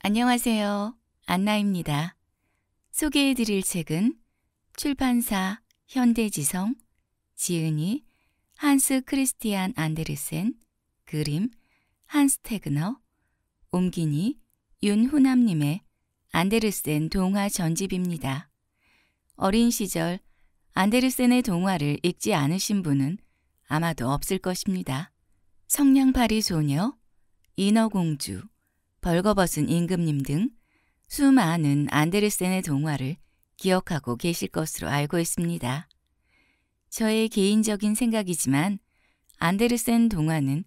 안녕하세요. 안나입니다. 소개해 드릴 책은 출판사 현대지성, 지은이, 한스 크리스티안 안데르센, 그림, 한스 테그너, 옮기니, 윤후남님의 안데르센 동화 전집입니다. 어린 시절 안데르센의 동화를 읽지 않으신 분은 아마도 없을 것입니다. 성냥팔이 소녀, 인어공주, 벌거벗은 임금님 등 수많은 안데르센의 동화를 기억하고 계실 것으로 알고 있습니다. 저의 개인적인 생각이지만 안데르센 동화는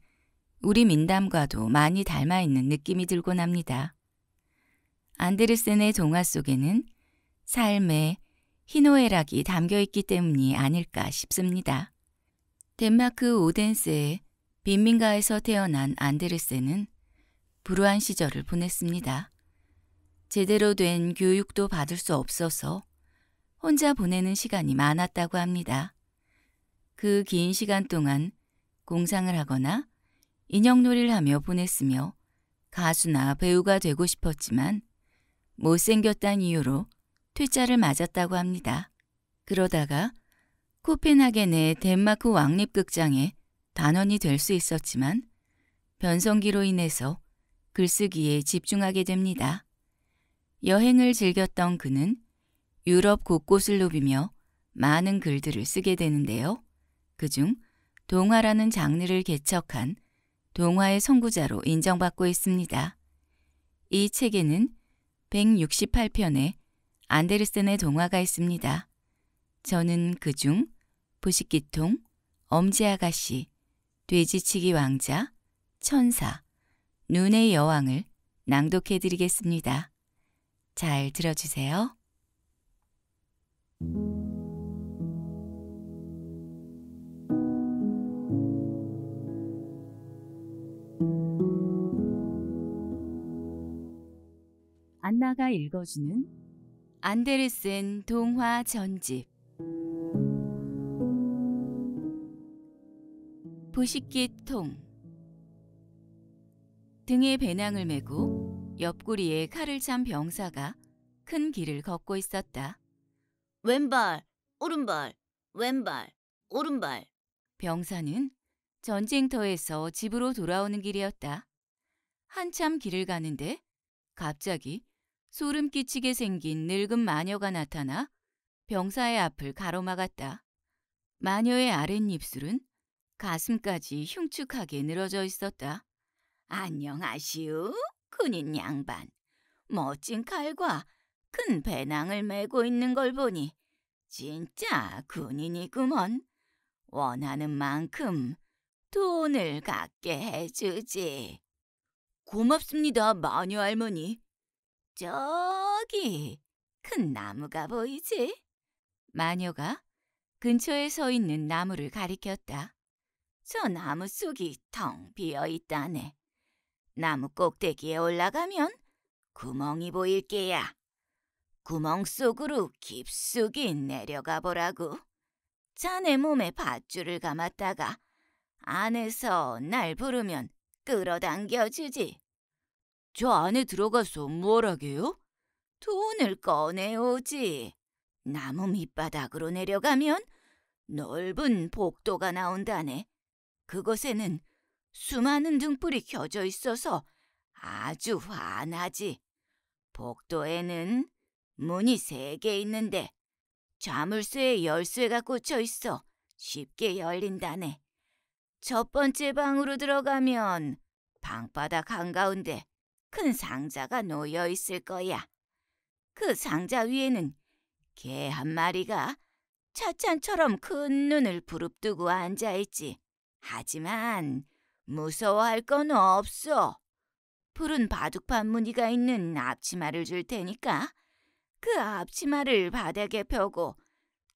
우리 민담과도 많이 닮아있는 느낌이 들곤 합니다. 안데르센의 동화 속에는 삶의 희노애락이 담겨있기 때문이 아닐까 싶습니다. 덴마크 오덴스의 빈민가에서 태어난 안데르센은 불우한 시절을 보냈습니다. 제대로 된 교육도 받을 수 없어서 혼자 보내는 시간이 많았다고 합니다. 그 긴 시간 동안 공상을 하거나 인형놀이를 하며 보냈으며 가수나 배우가 되고 싶었지만 못생겼단 이유로 퇴짜를 맞았다고 합니다. 그러다가 코펜하겐의 덴마크 왕립극장에 단원이 될 수 있었지만 변성기로 인해서 글쓰기에 집중하게 됩니다. 여행을 즐겼던 그는 유럽 곳곳을 누비며 많은 글들을 쓰게 되는데요. 그중 동화라는 장르를 개척한 동화의 선구자로 인정받고 있습니다. 이 책에는 168편의 안데르센의 동화가 있습니다. 저는 그 중 부식기통, 엄지아가씨, 돼지치기 왕자, 천사, 눈의 여왕을 낭독해 드리겠습니다. 잘 들어주세요. 안나가 읽어주는 안데르센 동화 전집 부식기 통 등에 배낭을 메고 옆구리에 칼을 찬 병사가 큰 길을 걷고 있었다. 왼발, 오른발, 왼발, 오른발. 병사는 전쟁터에서 집으로 돌아오는 길이었다. 한참 길을 가는데 갑자기 소름 끼치게 생긴 늙은 마녀가 나타나 병사의 앞을 가로막았다. 마녀의 아랫입술은 가슴까지 흉측하게 늘어져 있었다. 안녕하시오, 군인 양반. 멋진 칼과 큰 배낭을 메고 있는 걸 보니 진짜 군인이구먼. 원하는 만큼 돈을 갖게 해주지. 고맙습니다, 마녀 할머니. 저기 큰 나무가 보이지? 마녀가 근처에 서 있는 나무를 가리켰다. 저 나무 속이텅 비어 있다네. 나무 꼭대기에 올라가면 구멍이 보일 게야. 구멍 속으로 깊숙이 내려가 보라고. 자네 몸에 밧줄을 감았다가 안에서 날 부르면 끌어당겨 주지. 저 안에 들어가서 무얼 하게요? 돈을 꺼내오지. 나무 밑바닥으로 내려가면 넓은 복도가 나온다네. 그곳에는 수많은 등불이 켜져 있어서 아주 환하지. 복도에는 문이 세 개 있는데 자물쇠에 열쇠가 꽂혀 있어 쉽게 열린다네. 첫 번째 방으로 들어가면 방바닥 한가운데 큰 상자가 놓여 있을 거야. 그 상자 위에는 개 한 마리가 차찬처럼 큰 눈을 부릅뜨고 앉아 있지. 하지만 무서워할 건 없어. 푸른 바둑판 무늬가 있는 앞치마를 줄 테니까 그 앞치마를 바닥에 펴고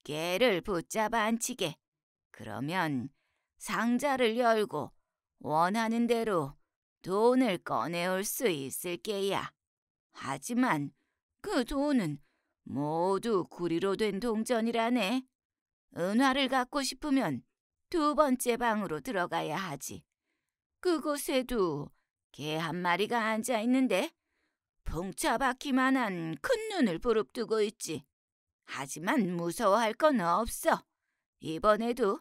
개를 붙잡아 앉히게. 그러면 상자를 열고 원하는 대로 돈을 꺼내올 수 있을 게야. 하지만 그 돈은 모두 구리로 된 동전이라네. 은화를 갖고 싶으면 두 번째 방으로 들어가야 하지. 그곳에도 개 한 마리가 앉아 있는데 봉차박기만한큰 눈을 부릅뜨고 있지. 하지만 무서워할 건 없어. 이번에도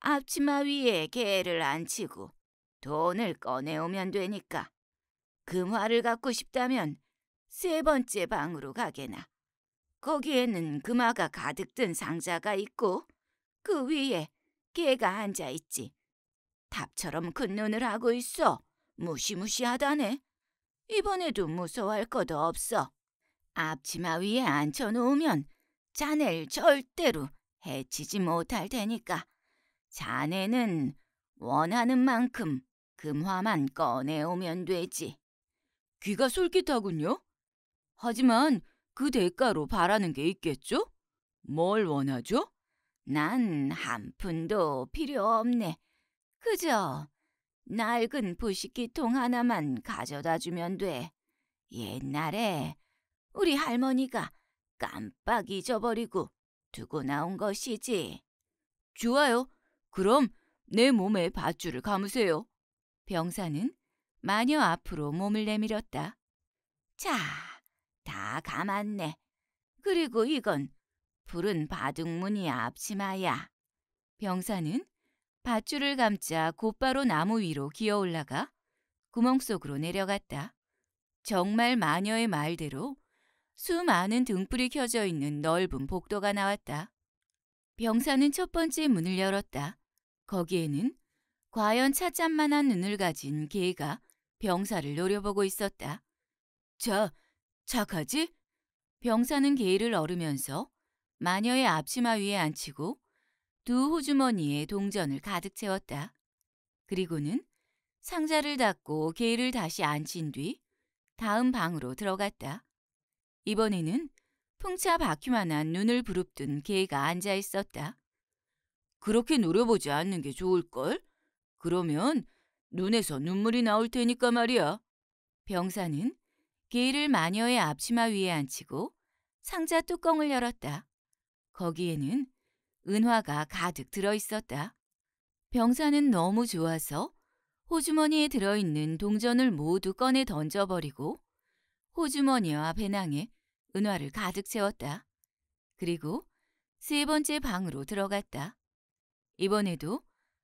앞치마 위에 개를 앉히고 돈을 꺼내오면 되니까. 금화를 갖고 싶다면 세 번째 방으로 가게나. 거기에는 금화가 가득 든 상자가 있고 그 위에 개가 앉아 있지. 답처럼 큰 눈을 하고 있어. 무시무시하다네. 이번에도 무서워할 것도 없어. 앞치마 위에 앉혀놓으면 자네를 절대로 해치지 못할 테니까. 자네는 원하는 만큼 금화만 꺼내오면 되지. 귀가 솔깃하군요. 하지만 그 대가로 바라는 게 있겠죠? 뭘 원하죠? 난 한 푼도 필요 없네. 그저 낡은 부식기통 하나만 가져다 주면 돼. 옛날에 우리 할머니가 깜빡 잊어버리고 두고 나온 것이지. 좋아요. 그럼 내 몸에 밧줄을 감으세요. 병사는 마녀 앞으로 몸을 내밀었다. 자, 다 감았네. 그리고 이건 푸른 바둑무늬 앞치마야. 병사는 밧줄을 감자 곧바로 나무 위로 기어 올라가 구멍 속으로 내려갔다. 정말 마녀의 말대로 수많은 등불이 켜져 있는 넓은 복도가 나왔다. 병사는 첫 번째 문을 열었다. 거기에는 과연 차잔만한 눈을 가진 개가 병사를 노려보고 있었다. 자, 착하지? 병사는 개를 얼으면서 마녀의 앞치마 위에 앉히고 두 호주머니에 동전을 가득 채웠다. 그리고는 상자를 닫고 게일을 다시 앉힌 뒤 다음 방으로 들어갔다. 이번에는 풍차 바퀴만한 눈을 부릅뜬 게이가 앉아 있었다. 그렇게 노려보지 않는 게 좋을걸? 그러면 눈에서 눈물이 나올 테니까 말이야. 병사는 게이를 마녀의 앞치마 위에 앉히고 상자 뚜껑을 열었다. 거기에는 은화가 가득 들어있었다. 병사는 너무 좋아서 호주머니에 들어있는 동전을 모두 꺼내 던져버리고 호주머니와 배낭에 은화를 가득 채웠다. 그리고 세 번째 방으로 들어갔다. 이번에도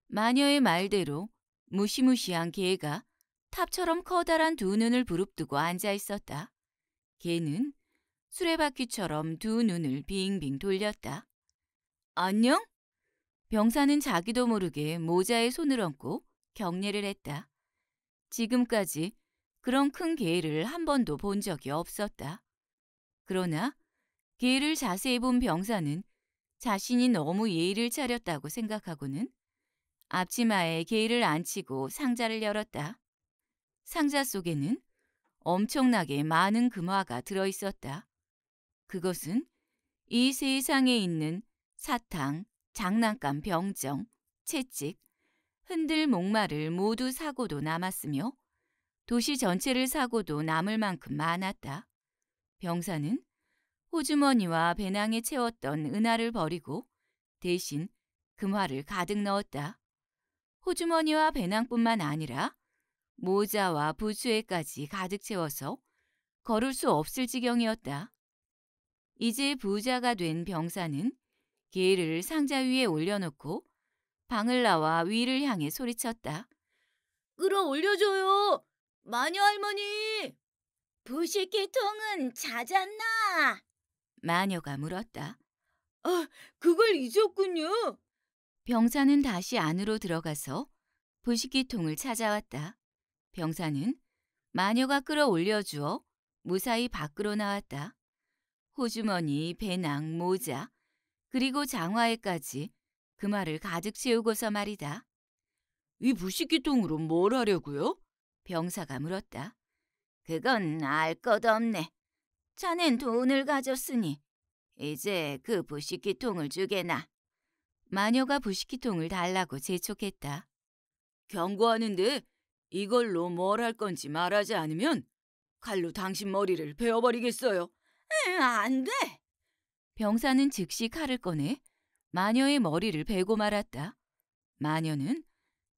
마녀의 말대로 무시무시한 개가 탑처럼 커다란 두 눈을 부릅뜨고 앉아 있었다. 개는 수레바퀴처럼 두 눈을 빙빙 돌렸다. 안녕? 병사는 자기도 모르게 모자에 손을 얹고 경례를 했다. 지금까지 그런 큰 개를 한 번도 본 적이 없었다. 그러나 개를 자세히 본 병사는 자신이 너무 예의를 차렸다고 생각하고는 앞치마에 개를 앉히고 상자를 열었다. 상자 속에는 엄청나게 많은 금화가 들어있었다. 그것은 이 세상에 있는 사탕, 장난감 병정, 채찍, 흔들 목마를 모두 사고도 남았으며 도시 전체를 사고도 남을 만큼 많았다. 병사는 호주머니와 배낭에 채웠던 은화를 버리고 대신 금화를 가득 넣었다. 호주머니와 배낭뿐만 아니라 모자와 부수에까지 가득 채워서 걸을 수 없을 지경이었다. 이제 부자가 된 병사는 개를 상자 위에 올려놓고 방을 나와 위를 향해 소리쳤다. 끌어올려줘요! 마녀 할머니! 부식계통은 찾았나? 마녀가 물었다. 아, 그걸 잊었군요. 병사는 다시 안으로 들어가서 부식기통을 찾아왔다. 병사는 마녀가 끌어올려 주어 무사히 밖으로 나왔다. 호주머니, 배낭, 모자, 그리고 장화에까지 그 말을 가득 채우고서 말이다. 이 부식기통으로 뭘 하려고요? 병사가 물었다. 그건 알 것 없네. 자넨 돈을 가졌으니 이제 그 부식기통을 주게나. 마녀가 부식기통을 달라고 재촉했다. 경고하는데 이걸로 뭘 할 건지 말하지 않으면 칼로 당신 머리를 베어버리겠어요. 응, 안 돼. 병사는 즉시 칼을 꺼내 마녀의 머리를 베고 말았다. 마녀는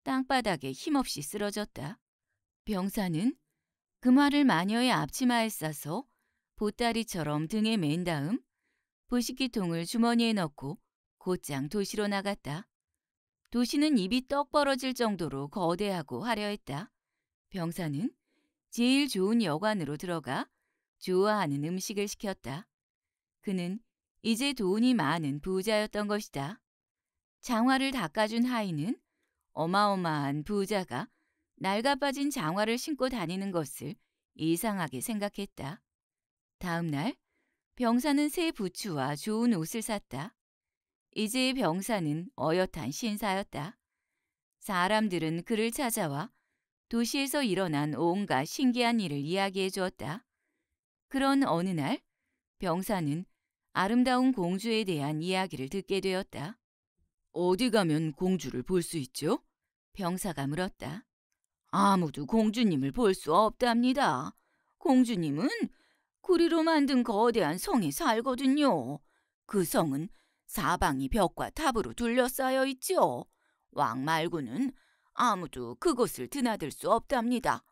땅바닥에 힘없이 쓰러졌다. 병사는 금화를 그 마녀의 앞치마에 싸서 보따리처럼 등에 맨 다음 부식기통을 주머니에 넣고 곧장 도시로 나갔다. 도시는 입이 떡 벌어질 정도로 거대하고 화려했다. 병사는 제일 좋은 여관으로 들어가 좋아하는 음식을 시켰다. 그는 이제 돈이 많은 부자였던 것이다. 장화를 닦아준 하인은 어마어마한 부자가 날가빠진 장화를 신고 다니는 것을 이상하게 생각했다. 다음 날 병사는 새 부츠와 좋은 옷을 샀다. 이제 병사는 어엿한 신사였다. 사람들은 그를 찾아와 도시에서 일어난 온갖 신기한 일을 이야기해 주었다. 그런 어느 날 병사는 아름다운 공주에 대한 이야기를 듣게 되었다. 어디 가면 공주를 볼 수 있죠? 병사가 물었다. 아무도 공주님을 볼 수 없답니다. 공주님은 구리로 만든 거대한 성에 살거든요. 그 성은 사방이 벽과 탑으로 둘러싸여 있지요. 왕 말고는 아무도 그곳을 드나들 수 없답니다.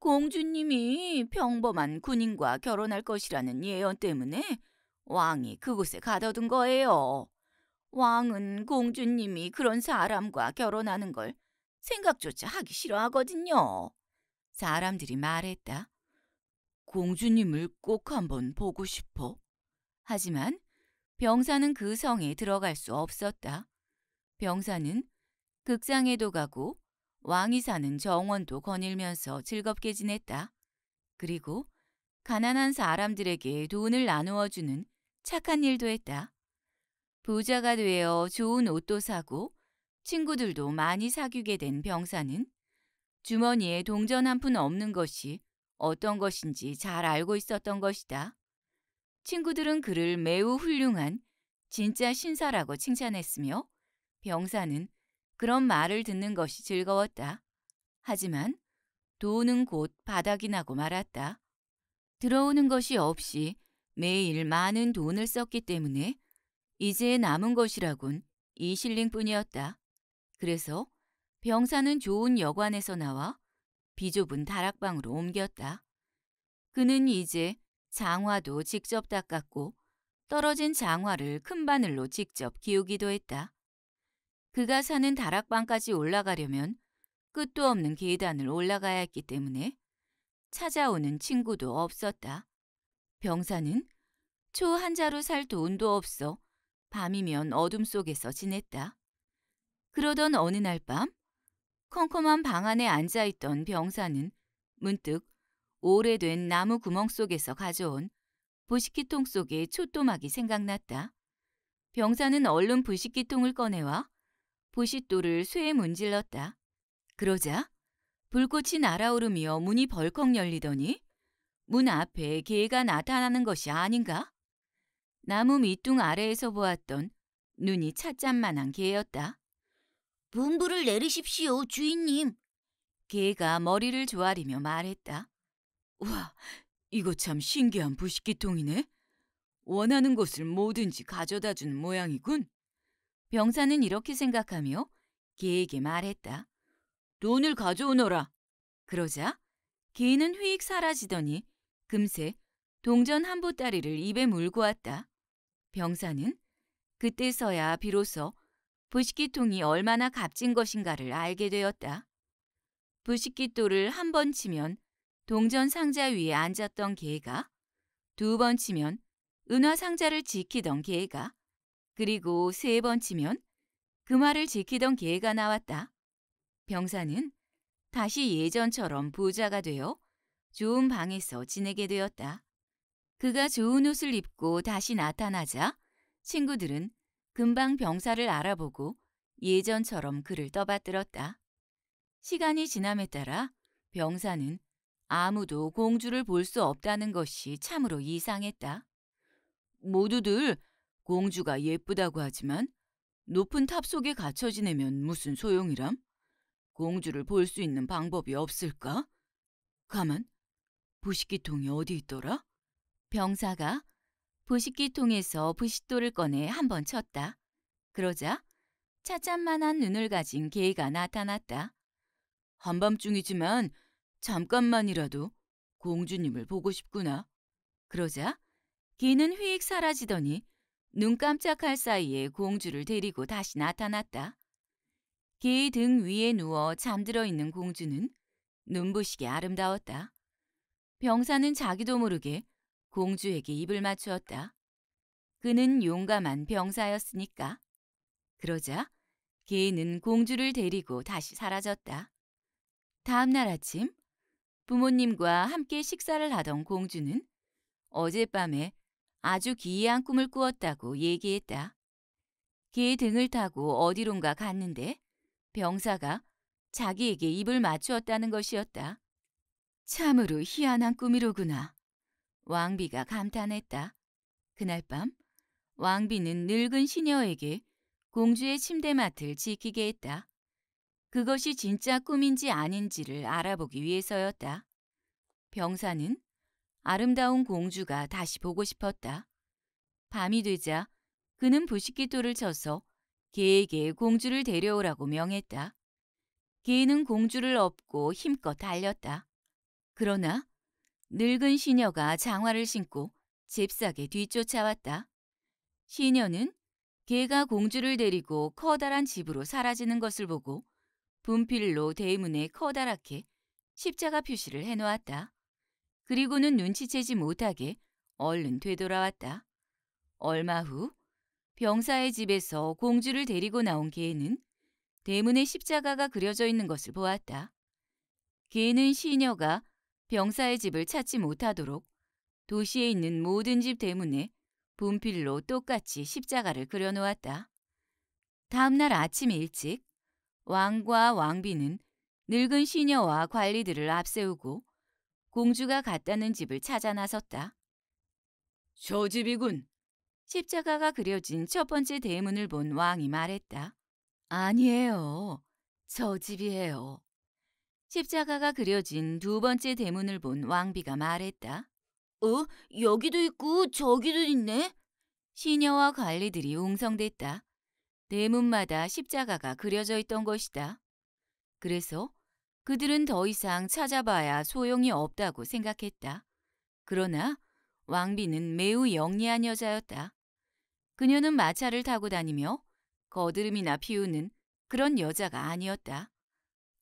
공주님이 평범한 군인과 결혼할 것이라는 예언 때문에 왕이 그곳에 가둬둔 거예요. 왕은 공주님이 그런 사람과 결혼하는 걸 생각조차 하기 싫어하거든요. 사람들이 말했다. 공주님을 꼭 한번 보고 싶어. 하지만 병사는 그 성에 들어갈 수 없었다. 병사는 극장에도 가고 왕이 사는 정원도 거닐면서 즐겁게 지냈다. 그리고 가난한 사람들에게 돈을 나누어주는 착한 일도 했다. 부자가 되어 좋은 옷도 사고 친구들도 많이 사귀게 된 병사는 주머니에 동전 한 푼 없는 것이 어떤 것인지 잘 알고 있었던 것이다. 친구들은 그를 매우 훌륭한 진짜 신사라고 칭찬했으며 병사는 그런 말을 듣는 것이 즐거웠다. 하지만 돈은 곧 바닥이 나고 말았다. 들어오는 것이 없이 매일 많은 돈을 썼기 때문에 이제 남은 것이라곤 이 실링뿐이었다. 그래서 병사는 좋은 여관에서 나와 비좁은 다락방으로 옮겼다. 그는 이제 장화도 직접 닦았고 떨어진 장화를 큰 바늘로 직접 기우기도 했다. 그가 사는 다락방까지 올라가려면 끝도 없는 계단을 올라가야 했기 때문에 찾아오는 친구도 없었다. 병사는 초 한자로살 돈도 없어 밤이면 어둠 속에서 지냈다. 그러던 어느 날밤 컴컴한 방 안에 앉아있던 병사는 문득 오래된 나무 구멍 속에서 가져온 부식기통 속의 초도막이 생각났다. 병사는 얼른 부식기통을 꺼내와 부싯돌을 쇠에 문질렀다. 그러자 불꽃이 날아오르며 문이 벌컥 열리더니 문 앞에 개가 나타나는 것이 아닌가? 나무 밑둥 아래에서 보았던 눈이 찻잔만한 개였다. 분부를 내리십시오, 주인님. 개가 머리를 조아리며 말했다. 와, 이거 참 신기한 부식기통이네. 원하는 것을 뭐든지 가져다 준 모양이군. 병사는 이렇게 생각하며 개에게 말했다. 돈을 가져오너라. 그러자 개는 휙 사라지더니 금세 동전 한 보따리를 입에 물고 왔다. 병사는 그때서야 비로소 부식기통이 얼마나 값진 것인가를 알게 되었다. 부식기돌을 한 번 치면 동전 상자 위에 앉았던 개가 두 번 치면 은화 상자를 지키던 개가 그리고 세 번 치면 금화를 지키던 개가 나왔다. 병사는 다시 예전처럼 부자가 되어 좋은 방에서 지내게 되었다. 그가 좋은 옷을 입고 다시 나타나자 친구들은 금방 병사를 알아보고 예전처럼 그를 떠받들었다. 시간이 지남에 따라 병사는 아무도 공주를 볼 수 없다는 것이 참으로 이상했다. 모두들 공주가 예쁘다고 하지만 높은 탑 속에 갇혀 지내면 무슨 소용이람? 공주를 볼 수 있는 방법이 없을까? 가만, 부식기통이 어디 있더라? 병사가 부식기통에서 부싯돌을 꺼내 한 번 쳤다. 그러자 차잔만한 눈을 가진 개가 나타났다. 한밤중이지만 잠깐만이라도 공주님을 보고 싶구나. 그러자 개는 휙 사라지더니 눈 깜짝할 사이에 공주를 데리고 다시 나타났다. 개의 등 위에 누워 잠들어 있는 공주는 눈부시게 아름다웠다. 병사는 자기도 모르게 공주에게 입을 맞추었다. 그는 용감한 병사였으니까. 그러자 개는 공주를 데리고 다시 사라졌다. 다음 날 아침 부모님과 함께 식사를 하던 공주는 어젯밤에 아주 기이한 꿈을 꾸었다고 얘기했다. 개 등을 타고 어디론가 갔는데 병사가 자기에게 입을 맞추었다는 것이었다. 참으로 희한한 꿈이로구나. 왕비가 감탄했다. 그날 밤 왕비는 늙은 시녀에게 공주의 침대맡을 지키게 했다. 그것이 진짜 꿈인지 아닌지를 알아보기 위해서였다. 병사는 아름다운 공주가 다시 보고 싶었다. 밤이 되자 그는 부식기토를 쳐서 개에게 공주를 데려오라고 명했다. 개는 공주를 업고 힘껏 달렸다. 그러나 늙은 시녀가 장화를 신고 잽싸게 뒤쫓아왔다. 시녀는 개가 공주를 데리고 커다란 집으로 사라지는 것을 보고 분필로 대문에 커다랗게 십자가 표시를 해놓았다. 그리고는 눈치채지 못하게 얼른 되돌아왔다. 얼마 후 병사의 집에서 공주를 데리고 나온 개는 대문에 십자가가 그려져 있는 것을 보았다. 개는 시녀가 병사의 집을 찾지 못하도록 도시에 있는 모든 집 대문에 분필로 똑같이 십자가를 그려놓았다. 다음날 아침 일찍 왕과 왕비는 늙은 시녀와 관리들을 앞세우고 공주가 갔다는 집을 찾아 나섰다. 저 집이군. 십자가가 그려진 첫 번째 대문을 본 왕이 말했다. 아니에요. 저 집이에요. 십자가가 그려진 두 번째 대문을 본 왕비가 말했다. 어? 여기도 있고 저기도 있네? 시녀와 관리들이 웅성댔다. 대문마다 십자가가 그려져 있던 것이다. 그래서 그들은 더 이상 찾아봐야 소용이 없다고 생각했다. 그러나 왕비는 매우 영리한 여자였다. 그녀는 마차를 타고 다니며 거드름이나 피우는 그런 여자가 아니었다.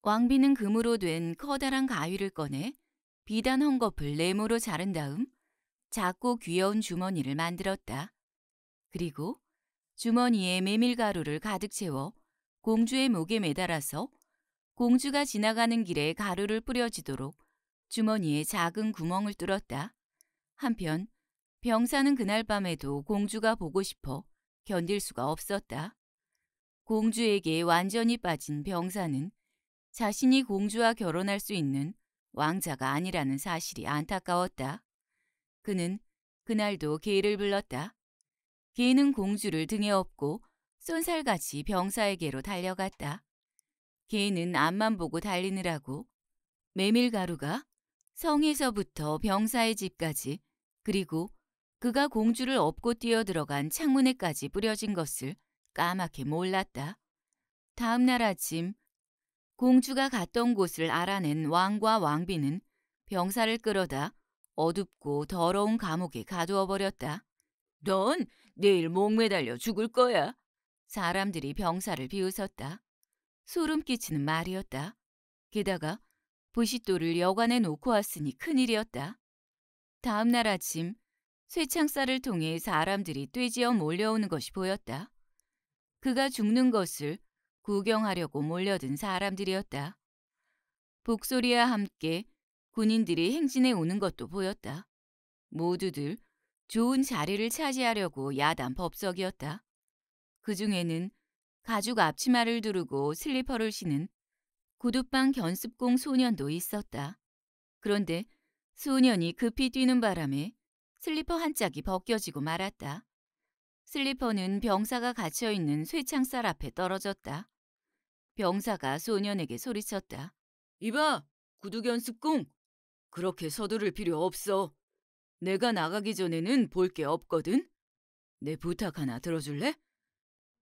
왕비는 금으로 된 커다란 가위를 꺼내 비단 헝겊을 네모로 자른 다음 작고 귀여운 주머니를 만들었다. 그리고 주머니에 메밀가루를 가득 채워 공주의 목에 매달아서 공주가 지나가는 길에 가루를 뿌려지도록 주머니에 작은 구멍을 뚫었다. 한편 병사는 그날 밤에도 공주가 보고 싶어 견딜 수가 없었다. 공주에게 완전히 빠진 병사는 자신이 공주와 결혼할 수 있는 왕자가 아니라는 사실이 안타까웠다. 그는 그날도 게이를 불렀다. 게이는 공주를 등에 업고 쏜살같이 병사에게로 달려갔다. 게이는 앞만 보고 달리느라고 메밀가루가 성에서부터 병사의 집까지 그리고 그가 공주를 업고 뛰어들어간 창문에까지 뿌려진 것을 까맣게 몰랐다. 다음 날 아침 공주가 갔던 곳을 알아낸 왕과 왕비는 병사를 끌어다 어둡고 더러운 감옥에 가두어 버렸다. 넌 내일 목매달려 죽을 거야. 사람들이 병사를 비웃었다. 소름 끼치는 말이었다. 게다가 부싯돌을 여관에 놓고 왔으니 큰일이었다. 다음 날 아침 쇠창살을 통해 사람들이 뛰지어 몰려오는 것이 보였다. 그가 죽는 것을 구경하려고 몰려든 사람들이었다. 북소리와 함께 군인들이 행진해 오는 것도 보였다. 모두들 좋은 자리를 차지하려고 야단 법석이었다. 그 중에는 가죽 앞치마를 두르고 슬리퍼를 신은 구두방 견습공 소년도 있었다. 그런데 소년이 급히 뛰는 바람에 슬리퍼 한 짝이 벗겨지고 말았다. 슬리퍼는 병사가 갇혀있는 쇠창살 앞에 떨어졌다. 병사가 소년에게 소리쳤다. 이봐, 구두 견습공 그렇게 서두를 필요 없어. 내가 나가기 전에는 볼 게 없거든. 내 부탁 하나 들어줄래?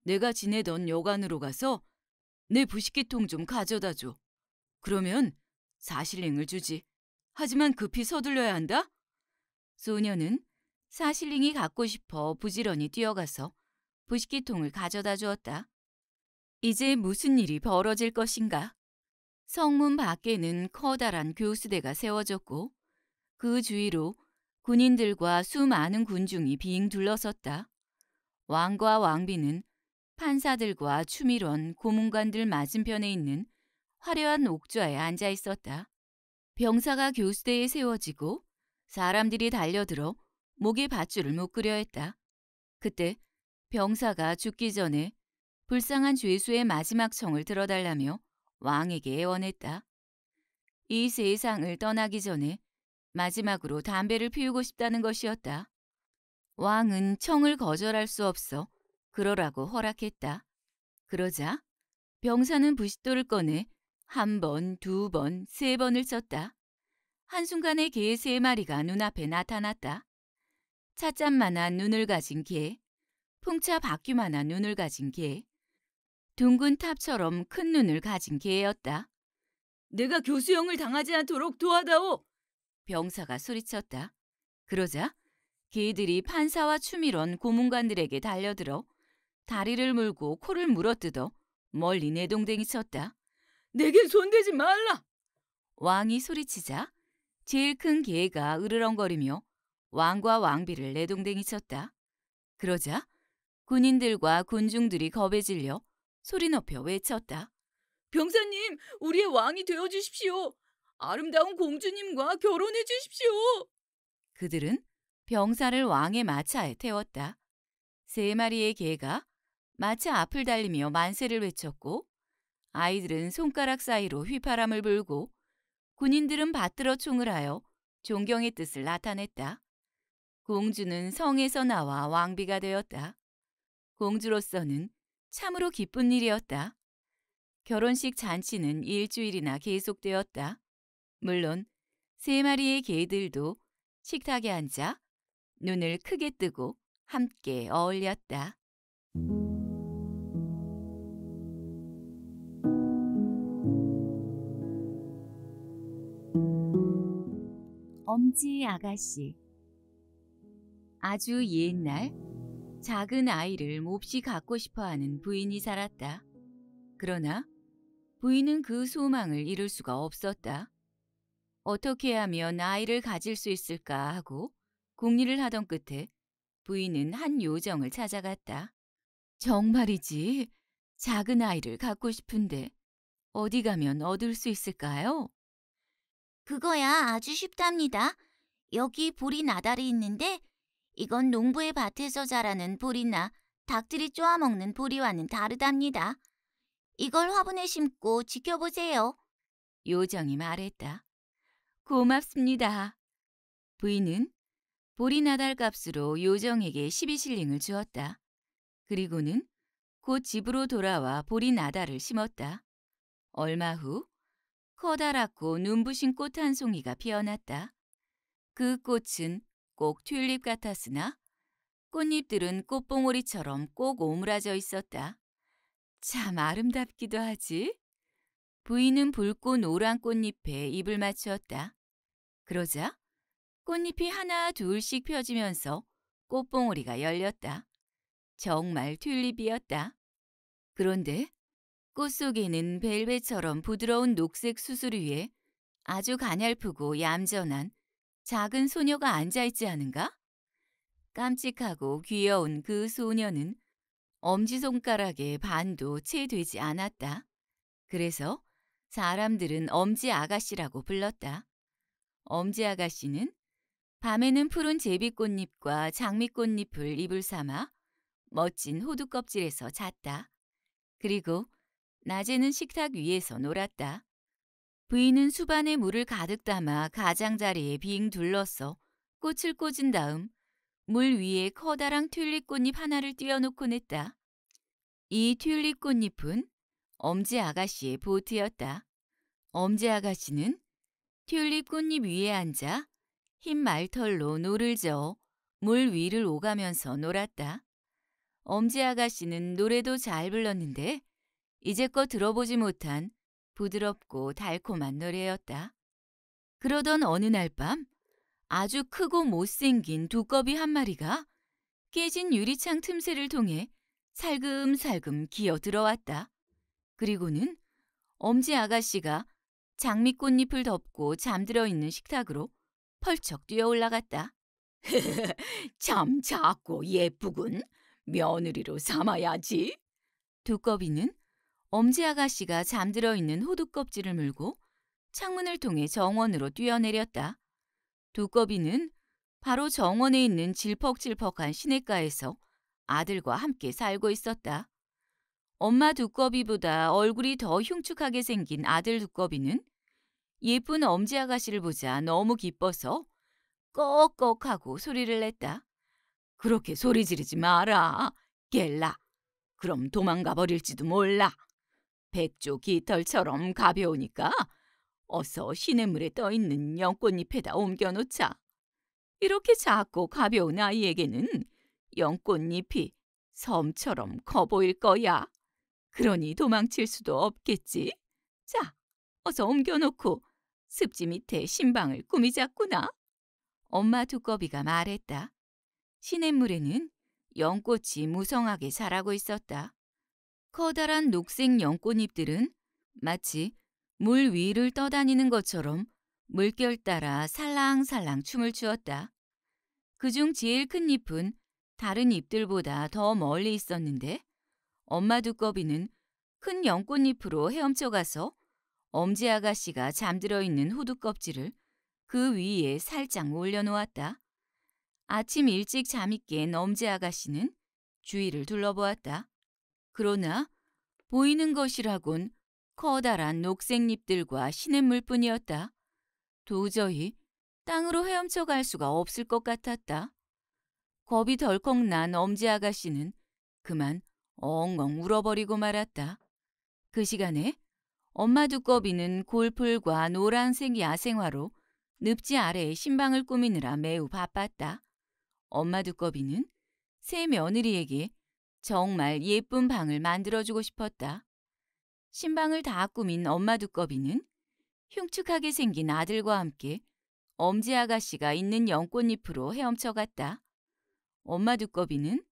내가 지내던 여관으로 가서 내 부식기통 좀 가져다 줘. 그러면 사실링을 주지. 하지만 급히 서둘러야 한다? 소녀는 사실링이 갖고 싶어 부지런히 뛰어가서 부식기통을 가져다 주었다. 이제 무슨 일이 벌어질 것인가? 성문 밖에는 커다란 교수대가 세워졌고 그 주위로 군인들과 수많은 군중이 빙 둘러섰다. 왕과 왕비는 판사들과 추밀원, 고문관들 맞은편에 있는 화려한 옥좌에 앉아 있었다. 병사가 교수대에 세워지고 사람들이 달려들어 목에 밧줄을 묶으려 했다. 그때 병사가 죽기 전에 불쌍한 죄수의 마지막 청을 들어달라며 왕에게 애원했다. 이 세상을 떠나기 전에 마지막으로 담배를 피우고 싶다는 것이었다. 왕은 청을 거절할 수 없어 그러라고 허락했다. 그러자 병사는 부싯돌을 꺼내 한 번, 두 번, 세 번을 쳤다. 한순간에 개세 마리가 눈앞에 나타났다. 찻잔만한 눈을 가진 개, 풍차 바퀴만한 눈을 가진 개, 둥근 탑처럼 큰 눈을 가진 개였다. 내가 교수형을 당하지 않도록 도와다오! 병사가 소리쳤다. 그러자 개들이 판사와 추밀원 고문관들에게 달려들어 다리를 물고 코를 물어뜯어 멀리 내동댕이 쳤다. 내게 손대지 말라! 왕이 소리치자 제일 큰 개가 으르렁거리며 왕과 왕비를 내동댕이 쳤다. 그러자 군인들과 군중들이 겁에 질려 소리 높여 외쳤다. 병사님, 우리의 왕이 되어 주십시오. 아름다운 공주님과 결혼해 주십시오. 그들은 병사를 왕의 마차에 태웠다. 세 마리의 개가 마차 앞을 달리며 만세를 외쳤고 아이들은 손가락 사이로 휘파람을 불고 군인들은 받들어 총을 하여 존경의 뜻을 나타냈다. 공주는 성에서 나와 왕비가 되었다. 공주로서는 참으로 기쁜 일이었다. 결혼식 잔치는 일주일이나 계속되었다. 물론 세 마리의 개들도 식탁에 앉아 눈을 크게 뜨고 함께 어울렸다. 엄지 아가씨 아주 옛날 작은 아이를 몹시 갖고 싶어하는 부인이 살았다. 그러나 부인은 그 소망을 이룰 수가 없었다. 어떻게 하면 아이를 가질 수 있을까 하고 궁리를 하던 끝에 부인은 한 요정을 찾아갔다. 정말이지 작은 아이를 갖고 싶은데 어디 가면 얻을 수 있을까요? 그거야 아주 쉽답니다. 여기 보리 나달이 있는데 이건 농부의 밭에서 자라는 보리나 닭들이 쪼아먹는 보리와는 다르답니다. 이걸 화분에 심고 지켜보세요. 요정이 말했다. 고맙습니다. 부인은 보리 나달값으로 요정에게 12실링을 주었다. 그리고는 곧 집으로 돌아와 보리 나달을 심었다. 얼마 후 커다랗고 눈부신 꽃 한 송이가 피어났다. 그 꽃은 꼭 튤립 같았으나 꽃잎들은 꽃봉오리처럼 꼭 오므라져 있었다. 참 아름답기도 하지. 부인은 붉고 노란 꽃잎에 입을 맞추었다. 그러자 꽃잎이 하나 둘씩 펴지면서 꽃봉오리가 열렸다. 정말 튤립이었다. 그런데 꽃 속에는 벨벳처럼 부드러운 녹색 수술 위에 아주 가냘프고 얌전한 작은 소녀가 앉아있지 않은가? 깜찍하고 귀여운 그 소녀는 엄지손가락의 반도 채 되지 않았다. 그래서 사람들은 엄지 아가씨라고 불렀다. 엄지 아가씨는 밤에는 푸른 제비꽃잎과 장미꽃잎을 이불 삼아 멋진 호두 껍질에서 잤다. 그리고 낮에는 식탁 위에서 놀았다. 부인은 수반에 물을 가득 담아 가장자리에 빙 둘러서 꽃을 꽂은 다음 물 위에 커다란 튤립 꽃잎 하나를 띄워놓곤 했다. 이 튤립 꽃잎은 엄지 아가씨의 보트였다. 엄지 아가씨는 튤립 꽃잎 위에 앉아 흰 말털로 노를 저어 물 위를 오가면서 놀았다. 엄지 아가씨는 노래도 잘 불렀는데 이제껏 들어보지 못한 부드럽고 달콤한 노래였다. 그러던 어느 날 밤 아주 크고 못생긴 두꺼비 한 마리가 깨진 유리창 틈새를 통해 살금살금 기어 들어왔다. 그리고는 엄지 아가씨가 장미꽃잎을 덮고 잠들어 있는 식탁으로 펄쩍 뛰어 올라갔다. 참 작고 예쁘군. 며느리로 삼아야지. 두꺼비는 엄지 아가씨가 잠들어 있는 호두 껍질을 물고 창문을 통해 정원으로 뛰어내렸다. 두꺼비는 바로 정원에 있는 질퍽질퍽한 시냇가에서 아들과 함께 살고 있었다. 엄마 두꺼비보다 얼굴이 더 흉측하게 생긴 아들 두꺼비는 예쁜 엄지 아가씨를 보자 너무 기뻐서 꺽꺽 하고 소리를 냈다. 그렇게 소리 지르지 마라. 깰라. 그럼 도망가 버릴지도 몰라. 백조 깃털처럼 가벼우니까 어서 시냇물에 떠있는 연꽃잎에다 옮겨놓자. 이렇게 작고 가벼운 아이에게는 연꽃잎이 섬처럼 커 보일 거야. 그러니 도망칠 수도 없겠지. 자, 어서 옮겨놓고 습지 밑에 신방을 꾸미자꾸나. 엄마 두꺼비가 말했다. 시냇물에는 연꽃이 무성하게 자라고 있었다. 커다란 녹색 연꽃잎들은 마치 물 위를 떠다니는 것처럼 물결 따라 살랑살랑 춤을 추었다. 그 중 제일 큰 잎은 다른 잎들보다 더 멀리 있었는데 엄마 두꺼비는 큰 연꽃잎으로 헤엄쳐 가서 엄지 아가씨가 잠들어 있는 호두 껍질을 그 위에 살짝 올려놓았다. 아침 일찍 잠이 깬 엄지 아가씨는 주위를 둘러보았다. 그러나 보이는 것이라곤 커다란 녹색잎들과 시냇물뿐이었다. 도저히 땅으로 헤엄쳐 갈 수가 없을 것 같았다. 겁이 덜컥 난 엄지 아가씨는 그만 엉엉 울어버리고 말았다. 그 시간에 엄마 두꺼비는 골풀과 노란색 야생화로 늪지 아래에 신방을 꾸미느라 매우 바빴다. 엄마 두꺼비는 새 며느리에게 정말 예쁜 방을 만들어주고 싶었다. 신방을 다 꾸민 엄마 두꺼비는 흉측하게 생긴 아들과 함께 엄지 아가씨가 있는 연꽃잎으로 헤엄쳐 갔다. 엄마 두꺼비는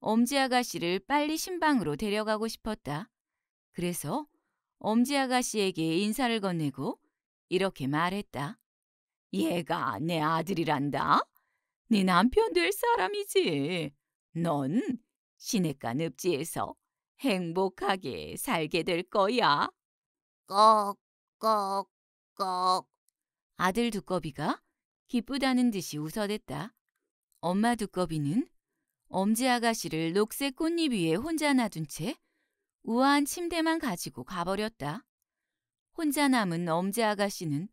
엄지 아가씨를 빨리 신방으로 데려가고 싶었다. 그래서 엄지 아가씨에게 인사를 건네고 이렇게 말했다. 얘가 내 아들이란다? 네 남편 될 사람이지. 넌 시냇가 늪지에서 행복하게 살게 될 거야. 꺽, 꺽, 꺽. 아들 두꺼비가 기쁘다는 듯이 웃어댔다. 엄마 두꺼비는 엄지 아가씨를 녹색 꽃잎 위에 혼자 놔둔 채 우아한 침대만 가지고 가버렸다. 혼자 남은 엄지 아가씨는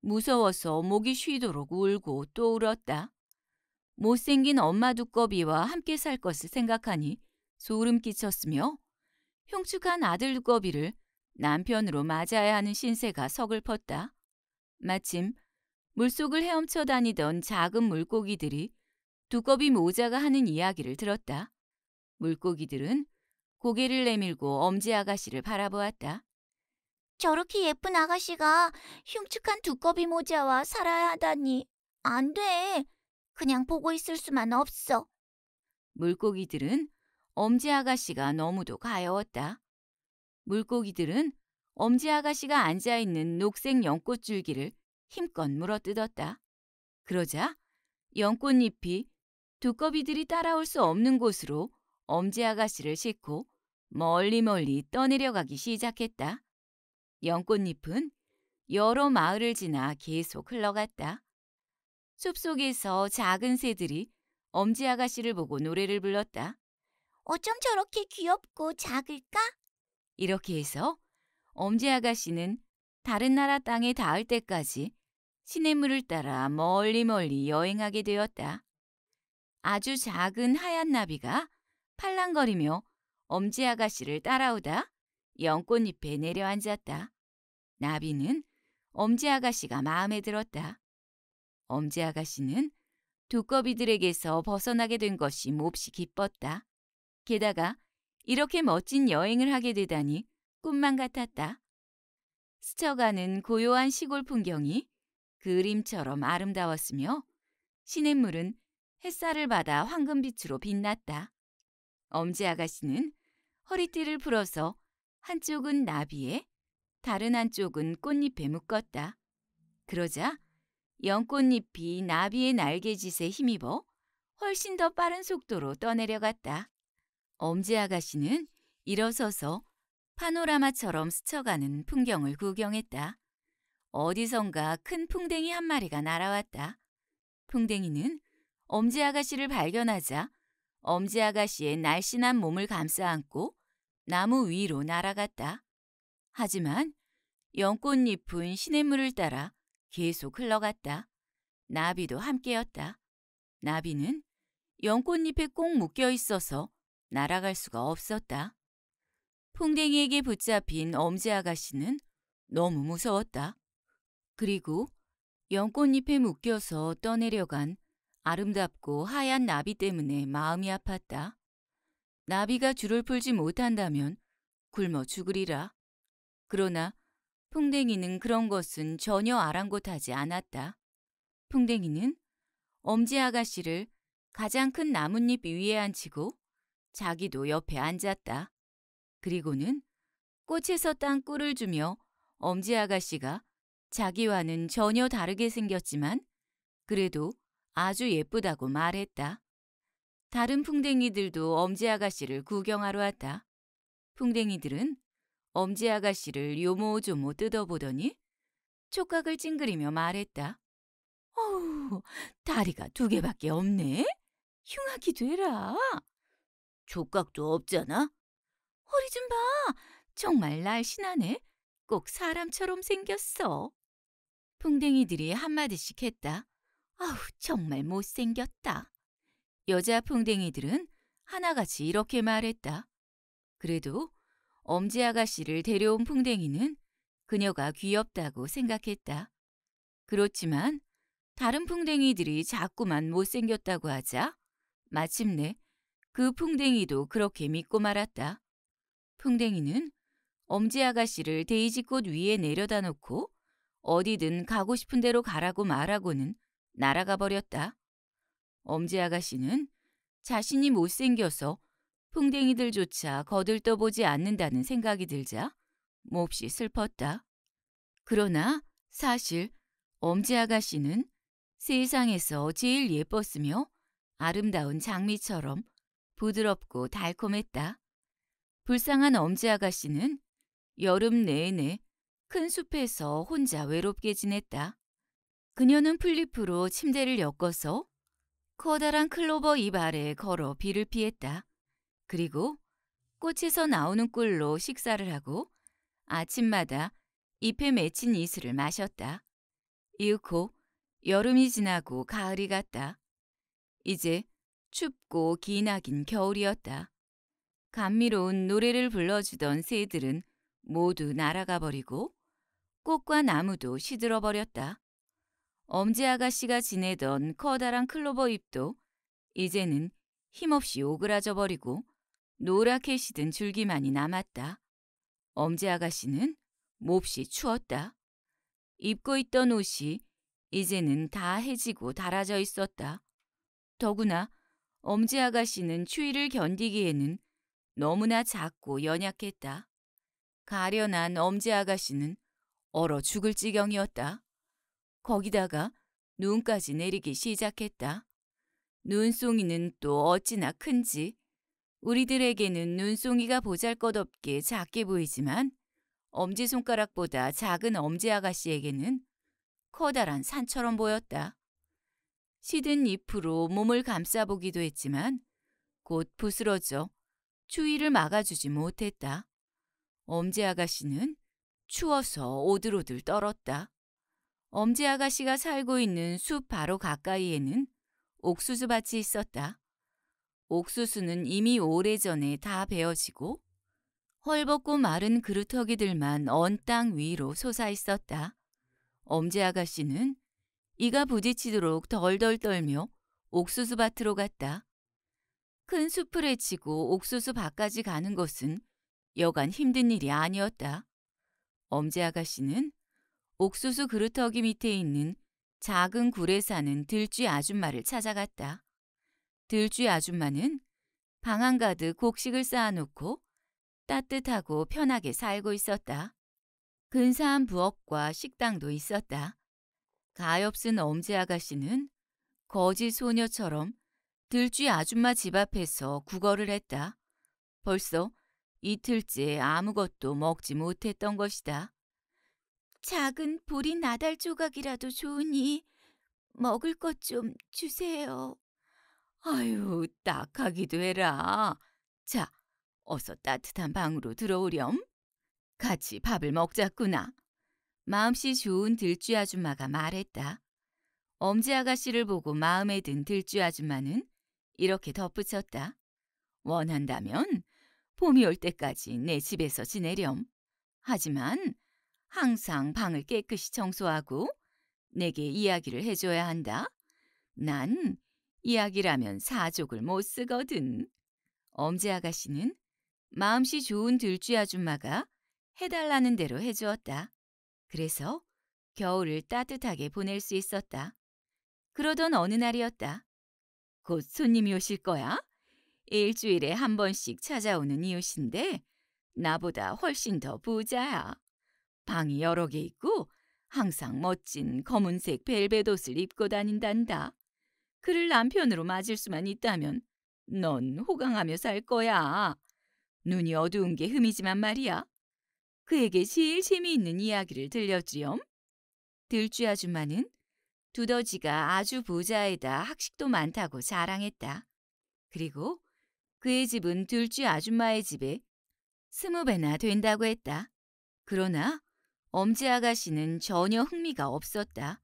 무서워서 목이 쉬도록 울고 또 울었다. 못생긴 엄마 두꺼비와 함께 살 것을 생각하니 소름 끼쳤으며 흉측한 아들 두꺼비를 남편으로 맞아야 하는 신세가 서글펐다. 마침 물속을 헤엄쳐 다니던 작은 물고기들이 두꺼비 모자가 하는 이야기를 들었다. 물고기들은 고개를 내밀고 엄지 아가씨를 바라보았다. 저렇게 예쁜 아가씨가 흉측한 두꺼비 모자와 살아야 하다니 안 돼. 그냥 보고 있을 수만 없어. 물고기들은 엄지 아가씨가 너무도 가여웠다. 물고기들은 엄지 아가씨가 앉아 있는 녹색 연꽃 줄기를 힘껏 물어뜯었다. 그러자 연꽃잎이 두꺼비들이 따라올 수 없는 곳으로 엄지 아가씨를 싣고 멀리 멀리 떠내려가기 시작했다. 연꽃잎은 여러 마을을 지나 계속 흘러갔다. 숲속에서 작은 새들이 엄지 아가씨를 보고 노래를 불렀다. 어쩜 저렇게 귀엽고 작을까? 이렇게 해서 엄지 아가씨는 다른 나라 땅에 닿을 때까지 시냇물을 따라 멀리 멀리 여행하게 되었다. 아주 작은 하얀 나비가 팔랑거리며 엄지 아가씨를 따라오다 연꽃잎에 내려앉았다. 나비는 엄지 아가씨가 마음에 들었다. 엄지 아가씨는 두꺼비들에게서 벗어나게 된 것이 몹시 기뻤다. 게다가 이렇게 멋진 여행을 하게 되다니 꿈만 같았다. 스쳐가는 고요한 시골 풍경이 그림처럼 아름다웠으며 시냇물은 햇살을 받아 황금빛으로 빛났다. 엄지 아가씨는 허리띠를 풀어서 한쪽은 나비에 다른 한쪽은 꽃잎에 묶었다. 그러자 연꽃잎이 나비의 날개짓에 힘입어 훨씬 더 빠른 속도로 떠내려갔다. 엄지 아가씨는 일어서서 파노라마처럼 스쳐가는 풍경을 구경했다. 어디선가 큰 풍뎅이 한 마리가 날아왔다. 풍뎅이는 엄지 아가씨를 발견하자 엄지 아가씨의 날씬한 몸을 감싸 안고 나무 위로 날아갔다. 하지만 연꽃잎은 시냇물을 따라 계속 흘러갔다. 나비도 함께였다. 나비는 연꽃잎에 꼭 묶여 있어서 날아갈 수가 없었다. 풍뎅이에게 붙잡힌 엄지 아가씨는 너무 무서웠다. 그리고 연꽃잎에 묶여서 떠내려간 아름답고 하얀 나비 때문에 마음이 아팠다. 나비가 줄을 풀지 못한다면 굶어 죽으리라. 그러나 풍뎅이는 그런 것은 전혀 아랑곳하지 않았다. 풍뎅이는 엄지 아가씨를 가장 큰 나뭇잎 위에 앉히고 자기도 옆에 앉았다. 그리고는 꽃에서 땅 꿀을 주며 엄지 아가씨가 자기와는 전혀 다르게 생겼지만 그래도 아주 예쁘다고 말했다. 다른 풍뎅이들도 엄지 아가씨를 구경하러 왔다. 풍뎅이들은 엄지 아가씨를 요모조모 뜯어보더니 촉각을 찡그리며 말했다. 어우, 다리가 두 개밖에 없네? 흉하기 되라. 촉각도 없잖아? 허리 좀 봐. 정말 날씬하네. 꼭 사람처럼 생겼어. 풍뎅이들이 한마디씩 했다. 아우, 정말 못생겼다. 여자 풍뎅이들은 하나같이 이렇게 말했다. 그래도 엄지 아가씨를 데려온 풍뎅이는 그녀가 귀엽다고 생각했다. 그렇지만 다른 풍뎅이들이 자꾸만 못생겼다고 하자 마침내 그 풍뎅이도 그렇게 믿고 말았다. 풍뎅이는 엄지 아가씨를 데이지꽃 위에 내려다 놓고 어디든 가고 싶은 대로 가라고 말하고는 날아가 버렸다. 엄지 아가씨는 자신이 못생겨서 풍뎅이들조차 거들떠보지 않는다는 생각이 들자 몹시 슬펐다. 그러나 사실 엄지 아가씨는 세상에서 제일 예뻤으며 아름다운 장미처럼 부드럽고 달콤했다. 불쌍한 엄지 아가씨는 여름 내내 큰 숲에서 혼자 외롭게 지냈다. 그녀는 플리프로 침대를 엮어서 커다란 클로버 이 아래 걸어 비를 피했다. 그리고 꽃에서 나오는 꿀로 식사를 하고 아침마다 잎에 맺힌 이슬을 마셨다. 이윽고 여름이 지나고 가을이 갔다. 이제 춥고 기나긴 겨울이었다. 감미로운 노래를 불러주던 새들은 모두 날아가 버리고 꽃과 나무도 시들어 버렸다. 엄지 아가씨가 지내던 커다란 클로버 잎도 이제는 힘없이 오그라져 버리고 노랗게 시든 줄기만이 남았다. 엄지 아가씨는 몹시 추웠다. 입고 있던 옷이 이제는 다 해지고 닳아져 있었다. 더구나 엄지 아가씨는 추위를 견디기에는 너무나 작고 연약했다. 가련한 엄지 아가씨는 얼어 죽을 지경이었다. 거기다가 눈까지 내리기 시작했다. 눈송이는 또 어찌나 큰지 우리들에게는 눈송이가 보잘것없게 작게 보이지만 엄지손가락보다 작은 엄지 아가씨에게는 커다란 산처럼 보였다. 시든 잎으로 몸을 감싸보기도 했지만 곧 부스러져 추위를 막아주지 못했다. 엄지 아가씨는 추워서 오들오들 떨었다. 엄지 아가씨가 살고 있는 숲 바로 가까이에는 옥수수밭이 있었다. 옥수수는 이미 오래전에 다 베어지고 헐벗고 마른 그루터기들만 언 땅 위로 솟아 있었다. 엄지 아가씨는 이가 부딪히도록 덜덜 떨며 옥수수 밭으로 갔다. 큰 숲을 헤치고 옥수수 밭까지 가는 것은 여간 힘든 일이 아니었다. 엄지 아가씨는 옥수수 그루터기 밑에 있는 작은 굴에 사는 들쥐 아줌마를 찾아갔다. 들쥐 아줌마는 방 안 가득 곡식을 쌓아놓고 따뜻하고 편하게 살고 있었다. 근사한 부엌과 식당도 있었다. 가엾은 엄지 아가씨는 거지 소녀처럼 들쥐 아줌마 집 앞에서 구걸을 했다. 벌써 이틀째 아무것도 먹지 못했던 것이다. 작은 보리 나달 조각이라도 좋으니 먹을 것 좀 주세요. 아유, 딱하기도 해라. 자, 어서 따뜻한 방으로 들어오렴. 같이 밥을 먹자꾸나. 마음씨 좋은 들쥐 아줌마가 말했다. 엄지 아가씨를 보고 마음에 든 들쥐 아줌마는 이렇게 덧붙였다. 원한다면 봄이 올 때까지 내 집에서 지내렴. 하지만 항상 방을 깨끗이 청소하고 내게 이야기를 해줘야 한다. 난 이야기라면 사족을 못 쓰거든. 엄지 아가씨는 마음씨 좋은 들쥐 아줌마가 해달라는 대로 해주었다. 그래서 겨울을 따뜻하게 보낼 수 있었다. 그러던 어느 날이었다. 곧 손님이 오실 거야? 일주일에 한 번씩 찾아오는 이웃인데 나보다 훨씬 더 부자야. 방이 여러 개 있고 항상 멋진 검은색 벨벳 옷을 입고 다닌단다. 그를 남편으로 맞을 수만 있다면 넌 호강하며 살 거야. 눈이 어두운 게 흠이지만 말이야. 그에게 제일 재미있는 이야기를 들려주렴. 들쥐 아줌마는 두더지가 아주 부자이다 학식도 많다고 자랑했다. 그리고 그의 집은 둘쥐 아줌마의 집에 스무 배나 된다고 했다. 그러나 엄지 아가씨는 전혀 흥미가 없었다.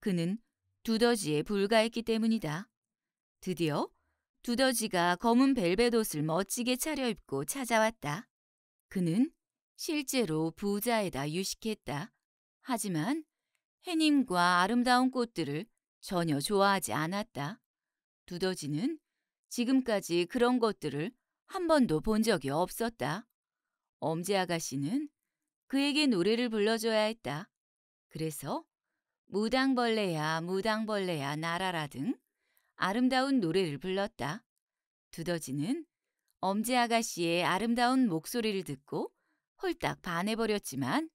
그는 두더지에 불과했기 때문이다. 드디어 두더지가 검은 벨벳 옷을 멋지게 차려입고 찾아왔다. 그는 실제로 부자에다 유식했다. 하지만 해님과 아름다운 꽃들을 전혀 좋아하지 않았다. 두더지는 지금까지 그런 것들을 한 번도 본 적이 없었다. 엄지 아가씨는 그에게 노래를 불러줘야 했다. 그래서 무당벌레야 무당벌레야 날아라 등 아름다운 노래를 불렀다. 두더지는 엄지 아가씨의 아름다운 목소리를 듣고 홀딱 반해버렸지만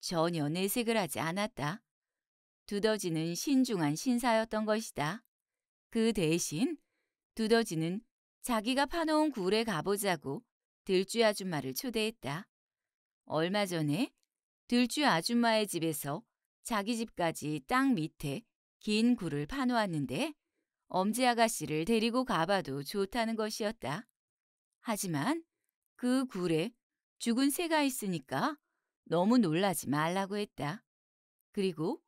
전혀 내색을 하지 않았다. 두더지는 신중한 신사였던 것이다. 그 대신 두더지는 자기가 파놓은 굴에 가보자고 들쥐 아줌마를 초대했다. 얼마 전에 들쥐 아줌마의 집에서 자기 집까지 땅 밑에 긴 굴을 파놓았는데 엄지 아가씨를 데리고 가봐도 좋다는 것이었다. 하지만 그 굴에 죽은 새가 있으니까 너무 놀라지 말라고 했다. 그리고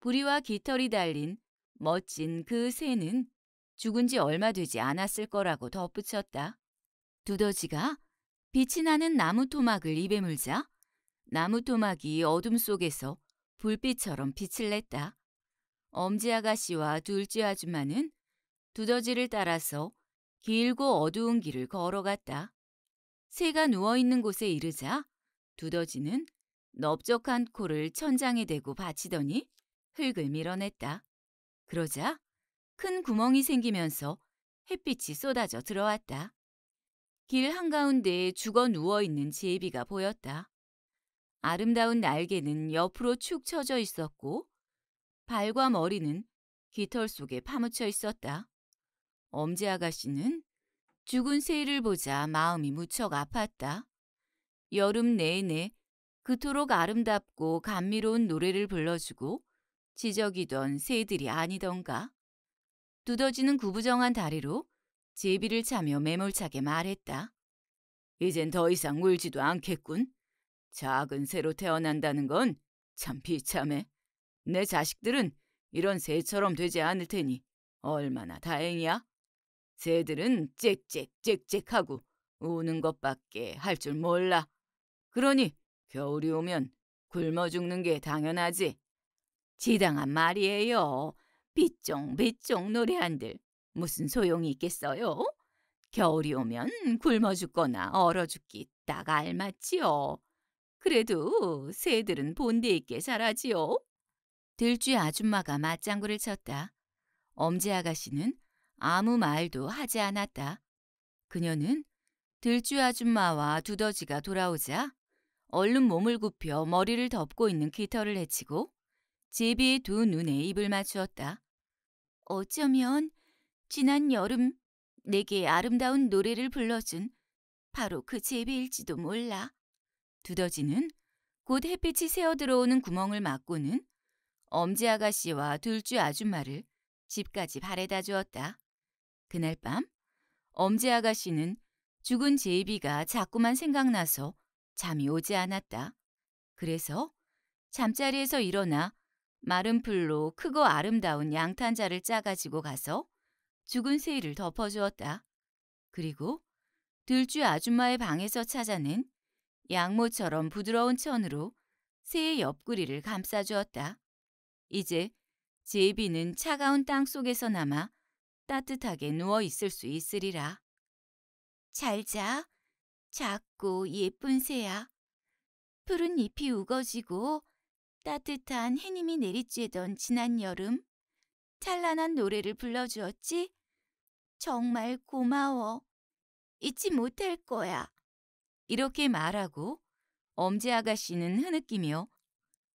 부리와 깃털이 달린 멋진 그 새는 죽은 지 얼마 되지 않았을 거라고 덧붙였다. 두더지가 빛이 나는 나무 토막을 입에 물자 나무 토막이 어둠 속에서 불빛처럼 빛을 냈다. 엄지 아가씨와 둘째 아줌마는 두더지를 따라서 길고 어두운 길을 걸어갔다. 새가 누워있는 곳에 이르자 두더지는 넓적한 코를 천장에 대고 바치더니 흙을 밀어냈다. 그러자 큰 구멍이 생기면서 햇빛이 쏟아져 들어왔다. 길 한가운데에 죽어 누워있는 제비가 보였다. 아름다운 날개는 옆으로 축 처져 있었고 발과 머리는 깃털 속에 파묻혀 있었다. 엄지 아가씨는 죽은 새를 보자 마음이 무척 아팠다. 여름 내내 그토록 아름답고 감미로운 노래를 불러주고 지적이던 새들이 아니던가. 두더지는 구부정한 다리로 제비를 차며 매몰차게 말했다. 이젠 더 이상 울지도 않겠군. 작은 새로 태어난다는 건 참 비참해. 내 자식들은 이런 새처럼 되지 않을 테니 얼마나 다행이야. 새들은 짹짹짹짹하고 우는 것밖에 할 줄 몰라. 그러니 겨울이 오면 굶어 죽는 게 당연하지. 지당한 말이에요. 빗종빗종 노래한들 무슨 소용이 있겠어요? 겨울이 오면 굶어 죽거나 얼어 죽기 딱 알맞지요. 그래도 새들은 본디 있게 자라지요. 들쥐 아줌마가 맞장구를 쳤다. 엄지 아가씨는 아무 말도 하지 않았다. 그녀는 들쥐 아줌마와 두더지가 돌아오자 얼른 몸을 굽혀 머리를 덮고 있는 깃털을 해치고 제비의 두 눈에 입을 맞추었다. 어쩌면 지난 여름 내게 아름다운 노래를 불러준 바로 그 제비일지도 몰라. 두더지는 곧 햇빛이 새어 들어오는 구멍을 막고는 엄지 아가씨와 둘째 아줌마를 집까지 바래다 주었다. 그날 밤 엄지 아가씨는 죽은 제이비가 자꾸만 생각나서 잠이 오지 않았다. 그래서 잠자리에서 일어나 마른 풀로 크고 아름다운 양탄자를 짜가지고 가서 죽은 새를 이 덮어주었다. 그리고 둘쥐 아줌마의 방에서 찾아낸 양모처럼 부드러운 천으로 새의 옆구리를 감싸주었다. 이제 제비는 차가운 땅 속에서 남아 따뜻하게 누워 있을 수 있으리라. 잘 자, 작고 예쁜 새야. 푸른 잎이 우거지고 따뜻한 해님이 내리쬐던 지난 여름 찬란한 노래를 불러주었지? 정말 고마워. 잊지 못할 거야. 이렇게 말하고 엄지 아가씨는 흐느끼며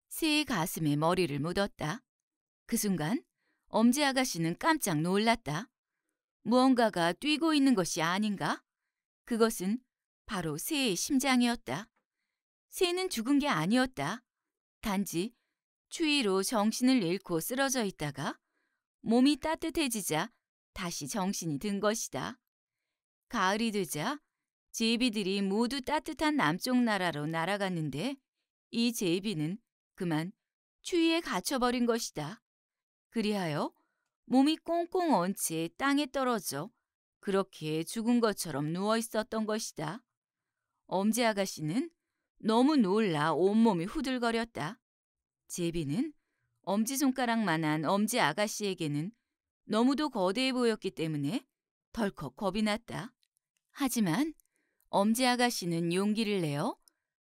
새의 가슴에 머리를 묻었다. 그 순간 엄지 아가씨는 깜짝 놀랐다. 무언가가 뛰고 있는 것이 아닌가? 그것은 바로 새의 심장이었다. 새는 죽은 게 아니었다. 단지 추위로 정신을 잃고 쓰러져 있다가 몸이 따뜻해지자 다시 정신이 든 것이다. 가을이 되자 제비들이 모두 따뜻한 남쪽 나라로 날아갔는데 이 제비는 그만 추위에 갇혀버린 것이다. 그리하여 몸이 꽁꽁 언 채 땅에 떨어져 그렇게 죽은 것처럼 누워 있었던 것이다. 엄지 아가씨는 너무 놀라 온몸이 후들거렸다. 제비는 엄지손가락만한 엄지 아가씨에게는 너무도 거대해 보였기 때문에 덜컥 겁이 났다. 하지만 엄지 아가씨는 용기를 내어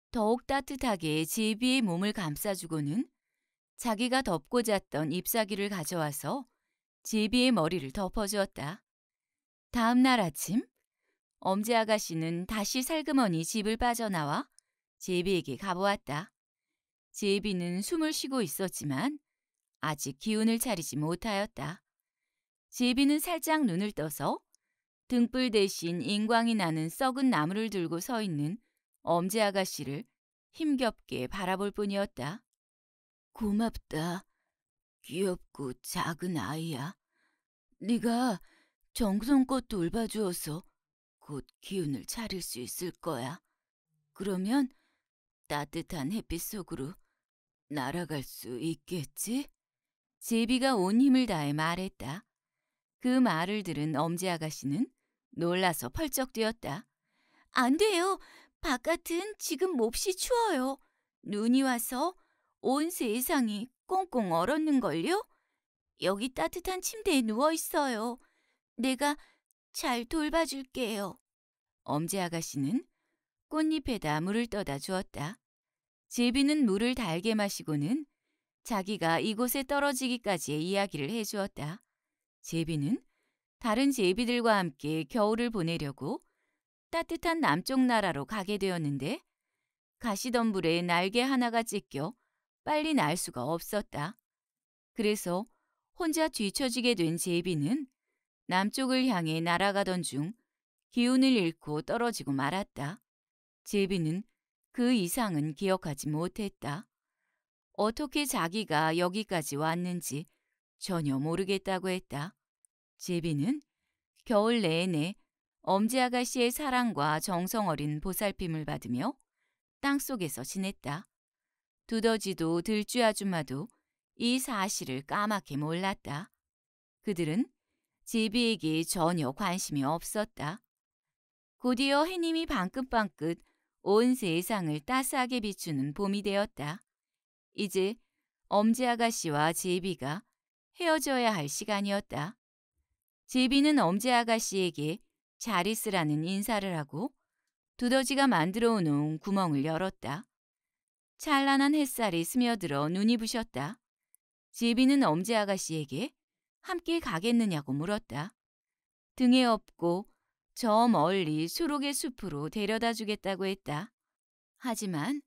더욱 따뜻하게 제비의 몸을 감싸주고는 자기가 덮고 잤던 잎사귀를 가져와서 제비의 머리를 덮어주었다. 다음 날 아침 엄지 아가씨는 다시 살그머니 집을 빠져나와 제비에게 가보았다. 제비는 숨을 쉬고 있었지만 아직 기운을 차리지 못하였다. 제비는 살짝 눈을 떠서 등불 대신 인광이 나는 썩은 나무를 들고 서 있는 엄지 아가씨를 힘겹게 바라볼 뿐이었다. 고맙다. 귀엽고 작은 아이야. 네가 정성껏 돌봐주어서 곧 기운을 차릴 수 있을 거야. 그러면 따뜻한 햇빛 속으로 날아갈 수 있겠지? 제비가 온 힘을 다해 말했다. 그 말을 들은 엄지 아가씨는 놀라서 펄쩍 뛰었다. 안 돼요. 바깥은 지금 몹시 추워요. 눈이 와서 온 세상이 꽁꽁 얼었는걸요? 여기 따뜻한 침대에 누워 있어요. 내가 잘 돌봐줄게요. 엄지 아가씨는 꽃잎에다 물을 떠다 주었다. 제비는 물을 달게 마시고는 자기가 이곳에 떨어지기까지의 이야기를 해주었다. 제비는 다른 제비들과 함께 겨울을 보내려고 따뜻한 남쪽 나라로 가게 되었는데 가시덤불에 날개 하나가 찢겨 빨리 날 수가 없었다. 그래서 혼자 뒤처지게 된 제비는 남쪽을 향해 날아가던 중 기운을 잃고 떨어지고 말았다. 제비는 그 이상은 기억하지 못했다. 어떻게 자기가 여기까지 왔는지 전혀 모르겠다고 했다. 제비는 겨울 내내 엄지 아가씨의 사랑과 정성 어린 보살핌을 받으며 땅속에서 지냈다. 두더지도 들쥐 아줌마도 이 사실을 까맣게 몰랐다. 그들은 제비에게 전혀 관심이 없었다. 곧이어 해님이 방긋방긋 온 세상을 따스하게 비추는 봄이 되었다. 이제 엄지 아가씨와 제비가 헤어져야 할 시간이었다. 제비는 엄지 아가씨에게 잘 있으라는 인사를 하고 두더지가 만들어 놓은 구멍을 열었다. 찬란한 햇살이 스며들어 눈이 부셨다. 제비는 엄지 아가씨에게 함께 가겠느냐고 물었다. 등에 업고 저 멀리 수록의 숲으로 데려다 주겠다고 했다. 하지만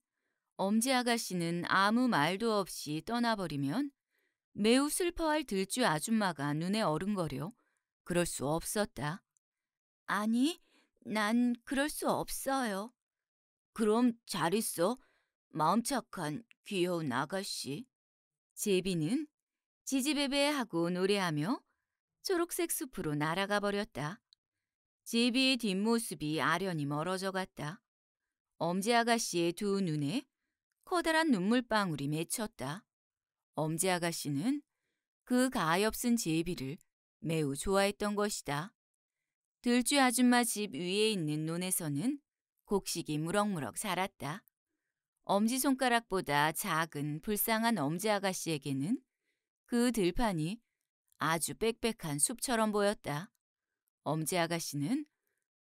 엄지 아가씨는 아무 말도 없이 떠나버리면 매우 슬퍼할 들쥐 아줌마가 눈에 어른거려 그럴 수 없었다. 아니, 난 그럴 수 없어요. 그럼 잘 있어. 마음 착한 귀여운 아가씨. 제비는 지지배배하고 노래하며 초록색 숲으로 날아가 버렸다. 제비의 뒷모습이 아련히 멀어져 갔다. 엄지 아가씨의 두 눈에 커다란 눈물방울이 맺혔다. 엄지 아가씨는 그 가엾은 제비를 매우 좋아했던 것이다. 들쥐 아줌마 집 위에 있는 논에서는 곡식이 무럭무럭 자랐다. 엄지손가락보다 작은 불쌍한 엄지 아가씨에게는 그 들판이 아주 빽빽한 숲처럼 보였다. 엄지 아가씨는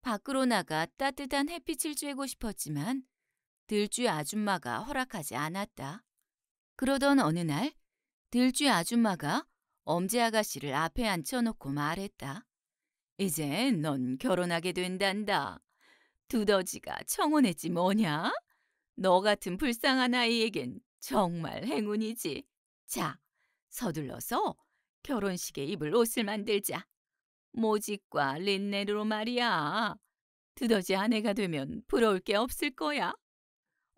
밖으로 나가 따뜻한 햇빛을 쬐고 싶었지만 들쥐 아줌마가 허락하지 않았다. 그러던 어느 날 들쥐 아줌마가 엄지 아가씨를 앞에 앉혀놓고 말했다. 이제 넌 결혼하게 된단다. 두더지가 청혼했지 뭐냐? 너 같은 불쌍한 아이에겐 정말 행운이지. 자, 서둘러서 결혼식에 입을 옷을 만들자. 모직과 린넨으로 말이야. 두더지 아내가 되면 부러울 게 없을 거야.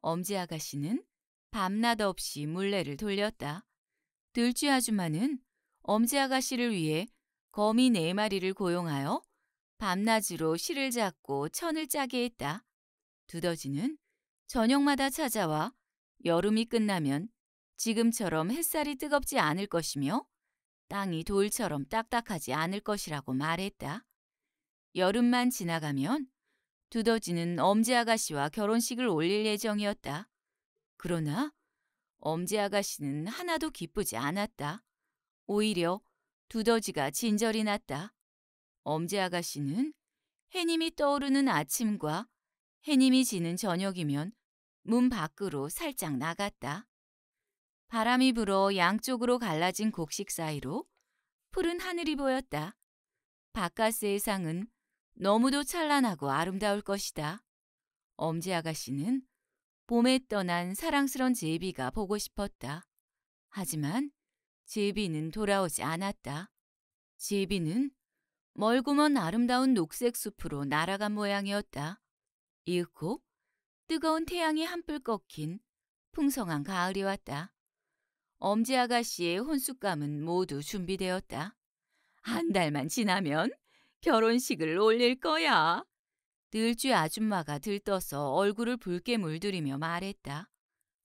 엄지 아가씨는 밤낮 없이 물레를 돌렸다. 둘째 아줌마는 엄지 아가씨를 위해 거미 네 마리를 고용하여 밤낮으로 실을 잡고 천을 짜게 했다. 두더지는 저녁마다 찾아와 여름이 끝나면 지금처럼 햇살이 뜨겁지 않을 것이며 땅이 돌처럼 딱딱하지 않을 것이라고 말했다. 여름만 지나가면 두더지는 엄지 아가씨와 결혼식을 올릴 예정이었다. 그러나 엄지 아가씨는 하나도 기쁘지 않았다. 오히려 두더지가 진절이 났다. 엄지 아가씨는 해님이 떠오르는 아침과 해님이 지는 저녁이면 문 밖으로 살짝 나갔다. 바람이 불어 양쪽으로 갈라진 곡식 사이로 푸른 하늘이 보였다. 바깥 세상은 너무도 찬란하고 아름다울 것이다. 엄지 아가씨는 봄에 떠난 사랑스런 제비가 보고 싶었다. 하지만 제비는 돌아오지 않았다. 제비는 멀고먼 아름다운 녹색 숲으로 날아간 모양이었다. 이윽고 뜨거운 태양이 한풀 꺾인 풍성한 가을이 왔다. 엄지 아가씨의 혼숙감은 모두 준비되었다. 한 달만 지나면 결혼식을 올릴 거야. 늘쥐 아줌마가 들떠서 얼굴을 붉게 물들이며 말했다.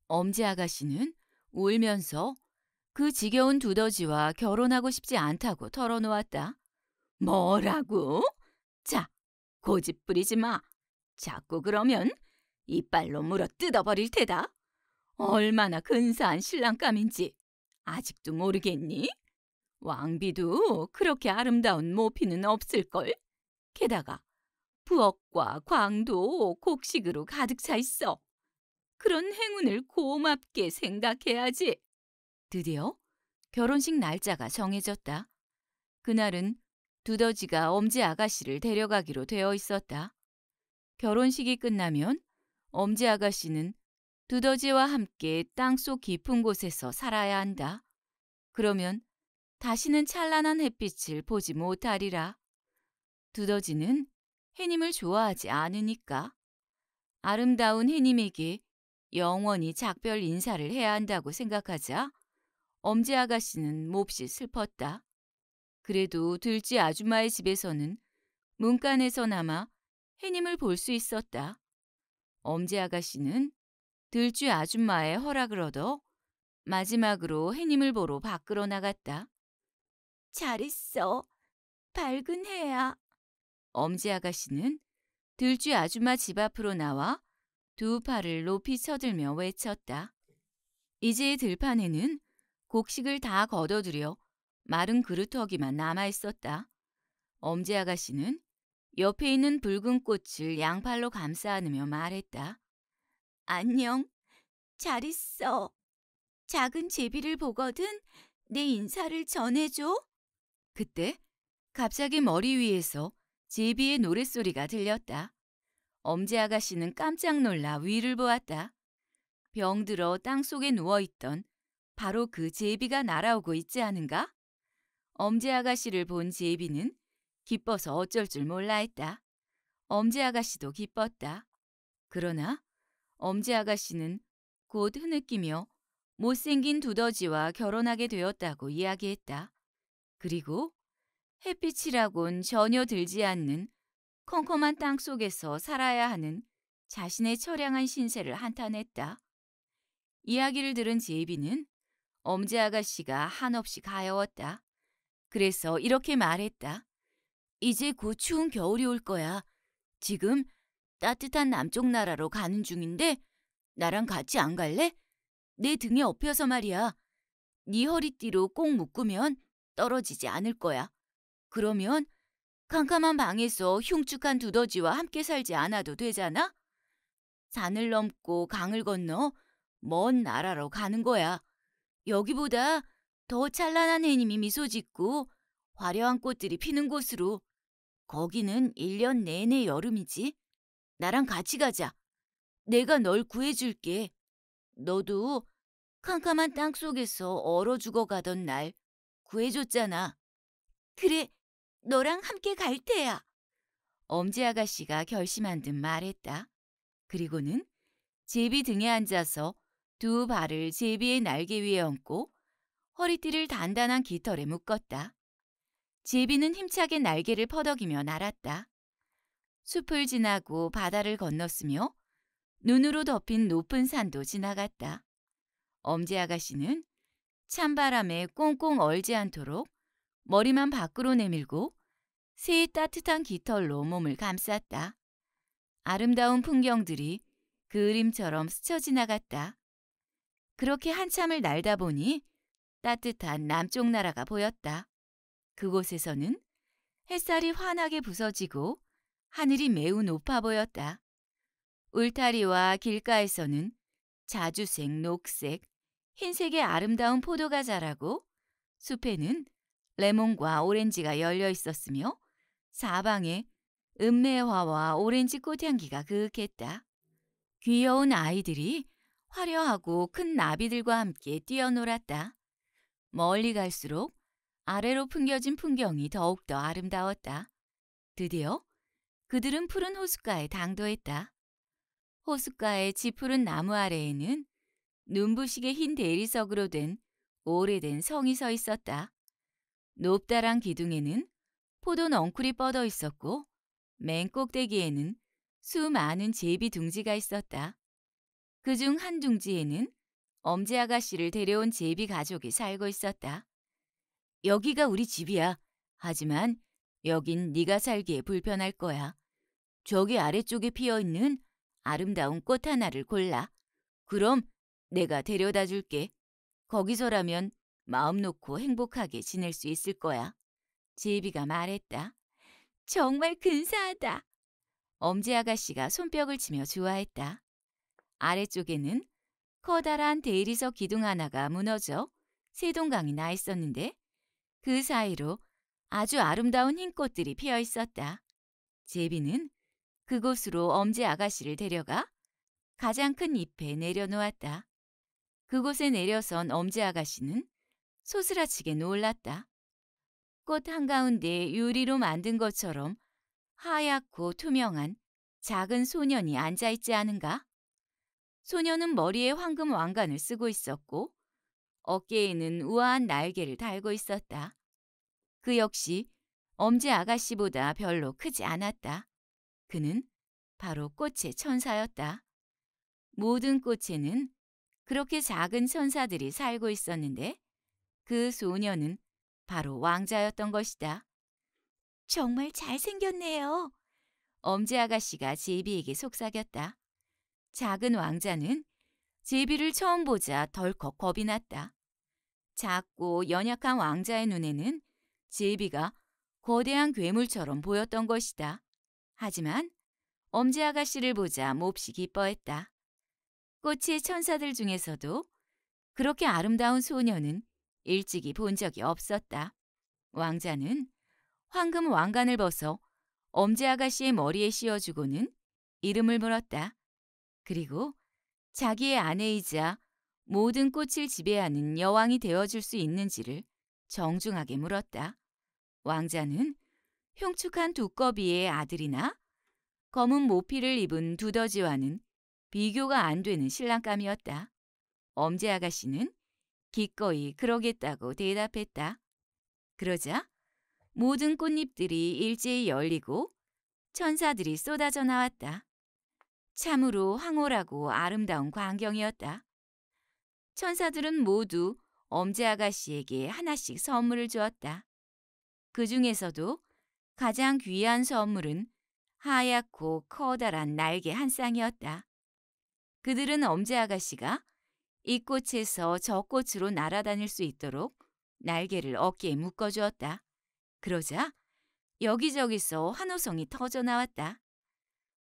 엄지 아가씨는 울면서 그 지겨운 두더지와 결혼하고 싶지 않다고 털어놓았다. 뭐라고? 자, 고집 부리지 마. 자꾸 그러면 이빨로 물어 뜯어버릴 테다. 얼마나 근사한 신랑감인지 아직도 모르겠니? 왕비도 그렇게 아름다운 모피는 없을걸? 게다가 부엌과 광도 곡식으로 가득 차 있어. 그런 행운을 고맙게 생각해야지. 드디어 결혼식 날짜가 정해졌다. 그날은 두더지가 엄지 아가씨를 데려가기로 되어 있었다. 결혼식이 끝나면 엄지 아가씨는 두더지와 함께 땅속 깊은 곳에서 살아야 한다. 그러면 다시는 찬란한 햇빛을 보지 못하리라. 두더지는 해님을 좋아하지 않으니까 아름다운 해님에게 영원히 작별 인사를 해야 한다고 생각하자 엄지 아가씨는 몹시 슬펐다. 그래도 둘째 아줌마의 집에서는 문간에서나마 해님을 볼 수 있었다. 엄지 아가씨는 들쥐 아줌마의 허락을 얻어 마지막으로 해님을 보러 밖으로 나갔다. 잘했어. 밝은 해야. 엄지 아가씨는 들쥐 아줌마 집 앞으로 나와 두 팔을 높이 쳐들며 외쳤다. 이제 들판에는 곡식을 다 걷어들여 마른 그루터기만 남아있었다. 엄지 아가씨는 옆에 있는 붉은 꽃을 양팔로 감싸 안으며 말했다. 안녕, 잘 있어. 작은 제비를 보거든 내 인사를 전해줘. 그때 갑자기 머리 위에서 제비의 노랫소리가 들렸다. 엄지 아가씨는 깜짝 놀라 위를 보았다. 병들어 땅속에 누워있던 바로 그 제비가 날아오고 있지 않은가? 엄지 아가씨를 본 제비는 기뻐서 어쩔 줄 몰라 했다. 엄지 아가씨도 기뻤다. 그러나 엄지 아가씨는 곧 흐느끼며 못생긴 두더지와 결혼하게 되었다고 이야기했다. 그리고 햇빛이라곤 전혀 들지 않는 컴컴한 땅 속에서 살아야 하는 자신의 처량한 신세를 한탄했다. 이야기를 들은 제비는 엄지 아가씨가 한없이 가여웠다. 그래서 이렇게 말했다. 이제 곧 추운 겨울이 올 거야. 지금 따뜻한 남쪽 나라로 가는 중인데 나랑 같이 안 갈래? 내 등에 업혀서 말이야. 네 허리띠로 꼭 묶으면 떨어지지 않을 거야. 그러면 캄캄한 방에서 흉측한 두더지와 함께 살지 않아도 되잖아? 산을 넘고 강을 건너 먼 나라로 가는 거야. 여기보다 더 찬란한 해님이 미소 짓고 화려한 꽃들이 피는 곳으로 거기는 1년 내내 여름이지. 나랑 같이 가자. 내가 널 구해줄게. 너도 캄캄한 땅 속에서 얼어 죽어가던 날 구해줬잖아. 그래, 너랑 함께 갈 테야. 엄지 아가씨가 결심한 듯 말했다. 그리고는 제비 등에 앉아서 두 발을 제비의 날개 위에 얹고 허리띠를 단단한 깃털에 묶었다. 제비는 힘차게 날개를 퍼덕이며 날았다. 숲을 지나고 바다를 건넜으며 눈으로 덮인 높은 산도 지나갔다. 엄지 아가씨는 찬바람에 꽁꽁 얼지 않도록 머리만 밖으로 내밀고 새의 따뜻한 깃털로 몸을 감쌌다. 아름다운 풍경들이 그림처럼 스쳐 지나갔다. 그렇게 한참을 날다 보니 따뜻한 남쪽 나라가 보였다. 그곳에서는 햇살이 환하게 부서지고 하늘이 매우 높아 보였다. 울타리와 길가에서는 자주색, 녹색, 흰색의 아름다운 포도가 자라고 숲에는 레몬과 오렌지가 열려 있었으며 사방에 은매화와 오렌지 꽃향기가 그윽했다. 귀여운 아이들이 화려하고 큰 나비들과 함께 뛰어놀았다. 멀리 갈수록 아래로 풍겨진 풍경이 더욱더 아름다웠다. 드디어 그들은 푸른 호숫가에 당도했다. 호숫가의 지푸른 나무 아래에는 눈부시게 흰 대리석으로 된 오래된 성이 서 있었다. 높다란 기둥에는 포도 넝쿨이 뻗어 있었고 맨 꼭대기에는 수많은 제비 둥지가 있었다. 그중 한 둥지에는 엄지 아가씨를 데려온 제비 가족이 살고 있었다. 여기가 우리 집이야. 하지만 여긴 네가 살기에 불편할 거야. 저기 아래쪽에 피어있는 아름다운 꽃 하나를 골라. 그럼 내가 데려다 줄게. 거기서라면 마음 놓고 행복하게 지낼 수 있을 거야. 제비가 말했다. 정말 근사하다. 엄지 아가씨가 손뼉을 치며 좋아했다. 아래쪽에는 커다란 대리석 기둥 하나가 무너져 세동강이 나 있었는데 그 사이로 아주 아름다운 흰 꽃들이 피어 있었다. 제비는 그곳으로 엄지 아가씨를 데려가 가장 큰 잎에 내려놓았다. 그곳에 내려선 엄지 아가씨는 소스라치게 놀랐다. 꽃 한가운데 유리로 만든 것처럼 하얗고 투명한 작은 소년이 앉아있지 않은가? 소녀는 머리에 황금 왕관을 쓰고 있었고 어깨에는 우아한 날개를 달고 있었다. 그 역시 엄지 아가씨보다 별로 크지 않았다. 그는 바로 꽃의 천사였다. 모든 꽃에는 그렇게 작은 천사들이 살고 있었는데 그 소녀는 바로 왕자였던 것이다. 정말 잘생겼네요. 엄지 아가씨가 제비에게 속삭였다. 작은 왕자는 제비를 처음 보자 덜컥 겁이 났다. 작고 연약한 왕자의 눈에는 제비가 거대한 괴물처럼 보였던 것이다. 하지만 엄지 아가씨를 보자 몹시 기뻐했다. 꽃의 천사들 중에서도 그렇게 아름다운 소녀는 일찍이 본 적이 없었다. 왕자는 황금 왕관을 벗어 엄지 아가씨의 머리에 씌워주고는 이름을 물었다. 그리고 자기의 아내이자 모든 꽃을 지배하는 여왕이 되어줄 수 있는지를 정중하게 물었다. 왕자는 흉측한 두꺼비의 아들이나 검은 모피를 입은 두더지와는 비교가 안 되는 신랑감이었다. 엄지 아가씨는 기꺼이 그러겠다고 대답했다. 그러자 모든 꽃잎들이 일제히 열리고 천사들이 쏟아져 나왔다. 참으로 황홀하고 아름다운 광경이었다. 천사들은 모두 엄지 아가씨에게 하나씩 선물을 주었다. 그 중에서도 가장 귀한 선물은 하얗고 커다란 날개 한 쌍이었다. 그들은 엄지 아가씨가 이 꽃에서 저 꽃으로 날아다닐 수 있도록 날개를 어깨에 묶어주었다. 그러자 여기저기서 환호성이 터져 나왔다.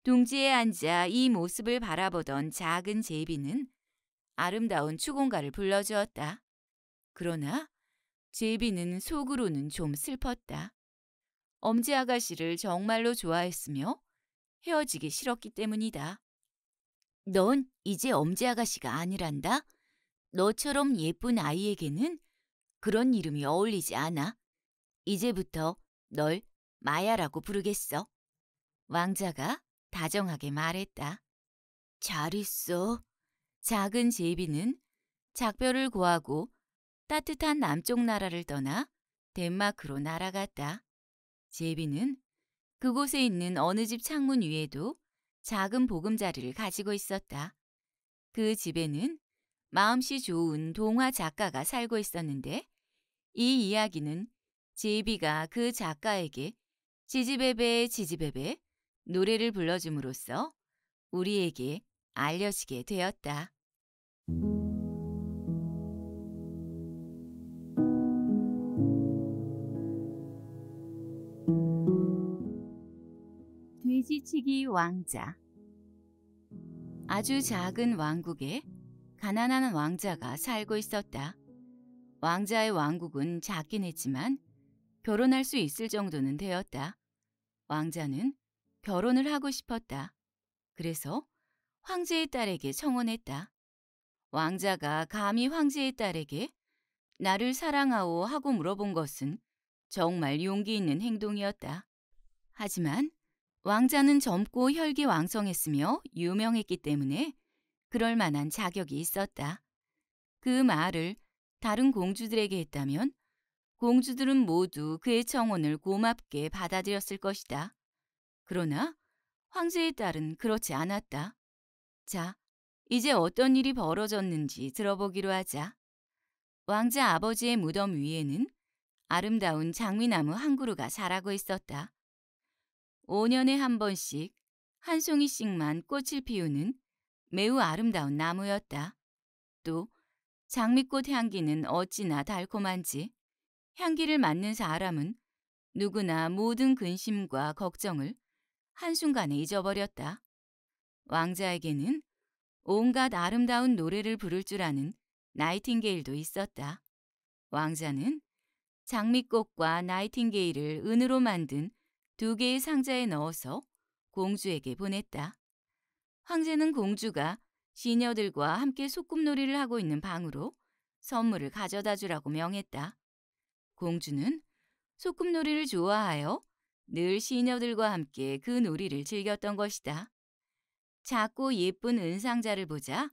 둥지에 앉아 이 모습을 바라보던 작은 제비는 아름다운 추공가를 불러주었다. 그러나 제비는 속으로는 좀 슬펐다. 엄지 아가씨를 정말로 좋아했으며 헤어지기 싫었기 때문이다. 넌 이제 엄지 아가씨가 아니란다. 너처럼 예쁜 아이에게는 그런 이름이 어울리지 않아. 이제부터 널 마야라고 부르겠어. 왕자가 다정하게 말했다. 잘 있어. 작은 제비는 작별을 구하고 따뜻한 남쪽 나라를 떠나 덴마크로 날아갔다. 제비는 그곳에 있는 어느 집 창문 위에도 작은 보금자리를 가지고 있었다. 그 집에는 마음씨 좋은 동화 작가가 살고 있었는데 이 이야기는 제비가 그 작가에게 지지베베 지지베베 노래를 불러줌으로써 우리에게 알려지게 되었다. 돼지치기 왕자 아주 작은 왕국에 가난한 왕자가 살고 있었다. 왕자의 왕국은 작긴 했지만 결혼할 수 있을 정도는 되었다. 왕자는 결혼을 하고 싶었다. 그래서 황제의 딸에게 청혼했다 왕자가 감히 황제의 딸에게 나를 사랑하오 하고 물어본 것은 정말 용기 있는 행동이었다. 하지만 왕자는 젊고 혈기왕성했으며 유명했기 때문에 그럴 만한 자격이 있었다. 그 말을 다른 공주들에게 했다면 공주들은 모두 그의 청혼을 고맙게 받아들였을 것이다. 그러나 황제의 딸은 그렇지 않았다. 자, 이제 어떤 일이 벌어졌는지 들어보기로 하자. 왕자 아버지의 무덤 위에는 아름다운 장미나무 한 그루가 자라고 있었다. 5년에 한 번씩 한 송이씩만 꽃을 피우는 매우 아름다운 나무였다. 또 장미꽃 향기는 어찌나 달콤한지 향기를 맡는 사람은 누구나 모든 근심과 걱정을 한순간에 잊어버렸다. 왕자에게는 온갖 아름다운 노래를 부를 줄 아는 나이팅게일도 있었다. 왕자는 장미꽃과 나이팅게일을 은으로 만든 두 개의 상자에 넣어서 공주에게 보냈다. 황제는 공주가 시녀들과 함께 소꿉놀이를 하고 있는 방으로 선물을 가져다 주라고 명했다. 공주는 소꿉놀이를 좋아하여 늘 시녀들과 함께 그 놀이를 즐겼던 것이다. 작고 예쁜 은상자를 보자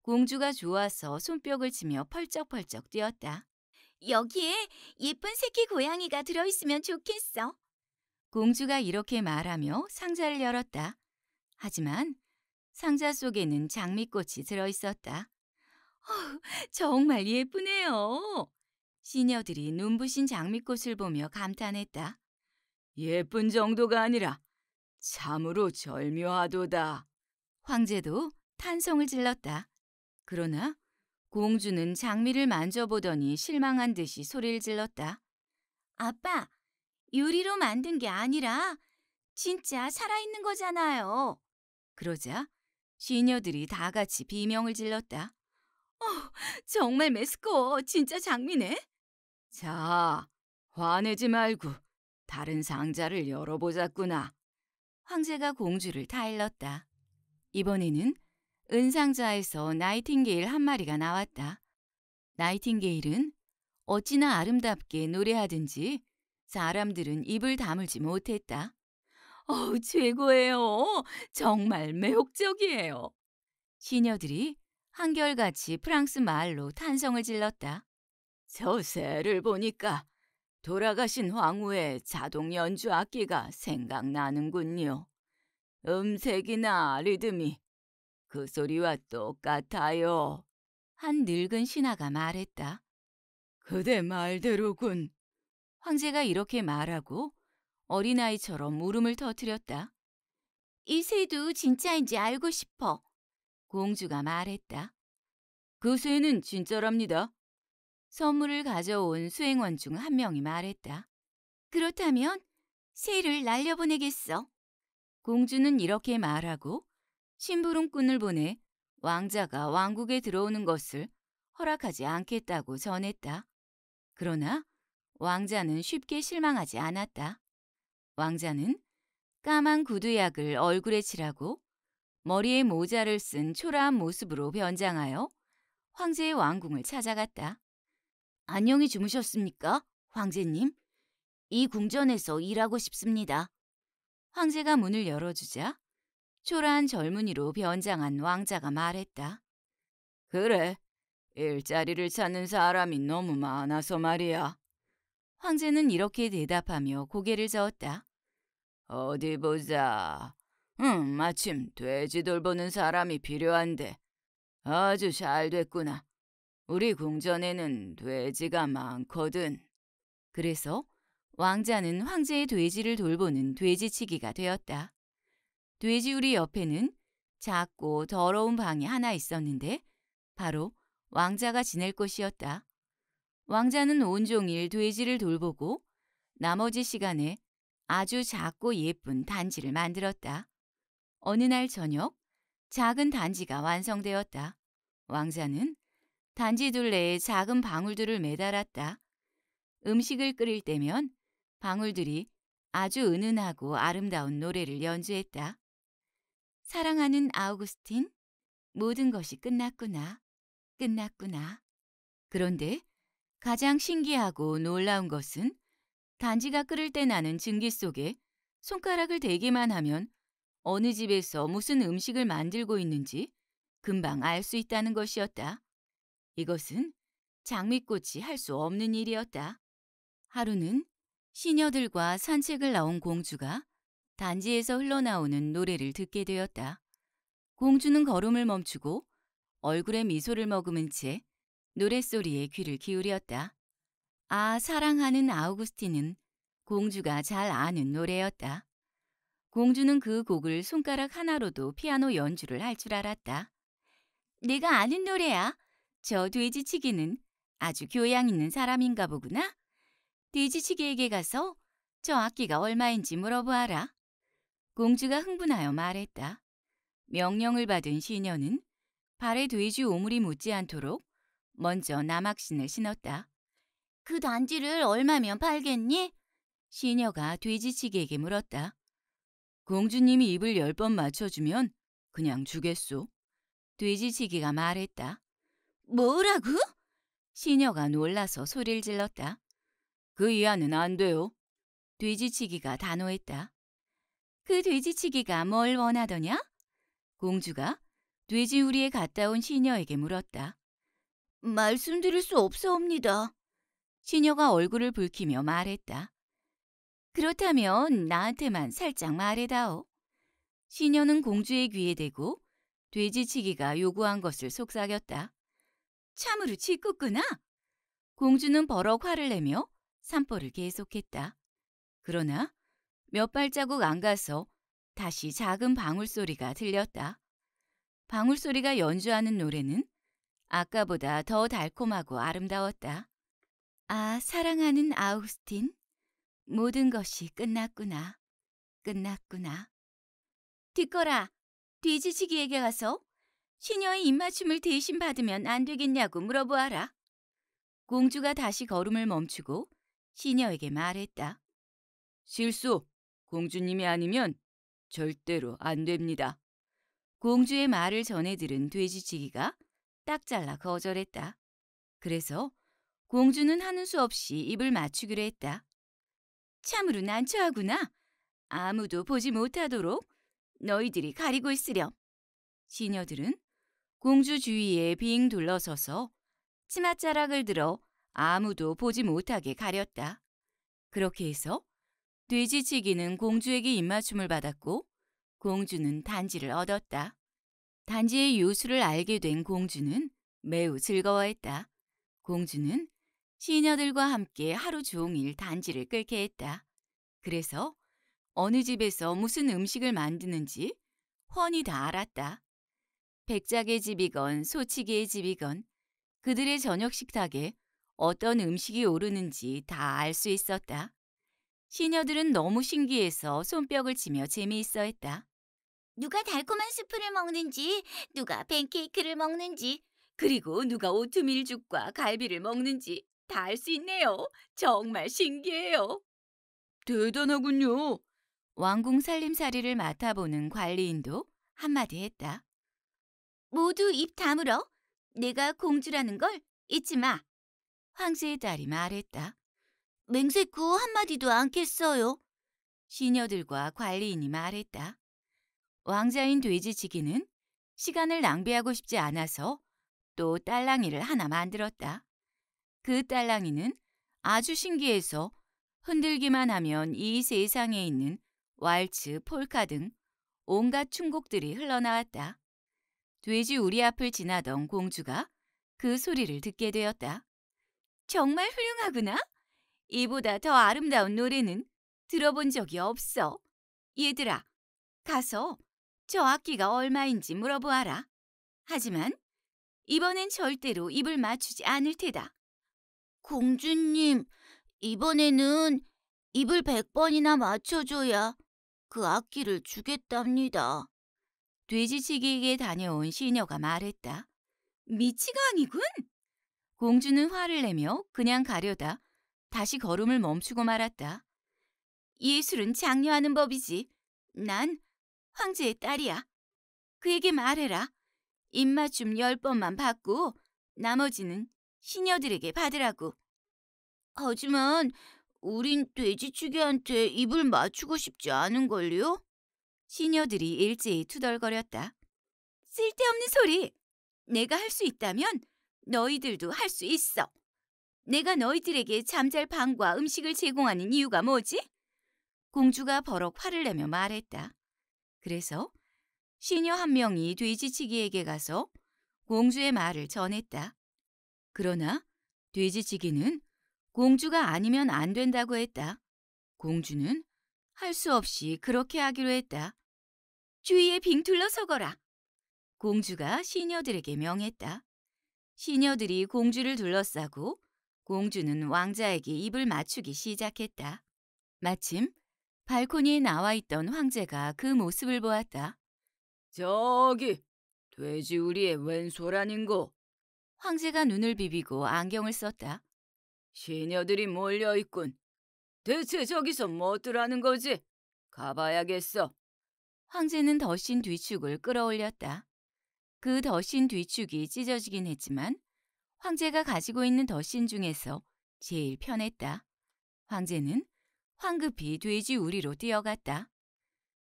공주가 좋아서 손뼉을 치며 펄쩍펄쩍 뛰었다. 여기에 예쁜 새끼 고양이가 들어있으면 좋겠어. 공주가 이렇게 말하며 상자를 열었다. 하지만 상자 속에는 장미꽃이 들어있었다. 어, 정말 예쁘네요. 시녀들이 눈부신 장미꽃을 보며 감탄했다. 예쁜 정도가 아니라 참으로 절묘하도다. 황제도 탄성을 질렀다. 그러나 공주는 장미를 만져보더니 실망한 듯이 소리를 질렀다. 아빠, 유리로 만든 게 아니라 진짜 살아있는 거잖아요. 그러자 시녀들이 다 같이 비명을 질렀다. 어, 정말 메스꺼 진짜 장미네. 자, 화내지 말고 다른 상자를 열어보자꾸나. 황제가 공주를 타일렀다. 이번에는 은상자에서 나이팅게일 한 마리가 나왔다. 나이팅게일은 어찌나 아름답게 노래하든지 사람들은 입을 다물지 못했다. 어우, 최고예요. 정말 매혹적이에요. 시녀들이 한결같이 프랑스 말로 탄성을 질렀다. 저 새를 보니까 돌아가신 황후의 자동 연주 악기가 생각나는군요. 음색이나 리듬이 그 소리와 똑같아요. 한 늙은 신하가 말했다. 그대 말대로군. 황제가 이렇게 말하고 어린아이처럼 울음을 터뜨렸다. 이 새도 진짜인지 알고 싶어. 공주가 말했다. 그 새는 진짜랍니다. 선물을 가져온 수행원 중 한 명이 말했다. 그렇다면 새를 날려보내겠어. 공주는 이렇게 말하고 심부름꾼을 보내 왕자가 왕국에 들어오는 것을 허락하지 않겠다고 전했다. 그러나 왕자는 쉽게 실망하지 않았다. 왕자는 까만 구두약을 얼굴에 칠하고 머리에 모자를 쓴 초라한 모습으로 변장하여 황제의 왕궁을 찾아갔다. 안녕히 주무셨습니까? 황제님? 이 궁전에서 일하고 싶습니다. 황제가 문을 열어주자 초라한 젊은이로 변장한 왕자가 말했다. 그래, 일자리를 찾는 사람이 너무 많아서 말이야. 황제는 이렇게 대답하며 고개를 저었다. 어디 보자. 응, 마침 돼지 돌보는 사람이 필요한데. 아주 잘 됐구나. 우리 궁전에는 돼지가 많거든. 그래서 왕자는 황제의 돼지를 돌보는 돼지치기가 되었다. 돼지우리 옆에는 작고 더러운 방이 하나 있었는데 바로 왕자가 지낼 곳이었다. 왕자는 온종일 돼지를 돌보고 나머지 시간에 아주 작고 예쁜 단지를 만들었다. 어느 날 저녁 작은 단지가 완성되었다. 왕자는 단지 둘레에 작은 방울들을 매달았다. 음식을 끓일 때면 방울들이 아주 은은하고 아름다운 노래를 연주했다. 사랑하는 아우구스틴, 모든 것이 끝났구나, 끝났구나. 그런데 가장 신기하고 놀라운 것은 단지가 끓을 때 나는 증기 속에 손가락을 대기만 하면 어느 집에서 무슨 음식을 만들고 있는지 금방 알 수 있다는 것이었다. 이것은 장미꽃이 할 수 없는 일이었다. 하루는 시녀들과 산책을 나온 공주가 단지에서 흘러나오는 노래를 듣게 되었다. 공주는 걸음을 멈추고 얼굴에 미소를 머금은 채 노랫소리에 귀를 기울였다. 아 사랑하는 아우구스틴은 공주가 잘 아는 노래였다. 공주는 그 곡을 손가락 하나로도 피아노 연주를 할 줄 알았다. 내가 아는 노래야. 저 돼지치기는 아주 교양 있는 사람인가 보구나. 돼지치기에게 가서 저 악기가 얼마인지 물어보아라. 공주가 흥분하여 말했다. 명령을 받은 시녀는 발에 돼지 오물이 묻지 않도록 먼저 남악신을 신었다. 그 단지를 얼마면 팔겠니? 시녀가 돼지치기에게 물었다. 공주님이 입을 열 번 맞춰주면 그냥 주겠소. 돼지치기가 말했다. 뭐라고? 시녀가 놀라서 소리를 질렀다. 그 이하는 안 돼요. 돼지치기가 단호했다. 그 돼지치기가 뭘 원하더냐? 공주가 돼지우리에 갔다 온 시녀에게 물었다. 말씀드릴 수 없사옵니다. 시녀가 얼굴을 붉히며 말했다. 그렇다면 나한테만 살짝 말해다오. 시녀는 공주의 귀에 대고 돼지치기가 요구한 것을 속삭였다. 참으로 짓궂구나. 공주는 버럭 화를 내며 산보를 계속했다. 그러나 몇 발자국 안 가서 다시 작은 방울소리가 들렸다. 방울소리가 연주하는 노래는 아까보다 더 달콤하고 아름다웠다. 아, 사랑하는 아우스틴. 모든 것이 끝났구나. 끝났구나. 뒤거라. 뒤지치기에게 가서 시녀의 입맞춤을 대신 받으면 안 되겠냐고 물어보아라. 공주가 다시 걸음을 멈추고 시녀에게 말했다. 실수, 공주님이 아니면 절대로 안 됩니다. 공주의 말을 전해 들은 돼지치기가 딱 잘라 거절했다. 그래서 공주는 하는 수 없이 입을 맞추기로 했다. 참으로 난처하구나. 아무도 보지 못하도록 너희들이 가리고 있으렴. 시녀들은 공주 주위에 빙 둘러서서 치맛자락을 들어 아무도 보지 못하게 가렸다. 그렇게 해서 돼지치기는 공주에게 입맞춤을 받았고 공주는 단지를 얻었다. 단지의 요술을 알게 된 공주는 매우 즐거워했다. 공주는 시녀들과 함께 하루 종일 단지를 끌게 했다. 그래서 어느 집에서 무슨 음식을 만드는지 훤히 다 알았다. 백작의 집이건 소치기의 집이건 그들의 저녁 식탁에 어떤 음식이 오르는지 다 알 수 있었다. 시녀들은 너무 신기해서 손뼉을 치며 재미있어 했다. 누가 달콤한 수프를 먹는지, 누가 팬케이크를 먹는지, 그리고 누가 오트밀 죽과 갈비를 먹는지 다 알 수 있네요. 정말 신기해요. 대단하군요. 왕궁 살림살이를 맡아보는 관리인도 한마디 했다. 모두 입 다물어. 내가 공주라는 걸 잊지 마. 황제의 딸이 말했다. 맹세코 한마디도 않겠어요. 시녀들과 관리인이 말했다. 왕자인 돼지치기는 시간을 낭비하고 싶지 않아서 또 딸랑이를 하나 만들었다. 그 딸랑이는 아주 신기해서 흔들기만 하면 이 세상에 있는 왈츠, 폴카 등 온갖 춤곡들이 흘러나왔다. 돼지 우리 앞을 지나던 공주가 그 소리를 듣게 되었다. 정말 훌륭하구나. 이보다 더 아름다운 노래는 들어본 적이 없어. 얘들아, 가서 저 악기가 얼마인지 물어보아라. 하지만 이번엔 절대로 입을 맞추지 않을 테다. 공주님, 이번에는 입을 백번이나 맞춰줘야 그 악기를 주겠답니다. 돼지치기에 게 다녀온 시녀가 말했다. 미치가 아니군! 공주는 화를 내며 그냥 가려다 다시 걸음을 멈추고 말았다. 예술은 장려하는 법이지. 난 황제의 딸이야. 그에게 말해라. 입맞춤 열 번만 받고 나머지는 시녀들에게 받으라고. 하지만 우린 돼지치기한테 입을 맞추고 싶지 않은걸요? 시녀들이 일제히 투덜거렸다. 쓸데없는 소리! 내가 할 수 있다면 너희들도 할 수 있어. 내가 너희들에게 잠잘 방과 음식을 제공하는 이유가 뭐지? 공주가 버럭 화를 내며 말했다. 그래서 시녀 한 명이 돼지치기에게 가서 공주의 말을 전했다. 그러나 돼지치기는 공주가 아니면 안 된다고 했다. 공주는 할수 없이 그렇게 하기로 했다. 주위에 빙둘러 서거라. 공주가 시녀들에게 명했다. 시녀들이 공주를 둘러싸고 공주는 왕자에게 입을 맞추기 시작했다. 마침 발코니에 나와 있던 황제가 그 모습을 보았다. 저기 돼지 우리의 왼손아닌고 황제가 눈을 비비고 안경을 썼다. 시녀들이 몰려있군. 대체 저기서 뭐더라는 거지? 가봐야겠어. 황제는 더신 뒤축을 끌어올렸다. 그 더신 뒤축이 찢어지긴 했지만 황제가 가지고 있는 더신 중에서 제일 편했다. 황제는 황급히 돼지우리로 뛰어갔다.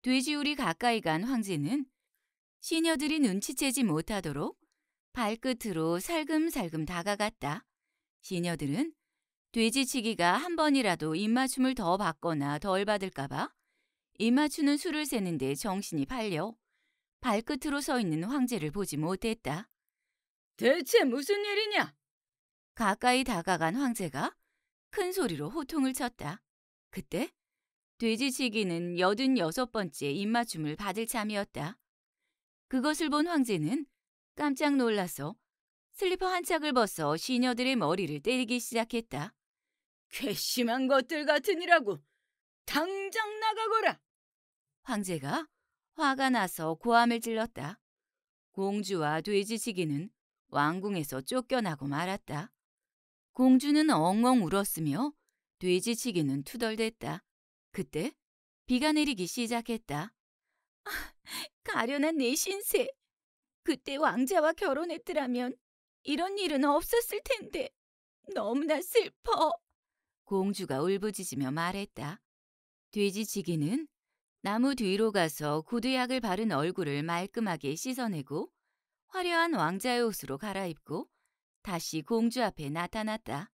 돼지우리 가까이 간 황제는 시녀들이 눈치채지 못하도록 발끝으로 살금살금 다가갔다. 시녀들은 돼지치기가 한 번이라도 입맞춤을 더 받거나 덜 받을까봐 입맞추는 수를 세는데 정신이 팔려 발끝으로 서 있는 황제를 보지 못했다. 대체 무슨 일이냐? 가까이 다가간 황제가 큰 소리로 호통을 쳤다. 그때 돼지치기는 여든 여섯 번째 입맞춤을 받을 참이었다. 그것을 본 황제는 깜짝 놀라서 슬리퍼 한짝을 벗어 시녀들의 머리를 때리기 시작했다. 괘씸한 것들 같으니라고 당장 나가거라. 황제가 화가 나서 고함을 질렀다. 공주와 돼지치기는 왕궁에서 쫓겨나고 말았다. 공주는 엉엉 울었으며 돼지치기는 투덜댔다. 그때 비가 내리기 시작했다. 아, 가련한 내 신세. 그때 왕자와 결혼했더라면 이런 일은 없었을 텐데 너무나 슬퍼. 공주가 울부짖으며 말했다. 돼지지기는 나무 뒤로 가서 구두약을 바른 얼굴을 말끔하게 씻어내고 화려한 왕자의 옷으로 갈아입고 다시 공주 앞에 나타났다.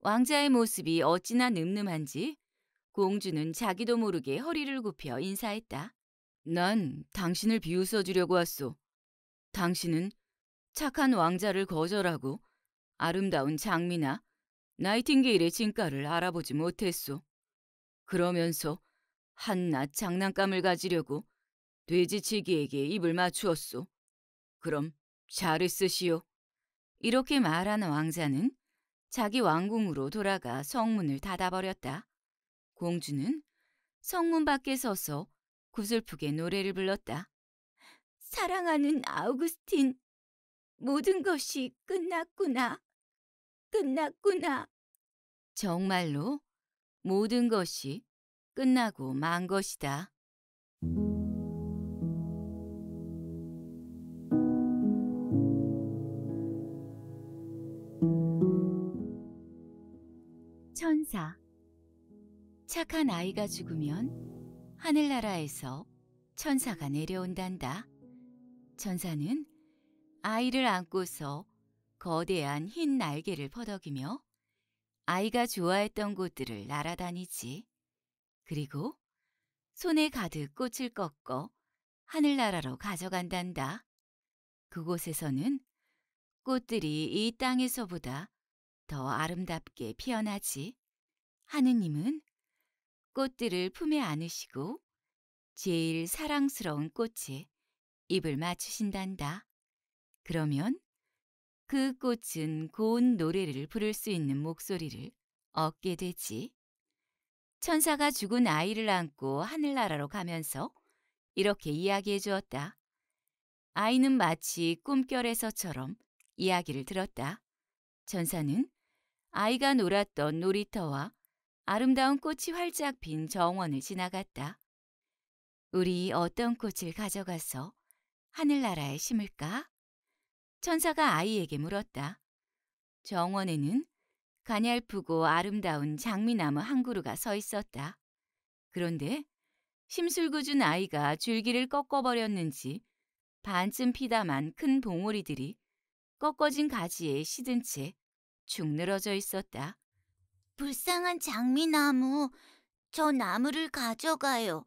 왕자의 모습이 어찌나 늠름한지 공주는 자기도 모르게 허리를 굽혀 인사했다. 난 당신을 비웃어 주려고 왔소. 당신은 착한 왕자를 거절하고 아름다운 장미나 나이팅게일의 진가를 알아보지 못했소. 그러면서 한낱 장난감을 가지려고 돼지치기에게 입을 맞추었소. 그럼 샤르스시오. 이렇게 말하는 왕자는 자기 왕궁으로 돌아가 성문을 닫아버렸다. 공주는 성문 밖에 서서 구슬프게 노래를 불렀다. 사랑하는 아우구스틴, 모든 것이 끝났구나. 끝났구나. 정말로 모든 것이 끝나고 만 것이다. 천사 착한 아이가 죽으면 하늘나라에서 천사가 내려온단다. 천사는 아이를 안고서 거대한 흰 날개를 퍼덕이며 아이가 좋아했던 곳들을 날아다니지. 그리고 손에 가득 꽃을 꺾어 하늘나라로 가져간단다. 그곳에서는 꽃들이 이 땅에서보다 더 아름답게 피어나지. 하느님은 꽃들을 품에 안으시고 제일 사랑스러운 꽃에 입을 맞추신단다. 그러면 그 꽃은 고운 노래를 부를 수 있는 목소리를 얻게 되지. 천사가 죽은 아이를 안고 하늘나라로 가면서 이렇게 이야기해 주었다. 아이는 마치 꿈결에서처럼 이야기를 들었다. 천사는 아이가 놀았던 놀이터와 아름다운 꽃이 활짝 핀 정원을 지나갔다. 우리 어떤 꽃을 가져가서 하늘나라에 심을까? 천사가 아이에게 물었다. 정원에는 가냘프고 아름다운 장미나무 한 그루가 서 있었다. 그런데 심술궂은 아이가 줄기를 꺾어버렸는지 반쯤 피다만 큰 봉오리들이 꺾어진 가지에 시든 채 축 늘어져 있었다. 불쌍한 장미나무, 저 나무를 가져가요.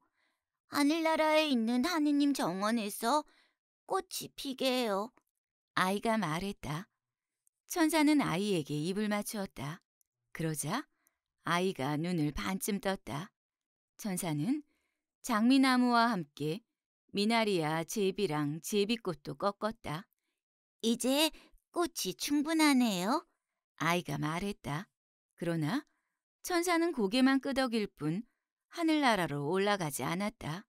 하늘나라에 있는 하느님 정원에서 꽃이 피게 해요. 아이가 말했다. 천사는 아이에게 입을 맞추었다. 그러자 아이가 눈을 반쯤 떴다. 천사는 장미나무와 함께 미나리와 제비랑 제비꽃도 꺾었다. 이제 꽃이 충분하네요. 아이가 말했다. 그러나 천사는 고개만 끄덕일 뿐 하늘나라로 올라가지 않았다.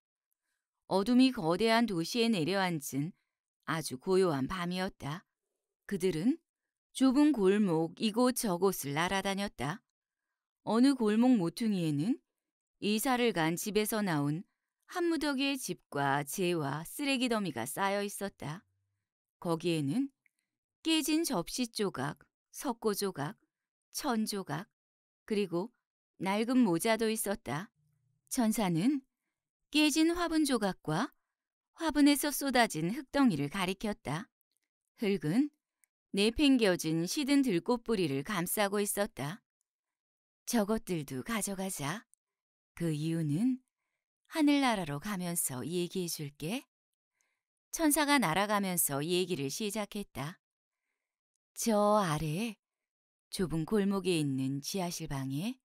어둠이 거대한 도시에 내려앉은 아주 고요한 밤이었다. 그들은 좁은 골목 이곳 저곳을 날아다녔다. 어느 골목 모퉁이에는 이사를 간 집에서 나온 한 무더기의 집과 재와 쓰레기 더미가 쌓여 있었다. 거기에는 깨진 접시 조각, 석고 조각, 천 조각, 그리고 낡은 모자도 있었다. 천사는 깨진 화분 조각과 화분에서 쏟아진 흙덩이를 가리켰다. 흙은 내팽겨진 시든 들꽃뿌리를 감싸고 있었다. 저것들도 가져가자. 그 이유는 하늘나라로 가면서 얘기해 줄게. 천사가 날아가면서 얘기를 시작했다. 저 아래 좁은 골목에 있는 지하실 방에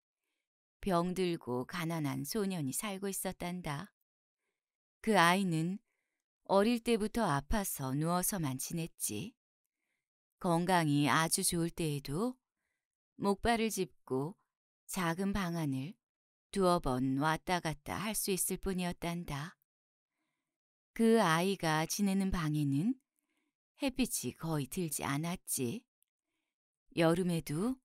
병들고 가난한 소년이 살고 있었단다. 그 아이는 어릴 때부터 아파서 누워서만 지냈지. 건강이 아주 좋을 때에도 목발을 짚고 작은 방안을 두어 번 왔다 갔다 할 수 있을 뿐이었단다. 그 아이가 지내는 방에는 햇빛이 거의 들지 않았지. 여름에도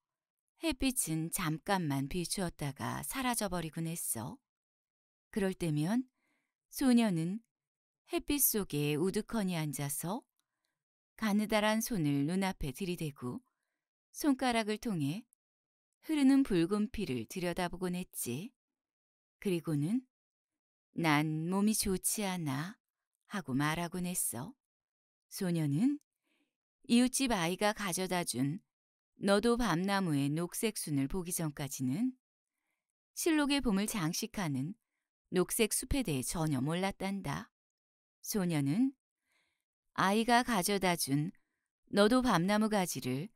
햇빛은 잠깐만 비추었다가 사라져버리곤 했어. 그럴 때면 소녀는 햇빛 속에 우두커니 앉아서 가느다란 손을 눈앞에 들이대고 손가락을 통해 흐르는 붉은 피를 들여다보곤 했지. 그리고는 난 몸이 좋지 않아 하고 말하곤 했어. 소녀는 이웃집 아이가 가져다 준 너도 밤나무의 녹색 순을 보기 전까지는 실록의 봄을 장식하는 녹색 숲에 대해 전혀 몰랐단다. 소녀는 아이가 가져다 준 너도 밤나무 가지를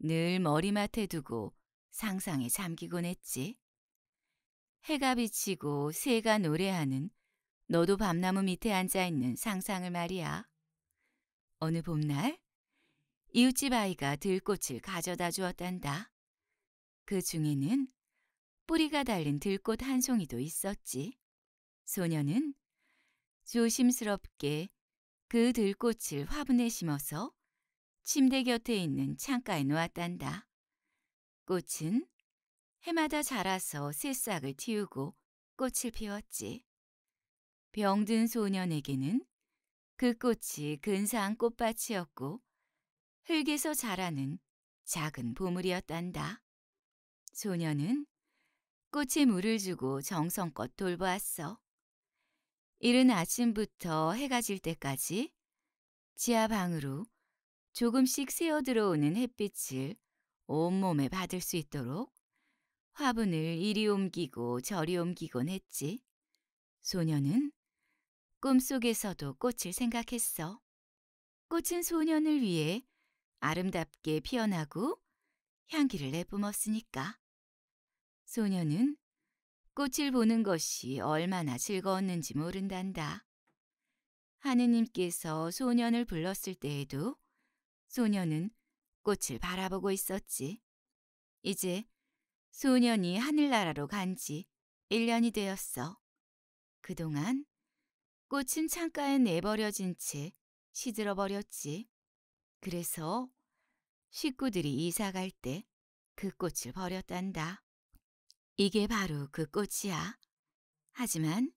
늘 머리맡에 두고 상상에 잠기곤 했지. 해가 비치고 새가 노래하는 너도 밤나무 밑에 앉아있는 상상을 말이야. 어느 봄날 이웃집 아이가 들꽃을 가져다 주었단다. 그 중에는 뿌리가 달린 들꽃 한 송이도 있었지. 소녀는 조심스럽게 그 들꽃을 화분에 심어서 침대 곁에 있는 창가에 놓았단다. 꽃은 해마다 자라서 새싹을 틔우고 꽃을 피웠지. 병든 소년에게는 그 꽃이 근사한 꽃밭이었고 흙에서 자라는 작은 보물이었단다. 소년은 꽃에 물을 주고 정성껏 돌보았어. 이른 아침부터 해가 질 때까지 지하 방으로 조금씩 새어 들어오는 햇빛을 온몸에 받을 수 있도록 화분을 이리 옮기고 저리 옮기곤 했지. 소녀는 꿈속에서도 꽃을 생각했어. 꽃은 소년을 위해 아름답게 피어나고 향기를 내뿜었으니까. 소녀는 꽃을 보는 것이 얼마나 즐거웠는지 모른단다. 하느님께서 소년을 불렀을 때에도 소년은 꽃을 바라보고 있었지. 이제 소년이 하늘나라로 간 지 1년이 되었어. 그동안 꽃은 창가에 내버려진 채 시들어버렸지. 그래서 식구들이 이사 갈 때 그 꽃을 버렸단다. 이게 바로 그 꽃이야. 하지만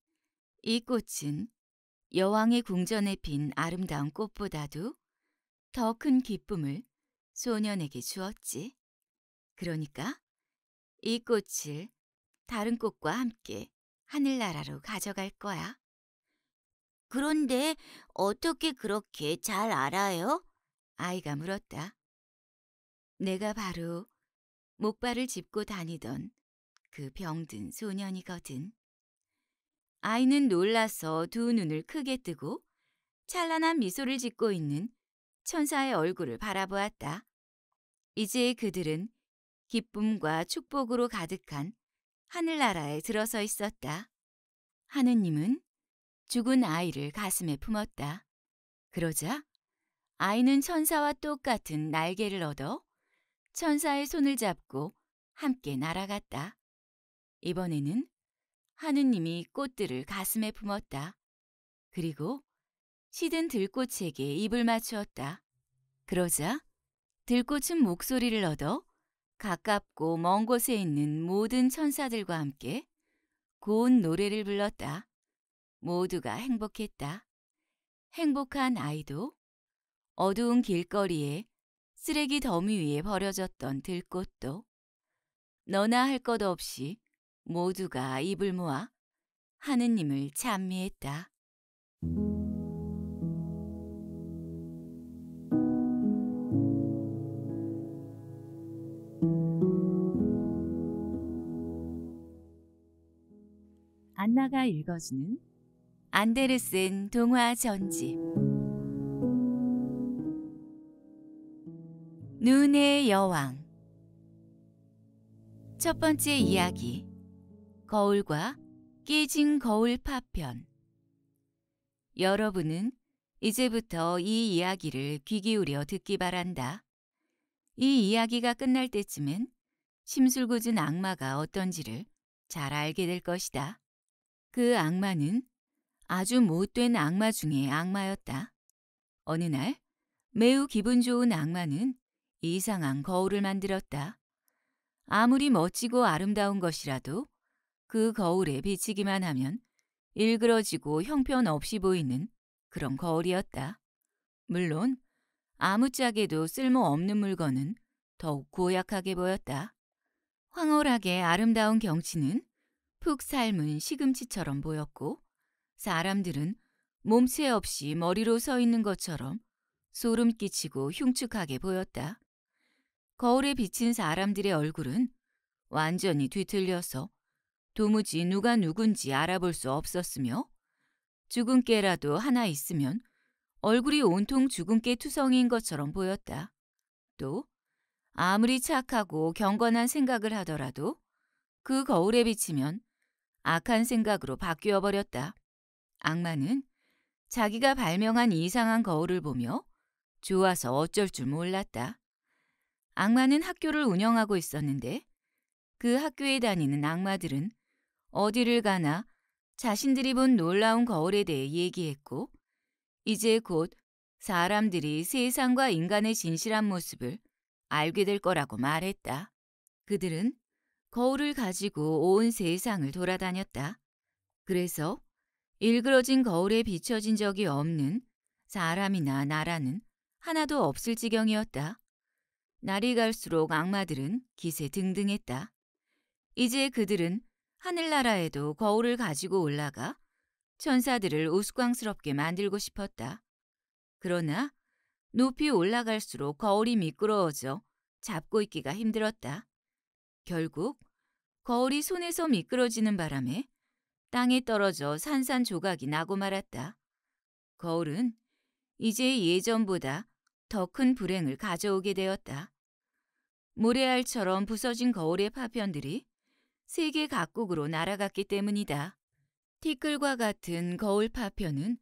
이 꽃은 여왕의 궁전에 핀 아름다운 꽃보다도 더 큰 기쁨을 소년에게 주었지. 그러니까 이 꽃을 다른 꽃과 함께 하늘나라로 가져갈 거야. 그런데 어떻게 그렇게 잘 알아요? 아이가 물었다. 내가 바로 목발을 짚고 다니던 그 병든 소년이거든. 아이는 놀라서 두 눈을 크게 뜨고 찬란한 미소를 짓고 있는 천사의 얼굴을 바라보았다. 이제 그들은 기쁨과 축복으로 가득한 하늘나라에 들어서 있었다. 하느님은 죽은 아이를 가슴에 품었다. 그러자 아이는 천사와 똑같은 날개를 얻어 천사의 손을 잡고 함께 날아갔다. 이번에는 하느님이 꽃들을 가슴에 품었다. 그리고 시든 들꽃에게 입을 맞추었다. 그러자 들꽃은 목소리를 얻어 가깝고 먼 곳에 있는 모든 천사들과 함께 고운 노래를 불렀다. 모두가 행복했다. 행복한 아이도 어두운 길거리에 쓰레기 더미 위에 버려졌던 들꽃도 너나 할 것 없이 모두가 입을 모아 하느님을 찬미했다. 안나가 읽어주는 안데르센 동화 전집 눈의 여왕 첫 번째 이야기 거울과 깨진 거울 파편 여러분은 이제부터 이 이야기를 귀 기울여 듣기 바란다. 이 이야기가 끝날 때쯤엔 심술궂은 악마가 어떤지를 잘 알게 될 것이다. 그 악마는 아주 못된 악마 중에 악마였다. 어느 날 매우 기분 좋은 악마는 이상한 거울을 만들었다. 아무리 멋지고 아름다운 것이라도 그 거울에 비치기만 하면 일그러지고 형편없이 보이는 그런 거울이었다. 물론 아무짝에도 쓸모없는 물건은 더욱 고약하게 보였다. 황홀하게 아름다운 경치는 푹 삶은 시금치처럼 보였고 사람들은 몸체 없이 머리로 서 있는 것처럼 소름 끼치고 흉측하게 보였다. 거울에 비친 사람들의 얼굴은 완전히 뒤틀려서 도무지 누가 누군지 알아볼 수 없었으며 죽은 깨라도 하나 있으면 얼굴이 온통 죽은 깨 투성인 것처럼 보였다. 또 아무리 착하고 경건한 생각을 하더라도 그 거울에 비치면 악한 생각으로 바뀌어 버렸다. 악마는 자기가 발명한 이상한 거울을 보며 좋아서 어쩔 줄 몰랐다. 악마는 학교를 운영하고 있었는데 그 학교에 다니는 악마들은 어디를 가나 자신들이 본 놀라운 거울에 대해 얘기했고 이제 곧 사람들이 세상과 인간의 진실한 모습을 알게 될 거라고 말했다. 그들은 거울을 가지고 온 세상을 돌아다녔다. 그래서 일그러진 거울에 비춰진 적이 없는 사람이나 나라는 하나도 없을 지경이었다. 날이 갈수록 악마들은 기세 등등했다. 이제 그들은 하늘나라에도 거울을 가지고 올라가 천사들을 우스꽝스럽게 만들고 싶었다. 그러나 높이 올라갈수록 거울이 미끄러워져 잡고 있기가 힘들었다. 결국 거울이 손에서 미끄러지는 바람에 땅에 떨어져 산산조각이 나고 말았다. 거울은 이제 예전보다 더 큰 불행을 가져오게 되었다. 모래알처럼 부서진 거울의 파편들이 세계 각국으로 날아갔기 때문이다. 티끌과 같은 거울 파편은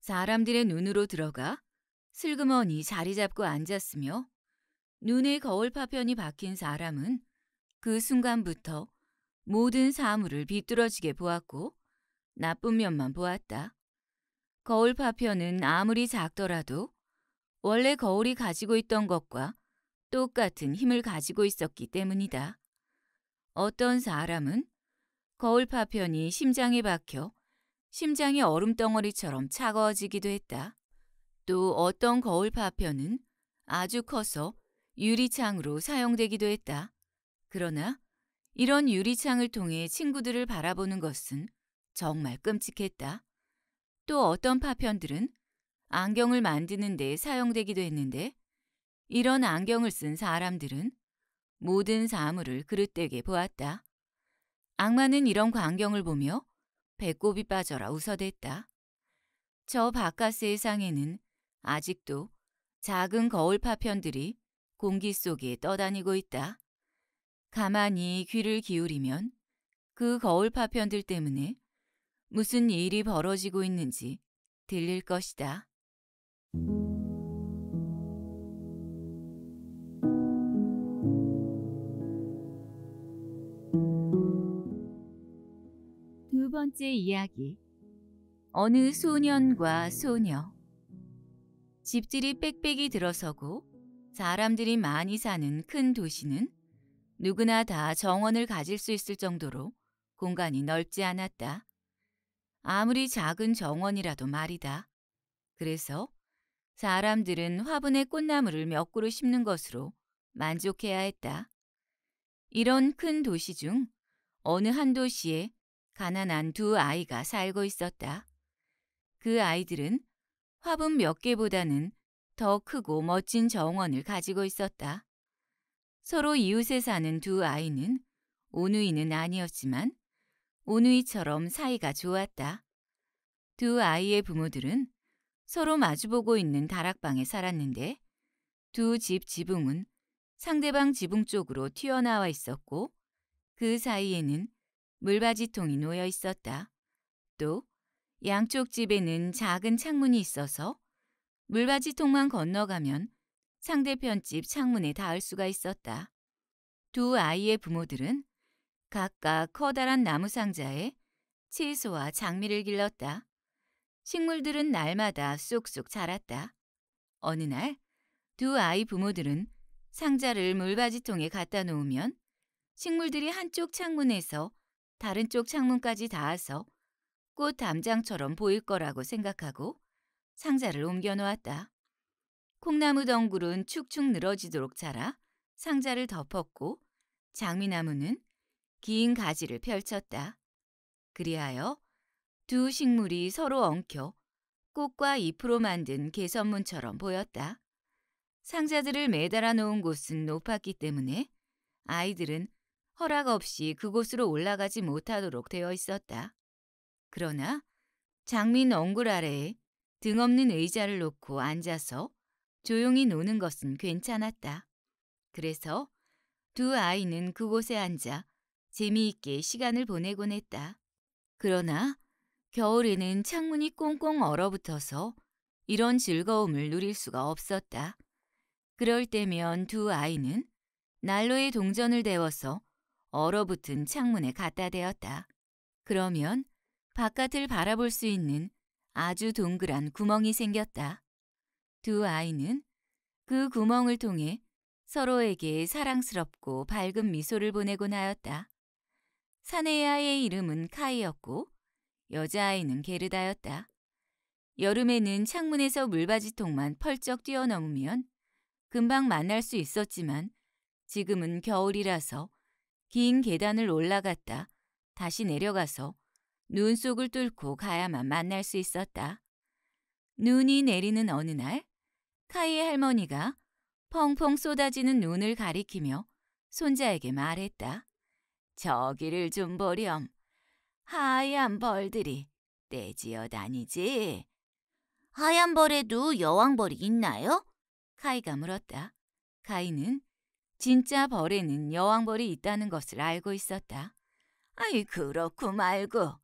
사람들의 눈으로 들어가 슬그머니 자리 잡고 앉았으며 눈에 거울 파편이 박힌 사람은 그 순간부터 모든 사물을 비뚤어지게 보았고 나쁜 면만 보았다. 거울 파편은 아무리 작더라도 원래 거울이 가지고 있던 것과 똑같은 힘을 가지고 있었기 때문이다. 어떤 사람은 거울 파편이 심장에 박혀 심장이 얼음덩어리처럼 차가워지기도 했다. 또 어떤 거울 파편은 아주 커서 유리창으로 사용되기도 했다. 그러나 이런 유리창을 통해 친구들을 바라보는 것은 정말 끔찍했다. 또 어떤 파편들은 안경을 만드는 데 사용되기도 했는데 이런 안경을 쓴 사람들은 모든 사물을 그릇되게 보았다. 악마는 이런 광경을 보며 배꼽이 빠져라 웃어댔다. 저 바깥 세상에는 아직도 작은 거울 파편들이 공기 속에 떠다니고 있다. 가만히 귀를 기울이면 그 거울 파편들 때문에 무슨 일이 벌어지고 있는지 들릴 것이다. 번째 이야기 어느 소년과 소녀 집들이 빽빽이 들어서고 사람들이 많이 사는 큰 도시는 누구나 다 정원을 가질 수 있을 정도로 공간이 넓지 않았다. 아무리 작은 정원이라도 말이다. 그래서 사람들은 화분에 꽃나무를 몇 그루 심는 것으로 만족해야 했다. 이런 큰 도시 중 어느 한 도시에 가난한 두 아이가 살고 있었다. 그 아이들은 화분 몇 개보다는 더 크고 멋진 정원을 가지고 있었다. 서로 이웃에 사는 두 아이는 온누이는 아니었지만 온누이처럼 사이가 좋았다. 두 아이의 부모들은 서로 마주보고 있는 다락방에 살았는데 두 집 지붕은 상대방 지붕 쪽으로 튀어나와 있었고 그 사이에는 물바지통이 놓여 있었다. 또 양쪽 집에는 작은 창문이 있어서 물바지통만 건너가면 상대편 집 창문에 닿을 수가 있었다. 두 아이의 부모들은 각각 커다란 나무 상자에 채소와 장미를 길렀다. 식물들은 날마다 쑥쑥 자랐다. 어느 날 두 아이 부모들은 상자를 물바지통에 갖다 놓으면 식물들이 한쪽 창문에서 다른 쪽 창문까지 닿아서 꽃 담장처럼 보일 거라고 생각하고 상자를 옮겨 놓았다. 콩나무 덩굴은 축축 늘어지도록 자라 상자를 덮었고 장미나무는 긴 가지를 펼쳤다. 그리하여 두 식물이 서로 엉켜 꽃과 잎으로 만든 개선문처럼 보였다. 상자들을 매달아 놓은 곳은 높았기 때문에 아이들은 허락 없이 그곳으로 올라가지 못하도록 되어 있었다. 그러나 장민 엉굴 아래에 등 없는 의자를 놓고 앉아서 조용히 노는 것은 괜찮았다. 그래서 두 아이는 그곳에 앉아 재미있게 시간을 보내곤 했다. 그러나 겨울에는 창문이 꽁꽁 얼어붙어서 이런 즐거움을 누릴 수가 없었다. 그럴 때면 두 아이는 난로에 동전을 데워서 얼어붙은 창문에 갖다 대었다. 그러면 바깥을 바라볼 수 있는 아주 동그란 구멍이 생겼다. 두 아이는 그 구멍을 통해 서로에게 사랑스럽고 밝은 미소를 보내곤 하였다. 사내아의 이 이름은 카이였고 여자아이는 게르다였다. 여름에는 창문에서 물바지통만 펄쩍 뛰어넘으면 금방 만날 수 있었지만 지금은 겨울이라서 긴 계단을 올라갔다. 다시 내려가서 눈 속을 뚫고 가야만 만날 수 있었다. 눈이 내리는 어느 날 카이의 할머니가 펑펑 쏟아지는 눈을 가리키며 손자에게 말했다. 저기를 좀 보렴. 하얀 벌들이 떼지어 다니지. 하얀 벌에도 여왕벌이 있나요? 카이가 물었다. 카이는 진짜 벌에는 여왕벌이 있다는 것을 알고 있었다. 아이 그렇고 말고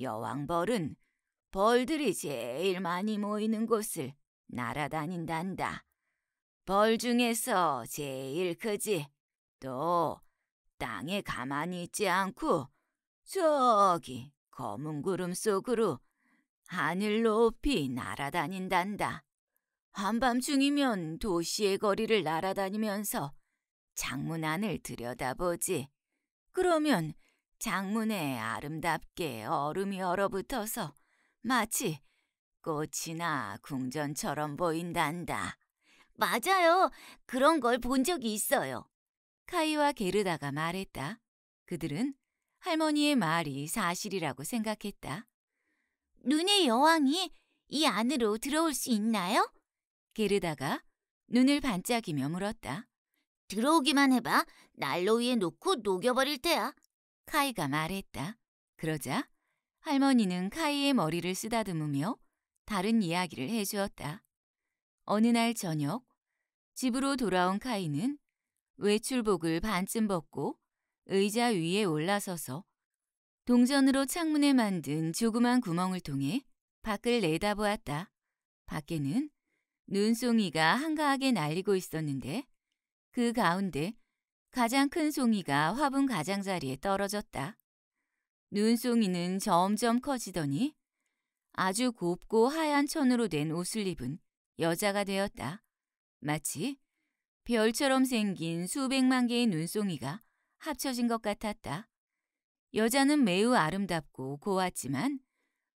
여왕벌은 벌들이 제일 많이 모이는 곳을 날아다닌단다. 벌 중에서 제일 크지. 또 땅에 가만히 있지 않고 저기 검은 구름 속으로 하늘 높이 날아다닌단다. 한밤중이면 도시의 거리를 날아다니면서 장문 안을 들여다보지. 그러면 장문에 아름답게 얼음이 얼어붙어서 마치 꽃이나 궁전처럼 보인단다. 맞아요. 그런 걸 본 적이 있어요. 카이와 게르다가 말했다. 그들은 할머니의 말이 사실이라고 생각했다. 눈의 여왕이 이 안으로 들어올 수 있나요? 게르다가 눈을 반짝이며 물었다. 들어오기만 해봐. 난로 위에 놓고 녹여버릴 테야. 카이가 말했다. 그러자 할머니는 카이의 머리를 쓰다듬으며 다른 이야기를 해주었다. 어느 날 저녁 집으로 돌아온 카이는 외출복을 반쯤 벗고 의자 위에 올라서서 동전으로 창문에 만든 조그만 구멍을 통해 밖을 내다보았다. 밖에는 눈송이가 한가하게 날리고 있었는데 그 가운데 가장 큰 송이가 화분 가장자리에 떨어졌다. 눈송이는 점점 커지더니 아주 곱고 하얀 천으로 된 옷을 입은 여자가 되었다. 마치 별처럼 생긴 수백만 개의 눈송이가 합쳐진 것 같았다. 여자는 매우 아름답고 고왔지만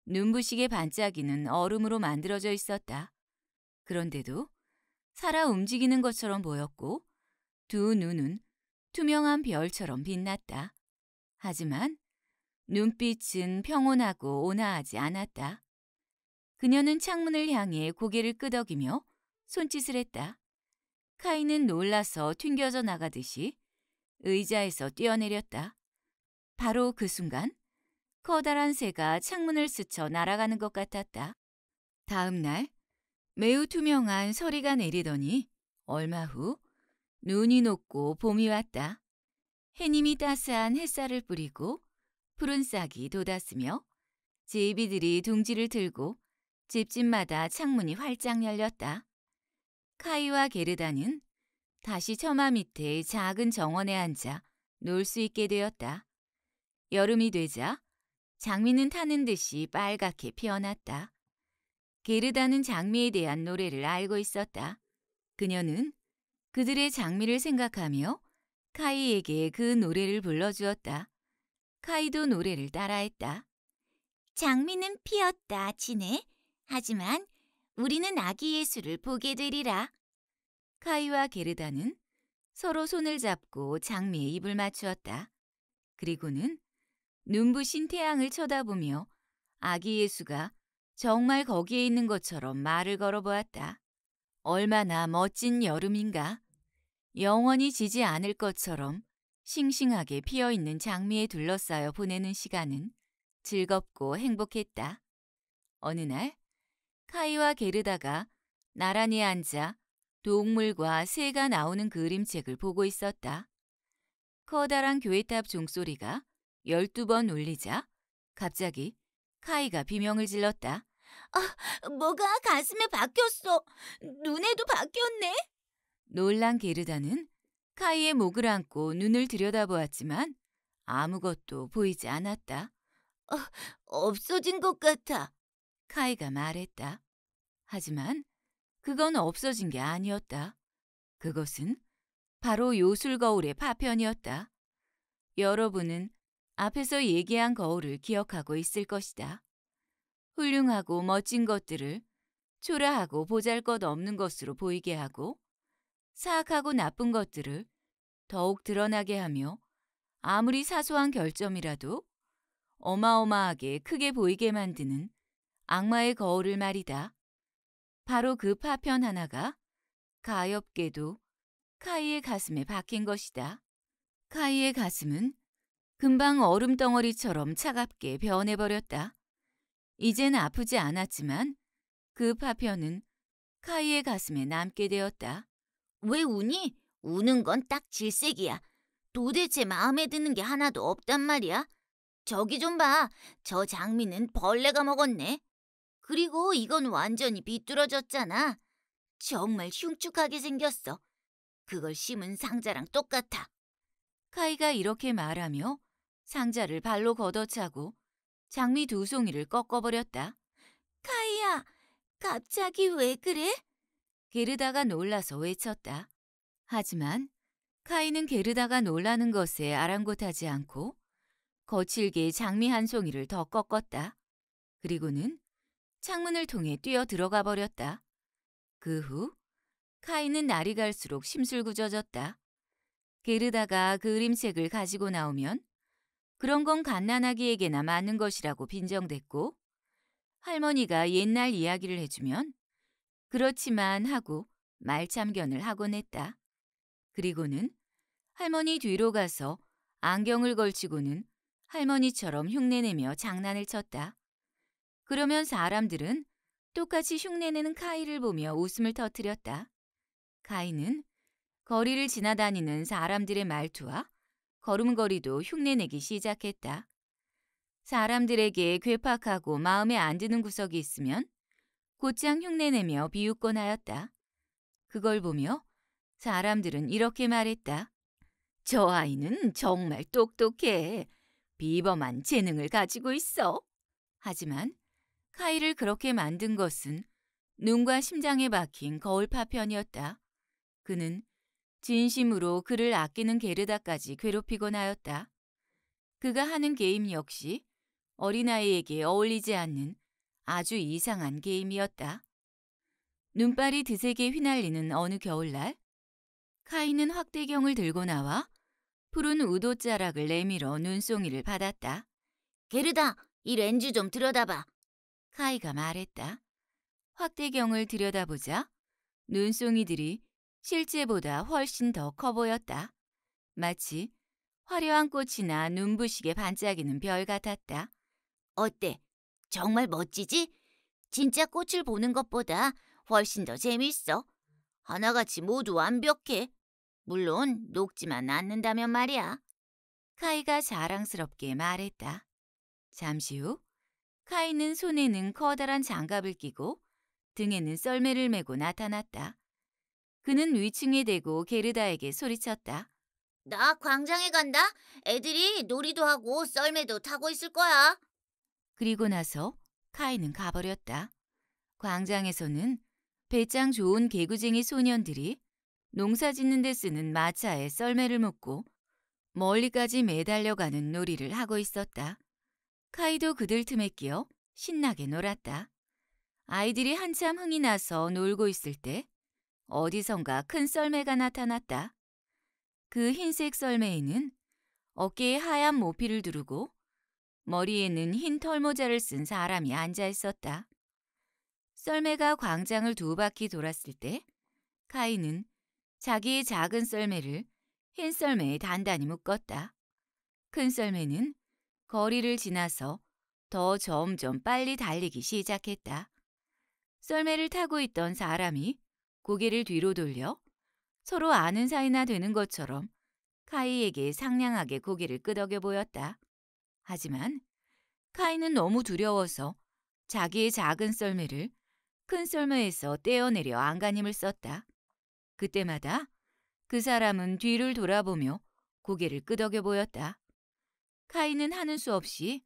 눈부시게 반짝이는 얼음으로 만들어져 있었다. 그런데도 살아 움직이는 것처럼 보였고 두 눈은 투명한 별처럼 빛났다. 하지만 눈빛은 평온하고 온화하지 않았다. 그녀는 창문을 향해 고개를 끄덕이며 손짓을 했다. 카이는 놀라서 튕겨져 나가듯이 의자에서 뛰어내렸다. 바로 그 순간 커다란 새가 창문을 스쳐 날아가는 것 같았다. 다음 날 매우 투명한 서리가 내리더니 얼마 후 눈이 녹고 봄이 왔다. 해님이 따스한 햇살을 뿌리고 푸른 싹이 돋았으며 제비들이 둥지를 들고 집집마다 창문이 활짝 열렸다. 카이와 게르다는 다시 처마 밑에 작은 정원에 앉아 놀 수 있게 되었다. 여름이 되자 장미는 타는 듯이 빨갛게 피어났다. 게르다는 장미에 대한 노래를 알고 있었다. 그녀는 그들의 장미를 생각하며 카이에게 그 노래를 불러주었다. 카이도 노래를 따라했다. 장미는 피었다, 진네 하지만 우리는 아기 예수를 보게 되리라. 카이와 게르다는 서로 손을 잡고 장미의 입을 맞추었다. 그리고는 눈부신 태양을 쳐다보며 아기 예수가 정말 거기에 있는 것처럼 말을 걸어보았다. 얼마나 멋진 여름인가. 영원히 지지 않을 것처럼 싱싱하게 피어있는 장미에 둘러싸여 보내는 시간은 즐겁고 행복했다. 어느 날 카이와 게르다가 나란히 앉아 동물과 새가 나오는 그림책을 보고 있었다. 커다란 교회탑 종소리가 열두 번 울리자 갑자기 카이가 비명을 질렀다. 아, 뭐가 가슴에 박혔어. 눈에도 박혔네. 놀란 게르다는 카이의 목을 안고 눈을 들여다보았지만 아무것도 보이지 않았다. 어, 없어진 것 같아. 카이가 말했다. 하지만 그건 없어진 게 아니었다. 그것은 바로 요술 거울의 파편이었다. 여러분은 앞에서 얘기한 거울을 기억하고 있을 것이다. 훌륭하고 멋진 것들을 초라하고 보잘것 없는 것으로 보이게 하고 사악하고 나쁜 것들을 더욱 드러나게 하며 아무리 사소한 결점이라도 어마어마하게 크게 보이게 만드는 악마의 거울을 말이다. 바로 그 파편 하나가 가엾게도 카이의 가슴에 박힌 것이다. 카이의 가슴은 금방 얼음 덩어리처럼 차갑게 변해버렸다. 이젠 아프지 않았지만 그 파편은 카이의 가슴에 남게 되었다. 왜 우니? 우는 건 딱 질색이야. 도대체 마음에 드는 게 하나도 없단 말이야. 저기 좀 봐. 저 장미는 벌레가 먹었네. 그리고 이건 완전히 비뚤어졌잖아. 정말 흉측하게 생겼어. 그걸 심은 상자랑 똑같아. 카이가 이렇게 말하며 상자를 발로 걷어차고 장미 두 송이를 꺾어버렸다. 카이야, 갑자기 왜 그래? 게르다가 놀라서 외쳤다. 하지만 카이는 게르다가 놀라는 것에 아랑곳하지 않고 거칠게 장미 한 송이를 더 꺾었다. 그리고는 창문을 통해 뛰어 들어가 버렸다. 그 후 카이는 날이 갈수록 심술궂어졌다. 게르다가 그 그림책을 가지고 나오면 그런 건 갓난아기에게나 맞는 것이라고 빈정댔고 할머니가 옛날 이야기를 해주면 그렇지만 하고 말참견을 하곤 했다. 그리고는 할머니 뒤로 가서 안경을 걸치고는 할머니처럼 흉내내며 장난을 쳤다. 그러면 사람들은 똑같이 흉내내는 카이를 보며 웃음을 터뜨렸다. 카이는 거리를 지나다니는 사람들의 말투와 걸음걸이도 흉내내기 시작했다. 사람들에게 괴팍하고 마음에 안 드는 구석이 있으면 곧장 흉내내며 비웃곤하였다. 그걸 보며 사람들은 이렇게 말했다. 저 아이는 정말 똑똑해. 비범한 재능을 가지고 있어. 하지만 카이를 그렇게 만든 것은 눈과 심장에 박힌 거울 파편이었다. 그는 진심으로 그를 아끼는 게르다까지 괴롭히곤 하였다. 그가 하는 게임 역시 어린아이에게 어울리지 않는 아주 이상한 게임이었다. 눈발이 드세게 휘날리는 어느 겨울날 카이는 확대경을 들고 나와 푸른 우도자락을 내밀어 눈송이를 받았다. 게르다, 이 렌즈 좀 들여다봐. 카이가 말했다. 확대경을 들여다보자 눈송이들이 실제보다 훨씬 더 커 보였다. 마치 화려한 꽃이나 눈부시게 반짝이는 별 같았다. 어때? 정말 멋지지? 진짜 꽃을 보는 것보다 훨씬 더 재밌어. 하나같이 모두 완벽해. 물론 녹지만 않는다면 말이야. 카이가 자랑스럽게 말했다. 잠시 후 카이는 손에는 커다란 장갑을 끼고 등에는 썰매를 메고 나타났다. 그는 위층에 대고 게르다에게 소리쳤다. 나 광장에 간다. 애들이 놀이도 하고 썰매도 타고 있을 거야. 그리고 나서 카이는 가버렸다. 광장에서는 배짱 좋은 개구쟁이 소년들이 농사 짓는 데 쓰는 마차에 썰매를 묶고 멀리까지 매달려가는 놀이를 하고 있었다. 카이도 그들 틈에 끼어 신나게 놀았다. 아이들이 한참 흥이 나서 놀고 있을 때 어디선가 큰 썰매가 나타났다. 그 흰색 썰매에는 어깨에 하얀 모피를 두르고 머리에는 흰 털모자를 쓴 사람이 앉아 있었다. 썰매가 광장을 두 바퀴 돌았을 때 카이는 자기의 작은 썰매를 흰 썰매에 단단히 묶었다. 큰 썰매는 거리를 지나서 더 점점 빨리 달리기 시작했다. 썰매를 타고 있던 사람이 고개를 뒤로 돌려 서로 아는 사이나 되는 것처럼 카이에게 상냥하게 고개를 끄덕여 보였다. 하지만 카이는 너무 두려워서 자기의 작은 썰매를 큰 썰매에서 떼어내려 안간힘을 썼다. 그때마다 그 사람은 뒤를 돌아보며 고개를 끄덕여 보였다. 카이는 하는 수 없이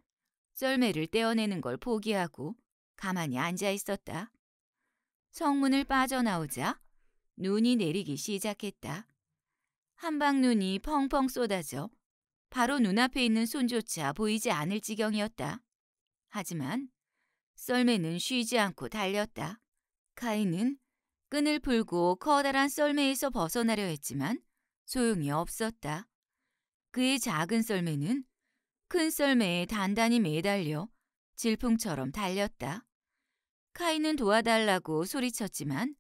썰매를 떼어내는 걸 포기하고 가만히 앉아 있었다. 성문을 빠져나오자 눈이 내리기 시작했다. 한방 눈이 펑펑 쏟아져 바로 눈앞에 있는 손조차 보이지 않을 지경이었다. 하지만 썰매는 쉬지 않고 달렸다. 카이는 끈을 풀고 커다란 썰매에서 벗어나려 했지만 소용이 없었다. 그의 작은 썰매는 큰 썰매에 단단히 매달려 질풍처럼 달렸다. 카이는 도와달라고 소리쳤지만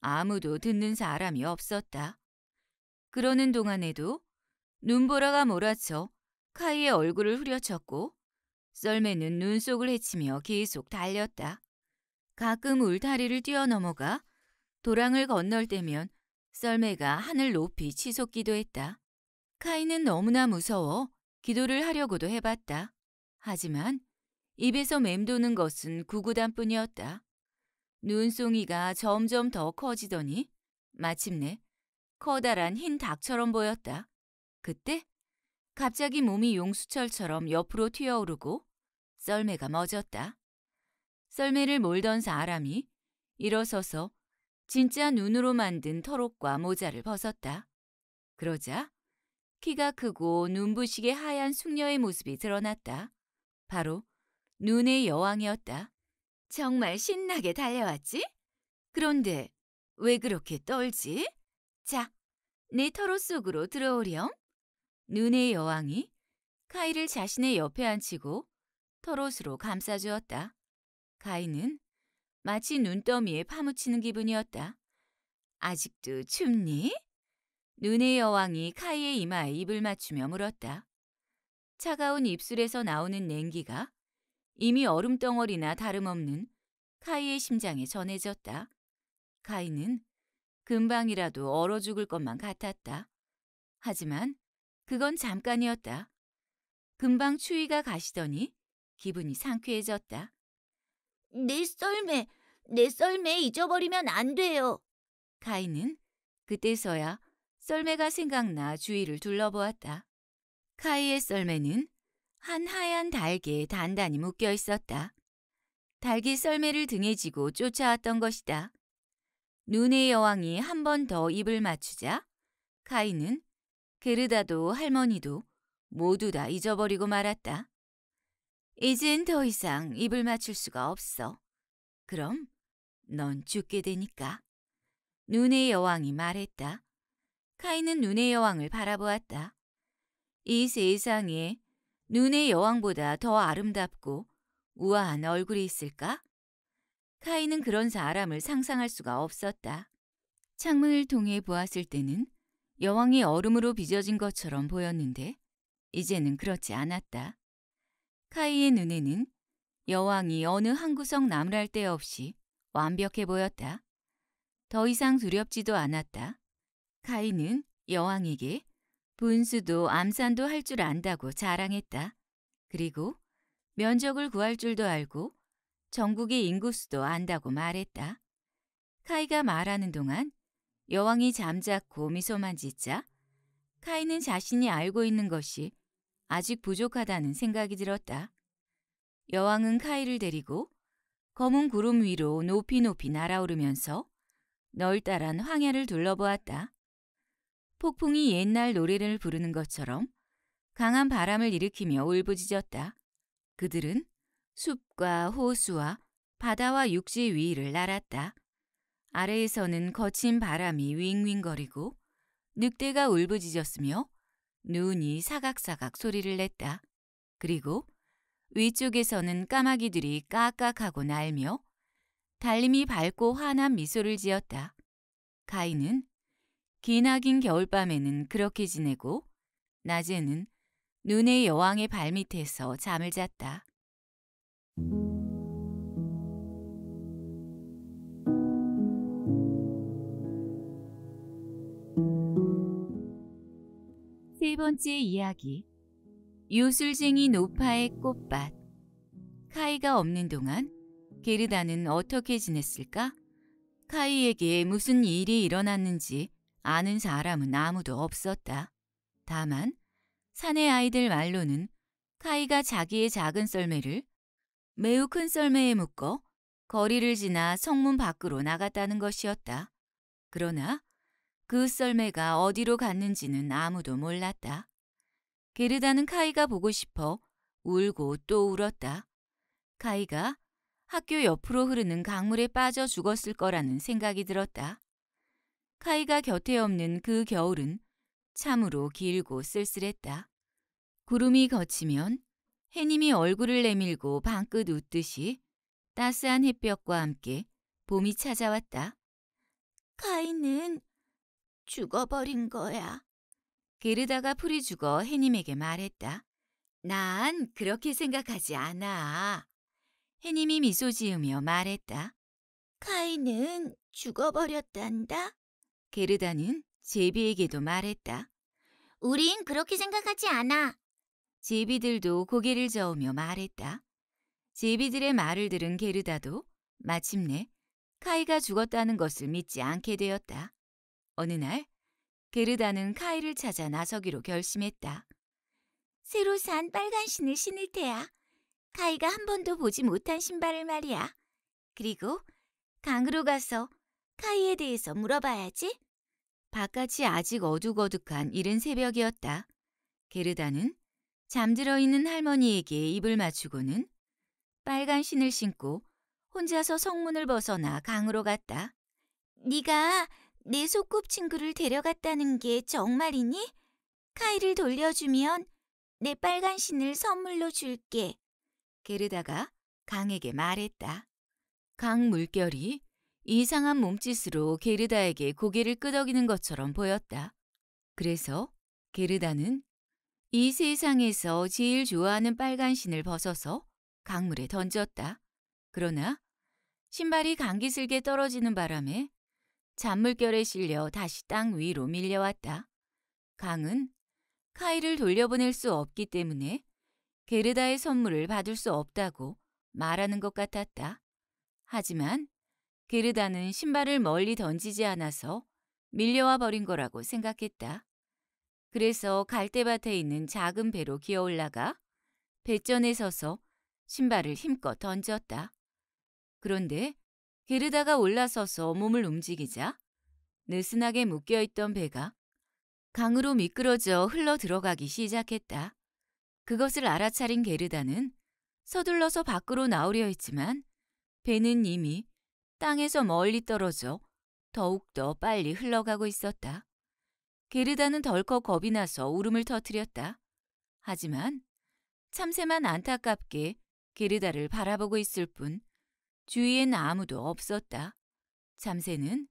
아무도 듣는 사람이 없었다. 그러는 동안에도 눈보라가 몰아쳐 카이의 얼굴을 후려쳤고 썰매는 눈 속을 헤치며 계속 달렸다. 가끔 울타리를 뛰어넘어가 도랑을 건널 때면 썰매가 하늘 높이 치솟기도 했다. 카이는 너무나 무서워 기도를 하려고도 해봤다. 하지만 입에서 맴도는 것은 구구단뿐이었다. 눈송이가 점점 더 커지더니 마침내 커다란 흰 닭처럼 보였다. 그때 갑자기 몸이 용수철처럼 옆으로 튀어오르고 썰매가 멎었다. 썰매를 몰던 사람이 일어서서 진짜 눈으로 만든 털옷과 모자를 벗었다. 그러자 키가 크고 눈부시게 하얀 숙녀의 모습이 드러났다. 바로 눈의 여왕이었다. 정말 신나게 달려왔지? 그런데 왜 그렇게 떨지? 자, 내 네 털옷 속으로 들어오렴. 눈의 여왕이 카이를 자신의 옆에 앉히고 털옷으로 감싸주었다. 가이는 마치 눈더미에 파묻히는 기분이었다. 아직도 춥니? 눈의 여왕이 카이의 이마에 입을 맞추며 물었다. 차가운 입술에서 나오는 냉기가 이미 얼음 덩어리나 다름없는 카이의 심장에 전해졌다. 카이는 금방이라도 얼어 죽을 것만 같았다. 하지만 그건 잠깐이었다. 금방 추위가 가시더니 기분이 상쾌해졌다. 내 썰매, 내 썰매 잊어버리면 안 돼요. 카이는 그때서야 썰매가 생각나 주위를 둘러보았다. 카이의 썰매는 한 하얀 달개에 단단히 묶여 있었다. 달기 썰매를 등에 지고 쫓아왔던 것이다. 눈의 여왕이 한 번 더 입을 맞추자 카이는 게르다도 할머니도 모두 다 잊어버리고 말았다. 이젠 더 이상 입을 맞출 수가 없어. 그럼 넌 죽게 되니까. 눈의 여왕이 말했다. 카이는 눈의 여왕을 바라보았다. 이 세상에 눈의 여왕보다 더 아름답고 우아한 얼굴이 있을까? 카이는 그런 사람을 상상할 수가 없었다. 창문을 통해 보았을 때는 여왕이 얼음으로 빚어진 것처럼 보였는데 이제는 그렇지 않았다. 카이의 눈에는 여왕이 어느 한 구석 나무랄 데 없이 완벽해 보였다. 더 이상 두렵지도 않았다. 카이는 여왕에게 분수도 암산도 할 줄 안다고 자랑했다. 그리고 면적을 구할 줄도 알고 전국의 인구수도 안다고 말했다. 카이가 말하는 동안 여왕이 잠자코 미소만 짓자 카이는 자신이 알고 있는 것이 아직 부족하다는 생각이 들었다. 여왕은 카이를 데리고 검은 구름 위로 높이 높이 날아오르면서 널따란 황야를 둘러보았다. 폭풍이 옛날 노래를 부르는 것처럼 강한 바람을 일으키며 울부짖었다. 그들은 숲과 호수와 바다와 육지 위를 날았다. 아래에서는 거친 바람이 윙윙거리고 늑대가 울부짖었으며 눈이 사각사각 소리를 냈다. 그리고 위쪽에서는 까마귀들이 까깍하고 날며 달림이 밝고 환한 미소를 지었다. 가인은 기나긴 겨울밤에는 그렇게 지내고 낮에는 눈의 여왕의 발밑에서 잠을 잤다. 세 번째 이야기 요술쟁이 노파의 꽃밭 카이가 없는 동안 게르다는 어떻게 지냈을까? 카이에게 무슨 일이 일어났는지 아는 사람은 아무도 없었다. 다만 사내 아이들 말로는 카이가 자기의 작은 썰매를 매우 큰 썰매에 묶어 거리를 지나 성문 밖으로 나갔다는 것이었다. 그러나 그 썰매가 어디로 갔는지는 아무도 몰랐다. 게르다는 카이가 보고 싶어 울고 또 울었다. 카이가 학교 옆으로 흐르는 강물에 빠져 죽었을 거라는 생각이 들었다. 카이가 곁에 없는 그 겨울은 참으로 길고 쓸쓸했다. 구름이 걷히면 해님이 얼굴을 내밀고 방긋 웃듯이 따스한 햇볕과 함께 봄이 찾아왔다. 카이는 죽어버린 거야. 게르다가 풀이 죽어 해님에게 말했다. 난 그렇게 생각하지 않아. 해님이 미소 지으며 말했다. 카이는 죽어버렸단다. 게르다는 제비에게도 말했다. 우린 그렇게 생각하지 않아. 제비들도 고개를 저으며 말했다. 제비들의 말을 들은 게르다도 마침내 카이가 죽었다는 것을 믿지 않게 되었다. 어느 날 게르다는 카이를 찾아 나서기로 결심했다. 새로 산 빨간 신을 신을 테야. 카이가 한 번도 보지 못한 신발을 말이야. 그리고 강으로 가서 카이에 대해서 물어봐야지. 바깥이 아직 어둑어둑한 이른 새벽이었다. 게르다는 잠들어 있는 할머니에게 입을 맞추고는 빨간 신을 신고 혼자서 성문을 벗어나 강으로 갔다. 네가 내 소꿉친구를 데려갔다는 게 정말이니? 카이를 돌려주면 내 빨간 신을 선물로 줄게. 게르다가 강에게 말했다. 강 물결이 이상한 몸짓으로 게르다에게 고개를 끄덕이는 것처럼 보였다. 그래서 게르다는 이 세상에서 제일 좋아하는 빨간 신을 벗어서 강물에 던졌다. 그러나 신발이 강기슬게 떨어지는 바람에 잔물결에 실려 다시 땅 위로 밀려왔다. 강은 카이를 돌려보낼 수 없기 때문에 게르다의 선물을 받을 수 없다고 말하는 것 같았다. 하지만 게르다는 신발을 멀리 던지지 않아서 밀려와 버린 거라고 생각했다. 그래서 갈대밭에 있는 작은 배로 기어 올라가 배전에 서서 신발을 힘껏 던졌다. 그런데 게르다가 올라서서 몸을 움직이자 느슨하게 묶여있던 배가 강으로 미끄러져 흘러 들어가기 시작했다. 그것을 알아차린 게르다는 서둘러서 밖으로 나오려 했지만 배는 이미 땅에서 멀리 떨어져 더욱더 빨리 흘러가고 있었다. 게르다는 덜컥 겁이 나서 울음을 터뜨렸다. 하지만 참새만 안타깝게 게르다를 바라보고 있을 뿐 주위엔 아무도 없었다. 참새는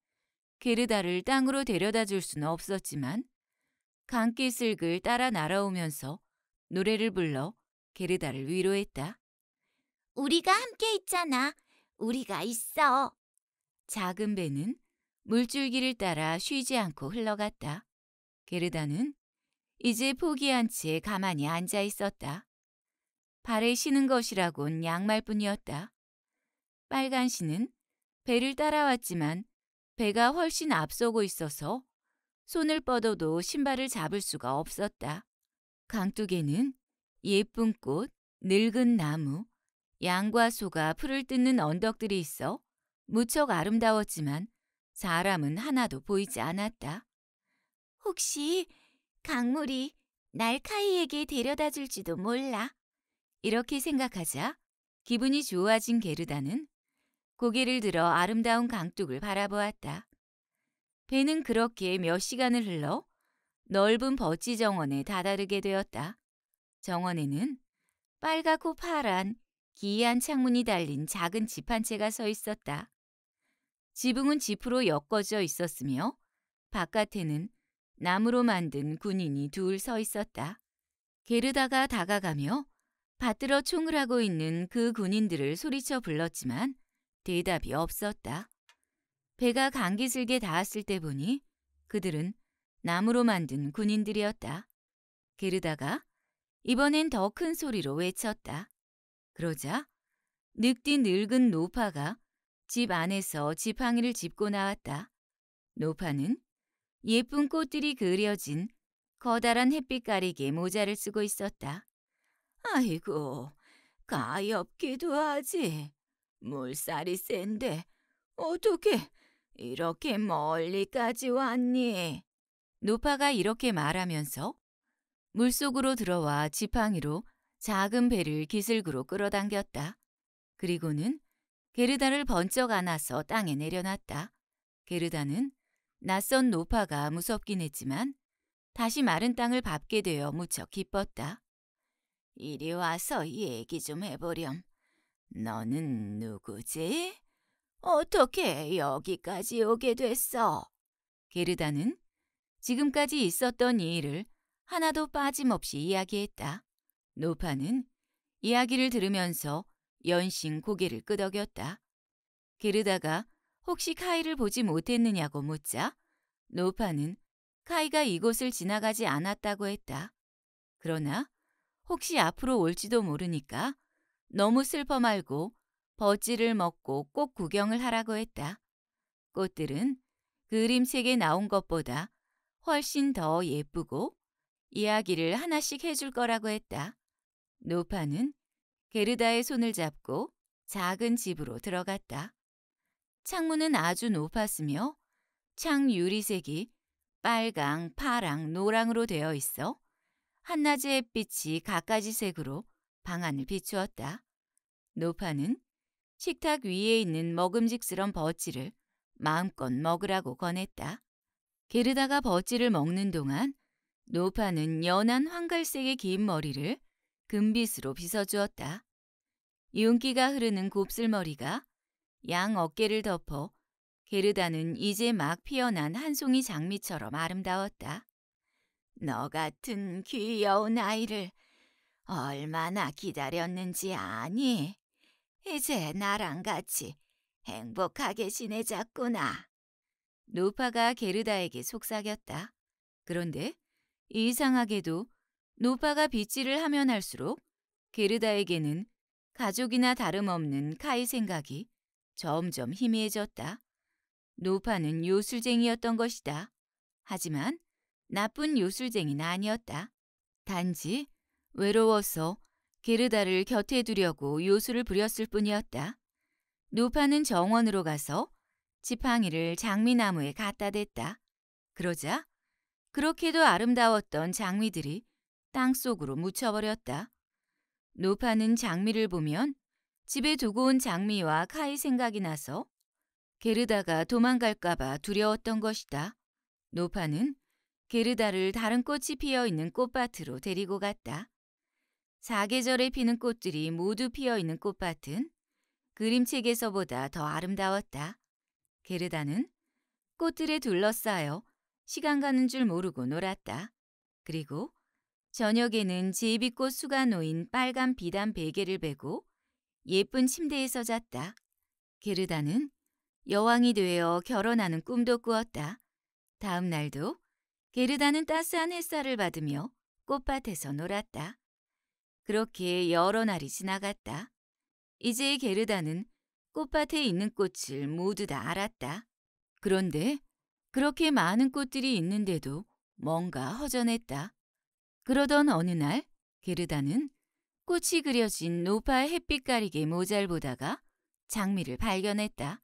게르다를 땅으로 데려다 줄 수는 없었지만 강길슬글 따라 날아오면서 노래를 불러 게르다를 위로했다. 우리가 함께 있잖아. 우리가 있어. 작은 배는 물줄기를 따라 쉬지 않고 흘러갔다. 게르다는 이제 포기한 채 가만히 앉아 있었다. 발에 신은 것이라곤 양말뿐이었다. 빨간 신은 배를 따라왔지만 배가 훨씬 앞서고 있어서 손을 뻗어도 신발을 잡을 수가 없었다. 강둑에는 예쁜 꽃, 늙은 나무, 양과 소가 풀을 뜯는 언덕들이 있어 무척 아름다웠지만 사람은 하나도 보이지 않았다. 혹시 강물이 날 카이에게 데려다 줄지도 몰라. 이렇게 생각하자 기분이 좋아진 게르다는 고개를 들어 아름다운 강둑을 바라보았다. 배는 그렇게 몇 시간을 흘러 넓은 버찌 정원에 다다르게 되었다. 정원에는 빨갛고 파란 기이한 창문이 달린 작은 집 한 채가 서 있었다. 지붕은 지프로 엮어져 있었으며 바깥에는 나무로 만든 군인이 둘 서 있었다. 게르다가 다가가며 받들어 총을 하고 있는 그 군인들을 소리쳐 불렀지만 대답이 없었다. 배가 강기슬게 닿았을 때 보니 그들은 나무로 만든 군인들이었다. 게르다가 이번엔 더 큰 소리로 외쳤다. 그러자 늑디 늙은 노파가 집 안에서 지팡이를 짚고 나왔다. 노파는 예쁜 꽃들이 그려진 커다란 햇빛 가리개 모자를 쓰고 있었다. 아이고, 가엾기도 하지. 물살이 센데 어떻게 이렇게 멀리까지 왔니? 노파가 이렇게 말하면서 물속으로 들어와 지팡이로 작은 배를 기슭으로 끌어당겼다. 그리고는 게르다를 번쩍 안아서 땅에 내려놨다. 게르다는 낯선 노파가 무섭긴 했지만 다시 마른 땅을 밟게 되어 무척 기뻤다. 이리 와서 얘기 좀 해보렴. 너는 누구지? 어떻게 여기까지 오게 됐어? 게르다는 지금까지 있었던 일을 하나도 빠짐없이 이야기했다. 노파는 이야기를 들으면서 연신 고개를 끄덕였다. 게르다가 혹시 카이를 보지 못했느냐고 묻자 노파는 카이가 이곳을 지나가지 않았다고 했다. 그러나 혹시 앞으로 올지도 모르니까 너무 슬퍼 말고 버찌를 먹고 꼭 구경을 하라고 했다. 꽃들은 그림책에 나온 것보다 훨씬 더 예쁘고 이야기를 하나씩 해줄 거라고 했다. 노파는 게르다의 손을 잡고 작은 집으로 들어갔다. 창문은 아주 높았으며 창 유리색이 빨강, 파랑, 노랑으로 되어 있어 한낮의 햇빛이 각가지 색으로 방안을 비추었다. 노파는 식탁 위에 있는 먹음직스런 버찌를 마음껏 먹으라고 권했다. 게르다가 버찌를 먹는 동안 노파는 연한 황갈색의 긴 머리를 금빛으로 빗어주었다. 윤기가 흐르는 곱슬머리가 양 어깨를 덮어 게르다는 이제 막 피어난 한 송이 장미처럼 아름다웠다. 너 같은 귀여운 아이를 얼마나 기다렸는지 아니? 이제 나랑 같이 행복하게 지내자꾸나. 노파가 게르다에게 속삭였다. 그런데 이상하게도 노파가 빗질을 하면 할수록 게르다에게는 가족이나 다름없는 카이 생각이 점점 희미해졌다. 노파는 요술쟁이였던 것이다. 하지만 나쁜 요술쟁이는 아니었다. 단지 외로워서 게르다를 곁에 두려고 요술을 부렸을 뿐이었다. 노파는 정원으로 가서 지팡이를 장미나무에 갖다 댔다. 그러자 그렇게도 아름다웠던 장미들이 땅속으로 묻혀버렸다. 노파는 장미를 보면 집에 두고 온 장미와 카이 생각이 나서 게르다가 도망갈까봐 두려웠던 것이다. 노파는 게르다를 다른 꽃이 피어 있는 꽃밭으로 데리고 갔다. 사계절에 피는 꽃들이 모두 피어 있는 꽃밭은 그림책에서보다 더 아름다웠다. 게르다는 꽃들에 둘러싸여 시간 가는 줄 모르고 놀았다. 그리고 저녁에는 제비꽃 수가 놓인 빨간 비단 베개를 베고 예쁜 침대에서 잤다. 게르다는 여왕이 되어 결혼하는 꿈도 꾸었다. 다음 날도 게르다는 따스한 햇살을 받으며 꽃밭에서 놀았다. 그렇게 여러 날이 지나갔다. 이제 게르다는 꽃밭에 있는 꽃을 모두 다 알았다. 그런데 그렇게 많은 꽃들이 있는데도 뭔가 허전했다. 그러던 어느 날 게르다는 꽃이 그려진 노파 햇빛 가리개 모자를 보다가 장미를 발견했다.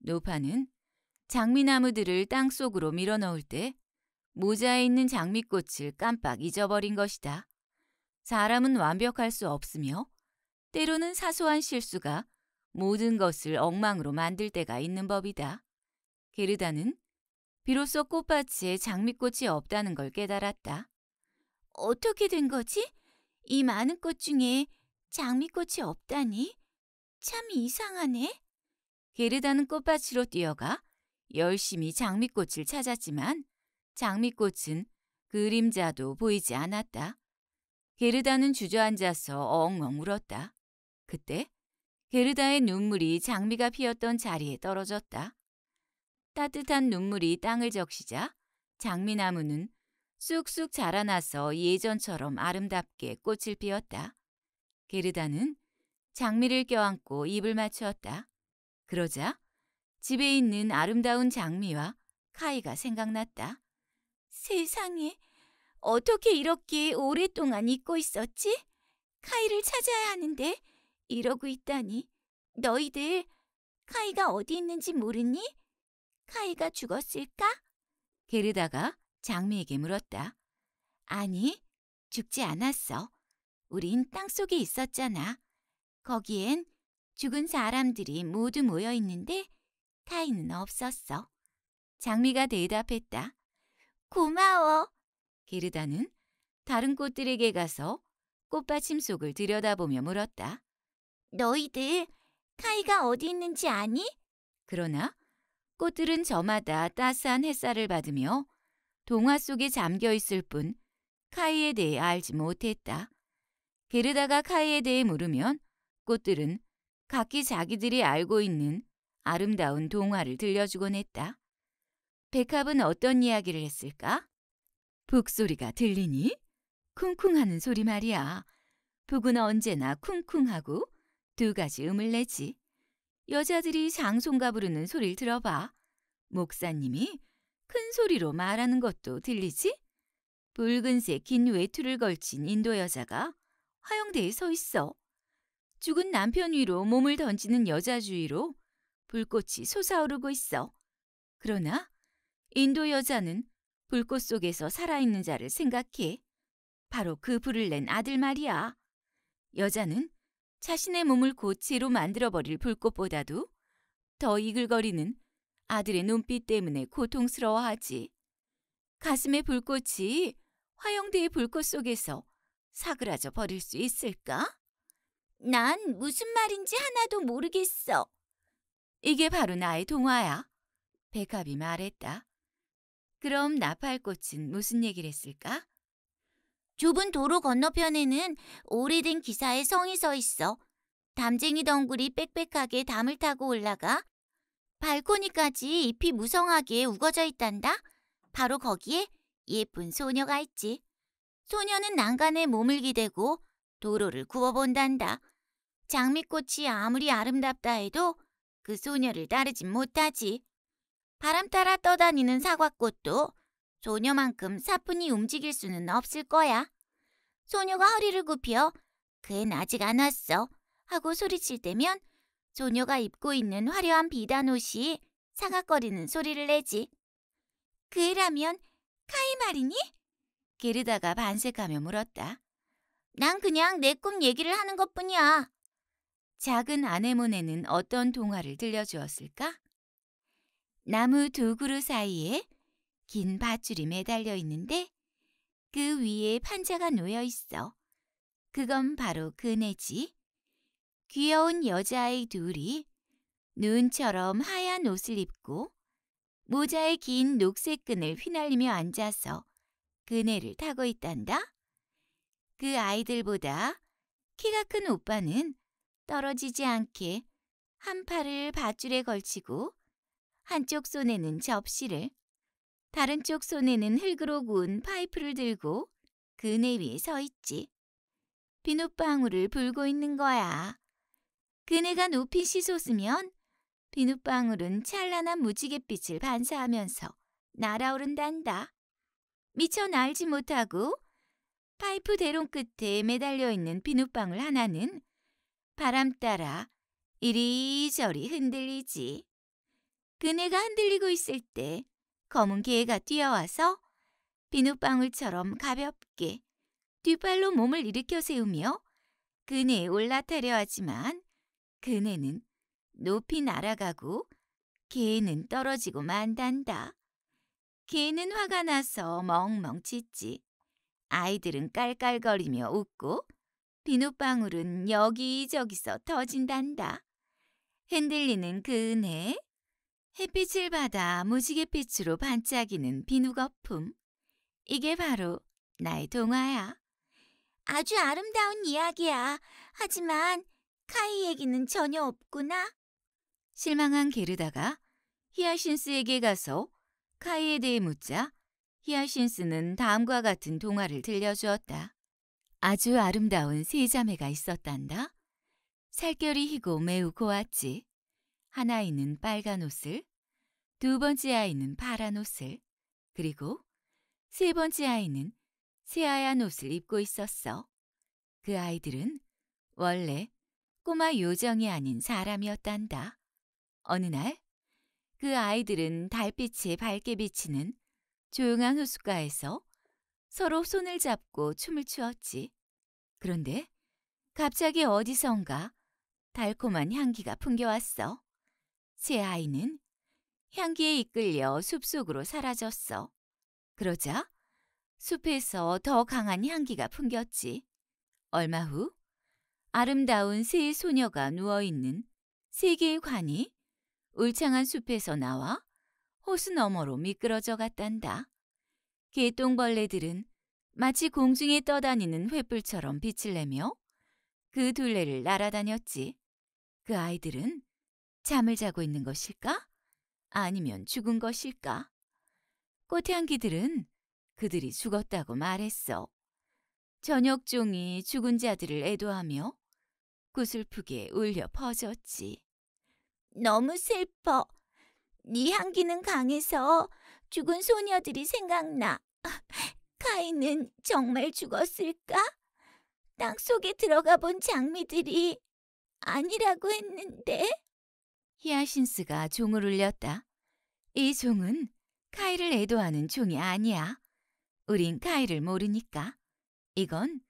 노파는 장미나무들을 땅속으로 밀어넣을 때 모자에 있는 장미꽃을 깜빡 잊어버린 것이다. 사람은 완벽할 수 없으며 때로는 사소한 실수가 모든 것을 엉망으로 만들 때가 있는 법이다. 게르다는 비로소 꽃밭에 장미꽃이 없다는 걸 깨달았다. 어떻게 된 거지? 이 많은 꽃 중에 장미꽃이 없다니? 참 이상하네. 게르다는 꽃밭으로 뛰어가 열심히 장미꽃을 찾았지만 장미꽃은 그림자도 보이지 않았다. 게르다는 주저앉아서 엉엉 울었다. 그때 게르다의 눈물이 장미가 피었던 자리에 떨어졌다. 따뜻한 눈물이 땅을 적시자 장미나무는 쑥쑥 자라나서 예전처럼 아름답게 꽃을 피웠다. 게르다는 장미를 껴안고 입을 맞추었다. 그러자 집에 있는 아름다운 장미와 카이가 생각났다. 세상에 어떻게 이렇게 오랫동안 잊고 있었지? 카이를 찾아야 하는데 이러고 있다니. 너희들 카이가 어디 있는지 모르니? 카이가 죽었을까? 게르다가 장미에게 물었다. 아니, 죽지 않았어. 우린 땅속에 있었잖아. 거기엔 죽은 사람들이 모두 모여 있는데 카이는 없었어. 장미가 대답했다. 고마워. 게르다는 다른 꽃들에게 가서 꽃받침 속을 들여다보며 물었다. 너희들 카이가 어디 있는지 아니? 그러나 꽃들은 저마다 따스한 햇살을 받으며 동화 속에 잠겨 있을 뿐 카이에 대해 알지 못했다. 게르다가 카이에 대해 물으면 꽃들은 각기 자기들이 알고 있는 아름다운 동화를 들려주곤 했다. 백합은 어떤 이야기를 했을까? 북소리가 들리니? 쿵쿵하는 소리 말이야. 북은 언제나 쿵쿵하고 두 가지 음을 내지. 여자들이 장송가 부르는 소리를 들어봐. 목사님이 큰 소리로 말하는 것도 들리지? 붉은색 긴 외투를 걸친 인도 여자가 화영대에 서 있어. 죽은 남편 위로 몸을 던지는 여자 주위로 불꽃이 솟아오르고 있어. 그러나 인도 여자는 불꽃 속에서 살아있는 자를 생각해. 바로 그 불을 낸 아들 말이야. 여자는 자신의 몸을 고체로 만들어버릴 불꽃보다도 더 이글거리는 아들의 눈빛 때문에 고통스러워하지. 가슴의 불꽃이 화영대의 불꽃 속에서 사그라져 버릴 수 있을까? 난 무슨 말인지 하나도 모르겠어. 이게 바로 나의 동화야. 백합이 말했다. 그럼 나팔꽃은 무슨 얘기를 했을까? 좁은 도로 건너편에는 오래된 기사에 성이 서 있어. 담쟁이 덩굴이 빽빽하게 담을 타고 올라가 발코니까지 잎이 무성하게 우거져 있단다. 바로 거기에 예쁜 소녀가 있지. 소녀는 난간에 몸을 기대고 도로를 구워본단다. 장미꽃이 아무리 아름답다 해도 그 소녀를 따르진 못하지. 바람 따라 떠다니는 사과꽃도 소녀만큼 사뿐히 움직일 수는 없을 거야. 소녀가 허리를 굽혀 그엔 아직 안 왔어 하고 소리칠 때면 소녀가 입고 있는 화려한 비단 옷이 사각거리는 소리를 내지. 그애라면 카이 말이니? 게르다가 반색하며 물었다. 난 그냥 내 꿈 얘기를 하는 것뿐이야. 작은 아내모네는 어떤 동화를 들려주었을까? 나무 두 그루 사이에 긴 밧줄이 매달려 있는데 그 위에 판자가 놓여 있어. 그건 바로 그네지. 귀여운 여자아이 둘이 눈처럼 하얀 옷을 입고 모자에 긴 녹색 끈을 휘날리며 앉아서 그네를 타고 있단다. 그 아이들보다 키가 큰 오빠는 떨어지지 않게 한 팔을 밧줄에 걸치고 한쪽 손에는 접시를, 다른 쪽 손에는 흙으로 구운 파이프를 들고 그네 위에 서 있지. 비눗방울을 불고 있는 거야. 그네가 높이 씻었으면 비눗방울은 찬란한 무지갯빛을 반사하면서 날아오른단다. 미처 날지 못하고 파이프 대롱 끝에 매달려 있는 비눗방울 하나는 바람 따라 이리저리 흔들리지. 그네가 흔들리고 있을 때 검은 개가 뛰어와서 비눗방울처럼 가볍게 뒷발로 몸을 일으켜 세우며 그네에 올라타려 하지만 그네는 높이 날아가고 개는 떨어지고 만단다. 개는 화가 나서 멍멍 짖지. 아이들은 깔깔거리며 웃고 비눗방울은 여기저기서 터진단다. 흔들리는 그네, 햇빛을 받아 무지개빛으로 반짝이는 비누 거품. 이게 바로 나의 동화야. 아주 아름다운 이야기야. 하지만 카이 얘기는 전혀 없구나. 실망한 게르다가 히아신스에게 가서 카이에 대해 묻자 히아신스는 다음과 같은 동화를 들려주었다. 아주 아름다운 세 자매가 있었단다. 살결이 희고 매우 고왔지. 하나이는 빨간 옷을, 두 번째 아이는 파란 옷을, 그리고 세 번째 아이는 새하얀 옷을 입고 있었어. 그 아이들은 원래 꼬마 요정이 아닌 사람이었단다. 어느 날 그 아이들은 달빛이 밝게 비치는 조용한 호숫가에서 서로 손을 잡고 춤을 추었지. 그런데 갑자기 어디선가 달콤한 향기가 풍겨왔어. 새 아이는 향기에 이끌려 숲속으로 사라졌어. 그러자 숲에서 더 강한 향기가 풍겼지. 얼마 후 아름다운 새 소녀가 누워있는 세 개의 관이 울창한 숲에서 나와 호수 너머로 미끄러져 갔단다. 개똥벌레들은 마치 공중에 떠다니는 횃불처럼 빛을 내며 그 둘레를 날아다녔지. 그 아이들은 잠을 자고 있는 것일까? 아니면 죽은 것일까? 꽃향기들은 그들이 죽었다고 말했어. 저녁종이 죽은 자들을 애도하며 구슬프게 울려 퍼졌지. 너무 슬퍼. 네 향기는 강해서 죽은 소녀들이 생각나. 카인은 정말 죽었을까? 땅 속에 들어가 본 장미들이 아니라고 했는데. 히아신스가 종을 울렸다. 이 종은 카이를 애도하는 종이 아니야. 우린 카이를 모르니까. 이건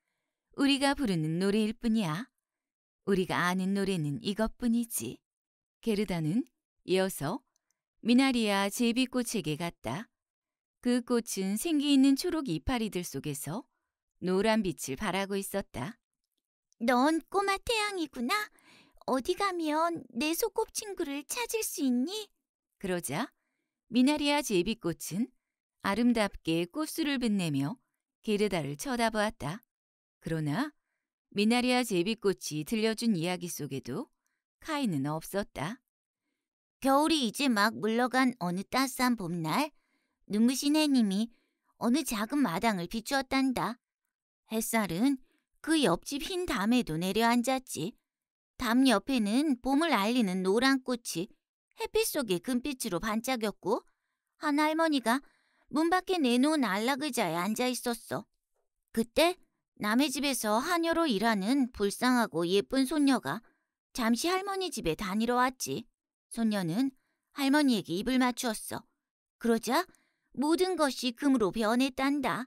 우리가 부르는 노래일 뿐이야. 우리가 아는 노래는 이것뿐이지. 게르다는 이어서 미나리아 제비꽃에게 갔다. 그 꽃은 생기 있는 초록 이파리들 속에서 노란 빛을 바라고 있었다. 넌 꼬마 태양이구나. 어디 가면 내 소꿉친구를 찾을 수 있니? 그러자 미나리아 제비꽃은 아름답게 꽃수를 빛내며 게르다를 쳐다보았다. 그러나 미나리아 제비꽃이 들려준 이야기 속에도 카이는 없었다. 겨울이 이제 막 물러간 어느 따스한 봄날 눈부신 해님이 어느 작은 마당을 비추었단다. 햇살은 그 옆집 흰 담에도 내려앉았지. 담 옆에는 봄을 알리는 노란 꽃이 햇빛 속에 금빛으로 반짝였고 한 할머니가 문 밖에 내놓은 안락의자에 앉아 있었어. 그때 남의 집에서 한녀로 일하는 불쌍하고 예쁜 손녀가 잠시 할머니 집에 다니러 왔지. 손녀는 할머니에게 입을 맞추었어. 그러자 모든 것이 금으로 변했단다.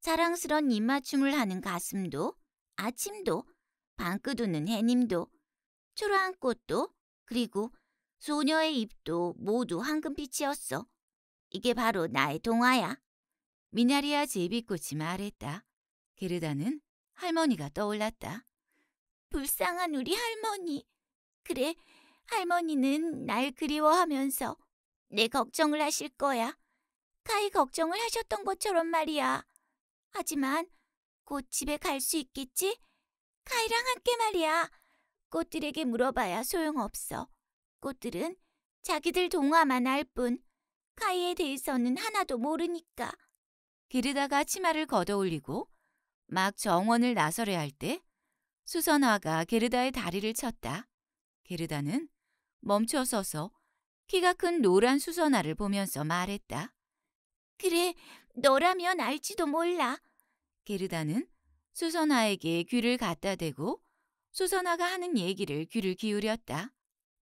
사랑스런 입맞춤을 하는 가슴도, 아침도, 방끄 웃는 해님도, 초라한 꽃도 그리고 소녀의 입도 모두 황금빛이었어. 이게 바로 나의 동화야. 미나리아 제비꽃이 말했다. 게르다는 할머니가 떠올랐다. 불쌍한 우리 할머니. 그래, 할머니는 날 그리워하면서 내 걱정을 하실 거야. 가히 걱정을 하셨던 것처럼 말이야. 하지만 곧 집에 갈 수 있겠지? 가이랑 함께 말이야. 꽃들에게 물어봐야 소용없어. 꽃들은 자기들 동화만 알 뿐, 카이에 대해서는 하나도 모르니까. 기르다가 치마를 걷어올리고 막 정원을 나서려 할 때 수선화가 게르다의 다리를 쳤다. 게르다는 멈춰서서 키가 큰 노란 수선화를 보면서 말했다. 그래, 너라면 알지도 몰라. 게르다는 수선화에게 귀를 갖다 대고 수선화가 하는 얘기를 귀를 기울였다.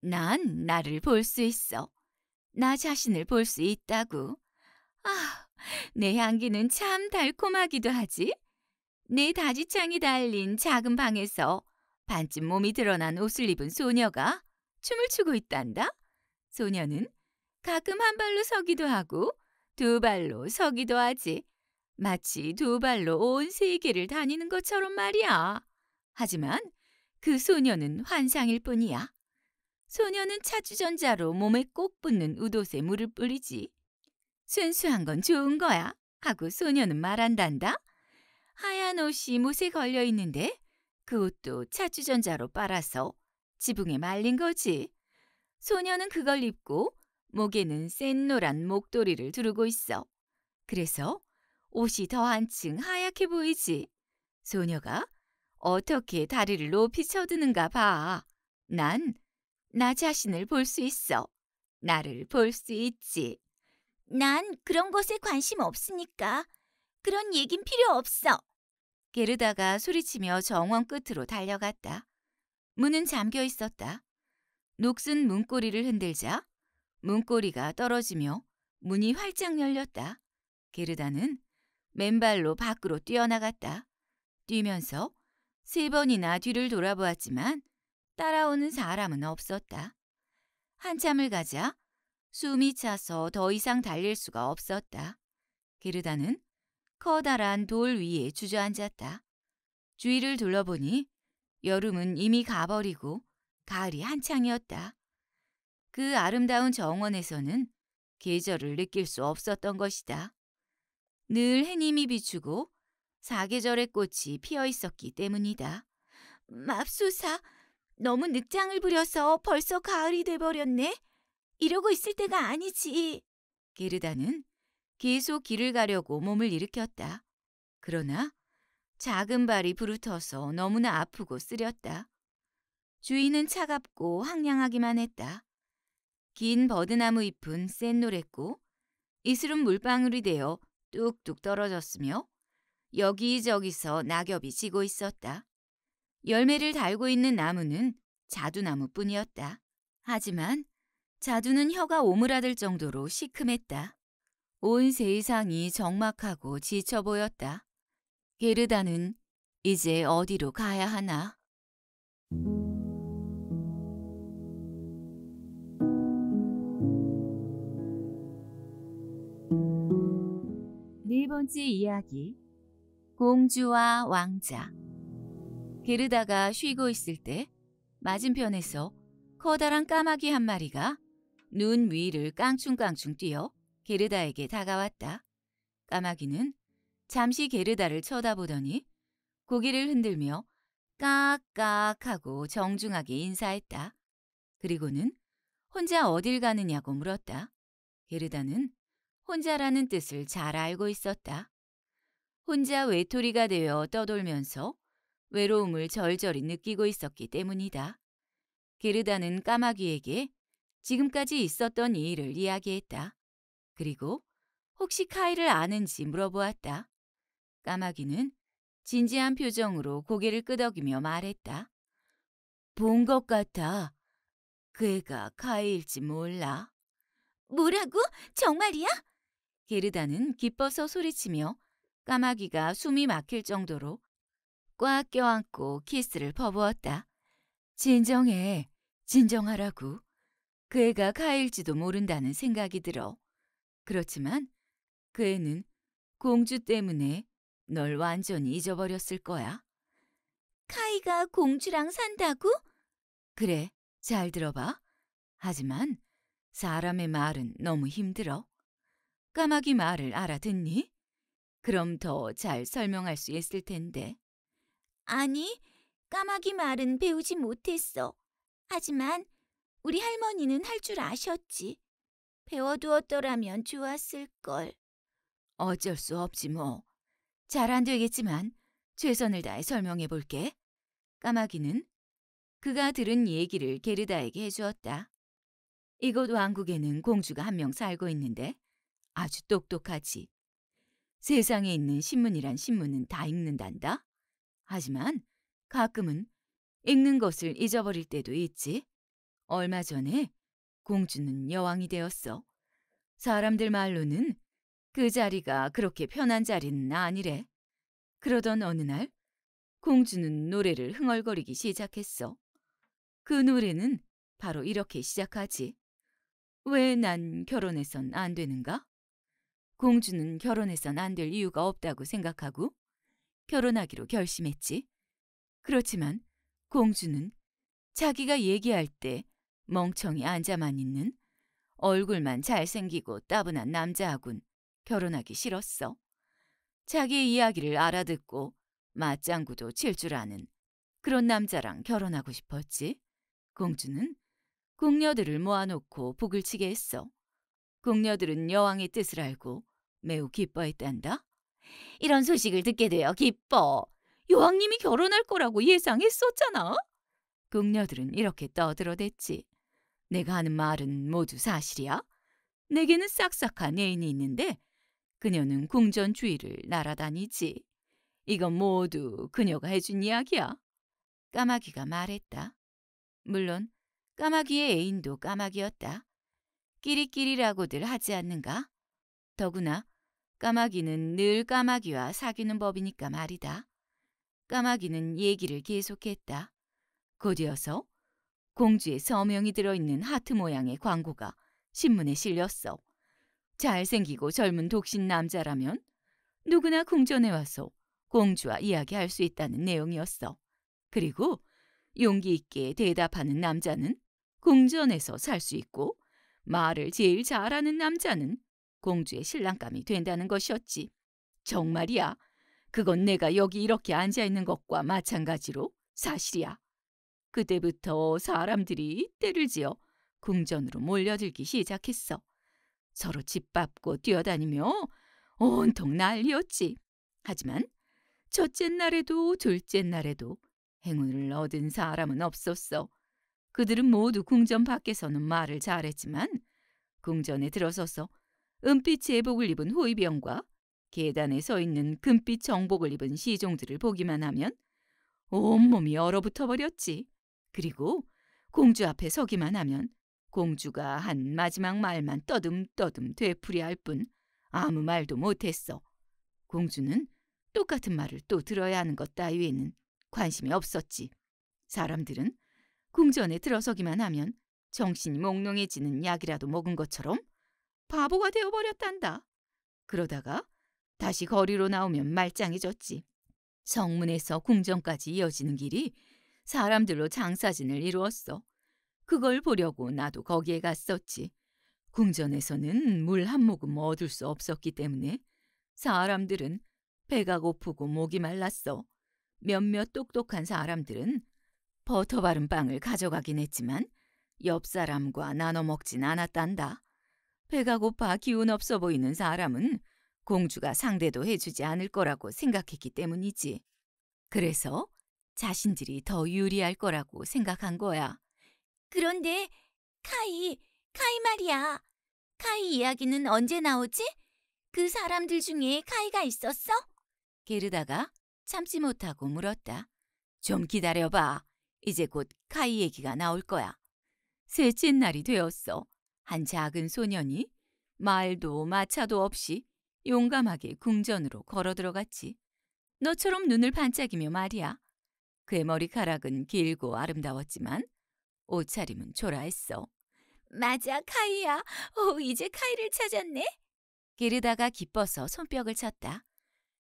난 나를 볼 수 있어. 나 자신을 볼 수 있다고. 아, 내 향기는 참 달콤하기도 하지. 내 다지창이 달린 작은 방에서 반쯤 몸이 드러난 옷을 입은 소녀가 춤을 추고 있단다. 소녀는 가끔 한 발로 서기도 하고 두 발로 서기도 하지. 마치 두 발로 온 세계를 다니는 것처럼 말이야. 하지만 그 소녀는 환상일 뿐이야. 소녀는 차주전자로 몸에 꼭 붙는 우도새 물을 뿌리지. 순수한 건 좋은 거야 하고 소녀는 말한단다. 하얀 옷이 못에 걸려 있는데 그 옷도 차주전자로 빨아서 지붕에 말린 거지. 소녀는 그걸 입고 목에는 센 노란 목도리를 두르고 있어. 그래서 옷이 더 한층 하얗게 보이지. 소녀가 어떻게 다리를 높이 쳐드는가 봐. 난 나 자신을 볼 수 있어. 나를 볼 수 있지. 난 그런 것에 관심 없으니까 그런 얘긴 필요 없어. 게르다가 소리치며 정원 끝으로 달려갔다. 문은 잠겨 있었다. 녹슨 문고리를 흔들자 문고리가 떨어지며 문이 활짝 열렸다. 게르다는 맨발로 밖으로 뛰어나갔다. 뛰면서 세 번이나 뒤를 돌아보았지만 따라오는 사람은 없었다. 한참을 가자 숨이 차서 더 이상 달릴 수가 없었다. 게르다는 커다란 돌 위에 주저앉았다. 주위를 둘러보니 여름은 이미 가버리고 가을이 한창이었다. 그 아름다운 정원에서는 계절을 느낄 수 없었던 것이다. 늘 해님이 비추고 사계절의 꽃이 피어 있었기 때문이다. 맙소사, 너무 늑장을 부려서 벌써 가을이 돼버렸네. 이러고 있을 때가 아니지. 게르다는 계속 길을 가려고 몸을 일으켰다. 그러나 작은 발이 부르터서 너무나 아프고 쓰렸다. 주인은 차갑고 황량하기만 했다. 긴 버드나무 잎은 센 노랬고 이슬은 물방울이 되어 뚝뚝 떨어졌으며 여기저기서 낙엽이 지고 있었다. 열매를 달고 있는 나무는 자두나무뿐이었다. 하지만 자두는 혀가 오므라들 정도로 시큼했다. 온 세상이 적막하고 지쳐 보였다. 게르다는 이제 어디로 가야 하나? 네 번째 이야기 공주와 왕자. 게르다가 쉬고 있을 때 맞은편에서 커다란 까마귀 한 마리가 눈 위를 깡충깡충 뛰어 게르다에게 다가왔다. 까마귀는 잠시 게르다를 쳐다보더니 고개를 흔들며 까악까악하고 정중하게 인사했다. 그리고는 혼자 어딜 가느냐고 물었다. 게르다는 혼자라는 뜻을 잘 알고 있었다. 혼자 외톨이가 되어 떠돌면서 외로움을 절절히 느끼고 있었기 때문이다. 게르다는 까마귀에게 지금까지 있었던 일을 이야기했다. 그리고 혹시 카이를 아는지 물어보았다. 까마귀는 진지한 표정으로 고개를 끄덕이며 말했다. 본 것 같아. 그 애가 카이일지 몰라. 뭐라고? 정말이야? 게르다는 기뻐서 소리치며 까마귀가 숨이 막힐 정도로 꽉 껴안고 키스를 퍼부었다. 진정해, 진정하라고. 그 애가 카일지도 모른다는 생각이 들어. 그렇지만 그 애는 공주 때문에 널 완전히 잊어버렸을 거야. 카이가 공주랑 산다고? 그래, 잘 들어봐. 하지만 사람의 말은 너무 힘들어. 까마귀 말을 알아듣니? 그럼 더 잘 설명할 수 있을 텐데. 아니, 까마귀 말은 배우지 못했어. 하지만 우리 할머니는 할 줄 아셨지. 배워두었더라면 좋았을걸. 어쩔 수 없지 뭐. 잘 안 되겠지만 최선을 다해 설명해 볼게. 까마귀는 그가 들은 얘기를 게르다에게 해주었다. 이곳 왕국에는 공주가 한 명 살고 있는데 아주 똑똑하지. 세상에 있는 신문이란 신문은 다 읽는단다. 하지만 가끔은 읽는 것을 잊어버릴 때도 있지. 얼마 전에 공주는 여왕이 되었어. 사람들 말로는 그 자리가 그렇게 편한 자리는 아니래. 그러던 어느 날 공주는 노래를 흥얼거리기 시작했어. 그 노래는 바로 이렇게 시작하지. 왜 난 결혼해선 안 되는가? 공주는 결혼해선 안 될 이유가 없다고 생각하고 결혼하기로 결심했지. 그렇지만 공주는 자기가 얘기할 때 멍청이 앉아만 있는 얼굴만 잘생기고 따분한 남자하군 결혼하기 싫었어. 자기 의 이야기를 알아듣고 맞장구도 칠 줄 아는 그런 남자랑 결혼하고 싶었지. 공주는 궁녀들을 모아놓고 북을 치게 했어. 궁녀들은 여왕의 뜻을 알고 매우 기뻐했단다. 이런 소식을 듣게 되어 기뻐. 여왕님이 결혼할 거라고 예상했었잖아. 궁녀들은 이렇게 떠들어댔지. 내가 하는 말은 모두 사실이야. 내게는 싹싹한 애인이 있는데 그녀는 궁전 주위를 날아다니지. 이건 모두 그녀가 해준 이야기야. 까마귀가 말했다. 물론 까마귀의 애인도 까마귀였다. 끼리끼리라고들 하지 않는가? 더구나 까마귀는 늘 까마귀와 사귀는 법이니까 말이다. 까마귀는 얘기를 계속했다. 곧이어서 공주의 서명이 들어있는 하트 모양의 광고가 신문에 실렸어. 잘생기고 젊은 독신 남자라면 누구나 궁전에 와서 공주와 이야기할 수 있다는 내용이었어. 그리고 용기 있게 대답하는 남자는 궁전에서 살 수 있고 말을 제일 잘하는 남자는 공주의 신랑감이 된다는 것이었지. 정말이야. 그건 내가 여기 이렇게 앉아있는 것과 마찬가지로 사실이야. 그때부터 사람들이 때를 지어 궁전으로 몰려들기 시작했어. 서로 집밟고 뛰어다니며 온통 난리였지. 하지만 첫째 날에도 둘째 날에도 행운을 얻은 사람은 없었어. 그들은 모두 궁전 밖에서는 말을 잘했지만 궁전에 들어서서 은빛 제복을 입은 호위병과 계단에 서 있는 금빛 정복을 입은 시종들을 보기만 하면 온몸이 얼어붙어 버렸지. 그리고 공주 앞에 서기만 하면 공주가 한 마지막 말만 떠듬떠듬 되풀이할 뿐 아무 말도 못했어. 공주는 똑같은 말을 또 들어야 하는 것 따위에는 관심이 없었지. 사람들은 궁전에 들어서기만 하면 정신이 몽롱해지는 약이라도 먹은 것처럼 바보가 되어버렸단다. 그러다가 다시 거리로 나오면 말짱해졌지. 성문에서 궁전까지 이어지는 길이 사람들로 장사진을 이루었어. 그걸 보려고 나도 거기에 갔었지. 궁전에서는 물 한 모금 얻을 수 없었기 때문에 사람들은 배가 고프고 목이 말랐어. 몇몇 똑똑한 사람들은 버터 바른 빵을 가져가긴 했지만 옆 사람과 나눠 먹진 않았단다. 배가 고파 기운 없어 보이는 사람은 공주가 상대도 해주지 않을 거라고 생각했기 때문이지. 그래서 자신들이 더 유리할 거라고 생각한 거야. 그런데 카이, 카이 말이야. 카이 이야기는 언제 나오지? 그 사람들 중에 카이가 있었어? 게르다가 참지 못하고 물었다. 좀 기다려봐. 이제 곧 카이 얘기가 나올 거야. 셋째 날이 되었어. 한 작은 소년이 말도 마차도 없이 용감하게 궁전으로 걸어 들어갔지. 너처럼 눈을 반짝이며 말이야. 그의 머리카락은 길고 아름다웠지만 옷차림은 초라했어. 맞아, 카이야. 오, 어, 이제 카이를 찾았네. 게르다가 기뻐서 손뼉을 쳤다.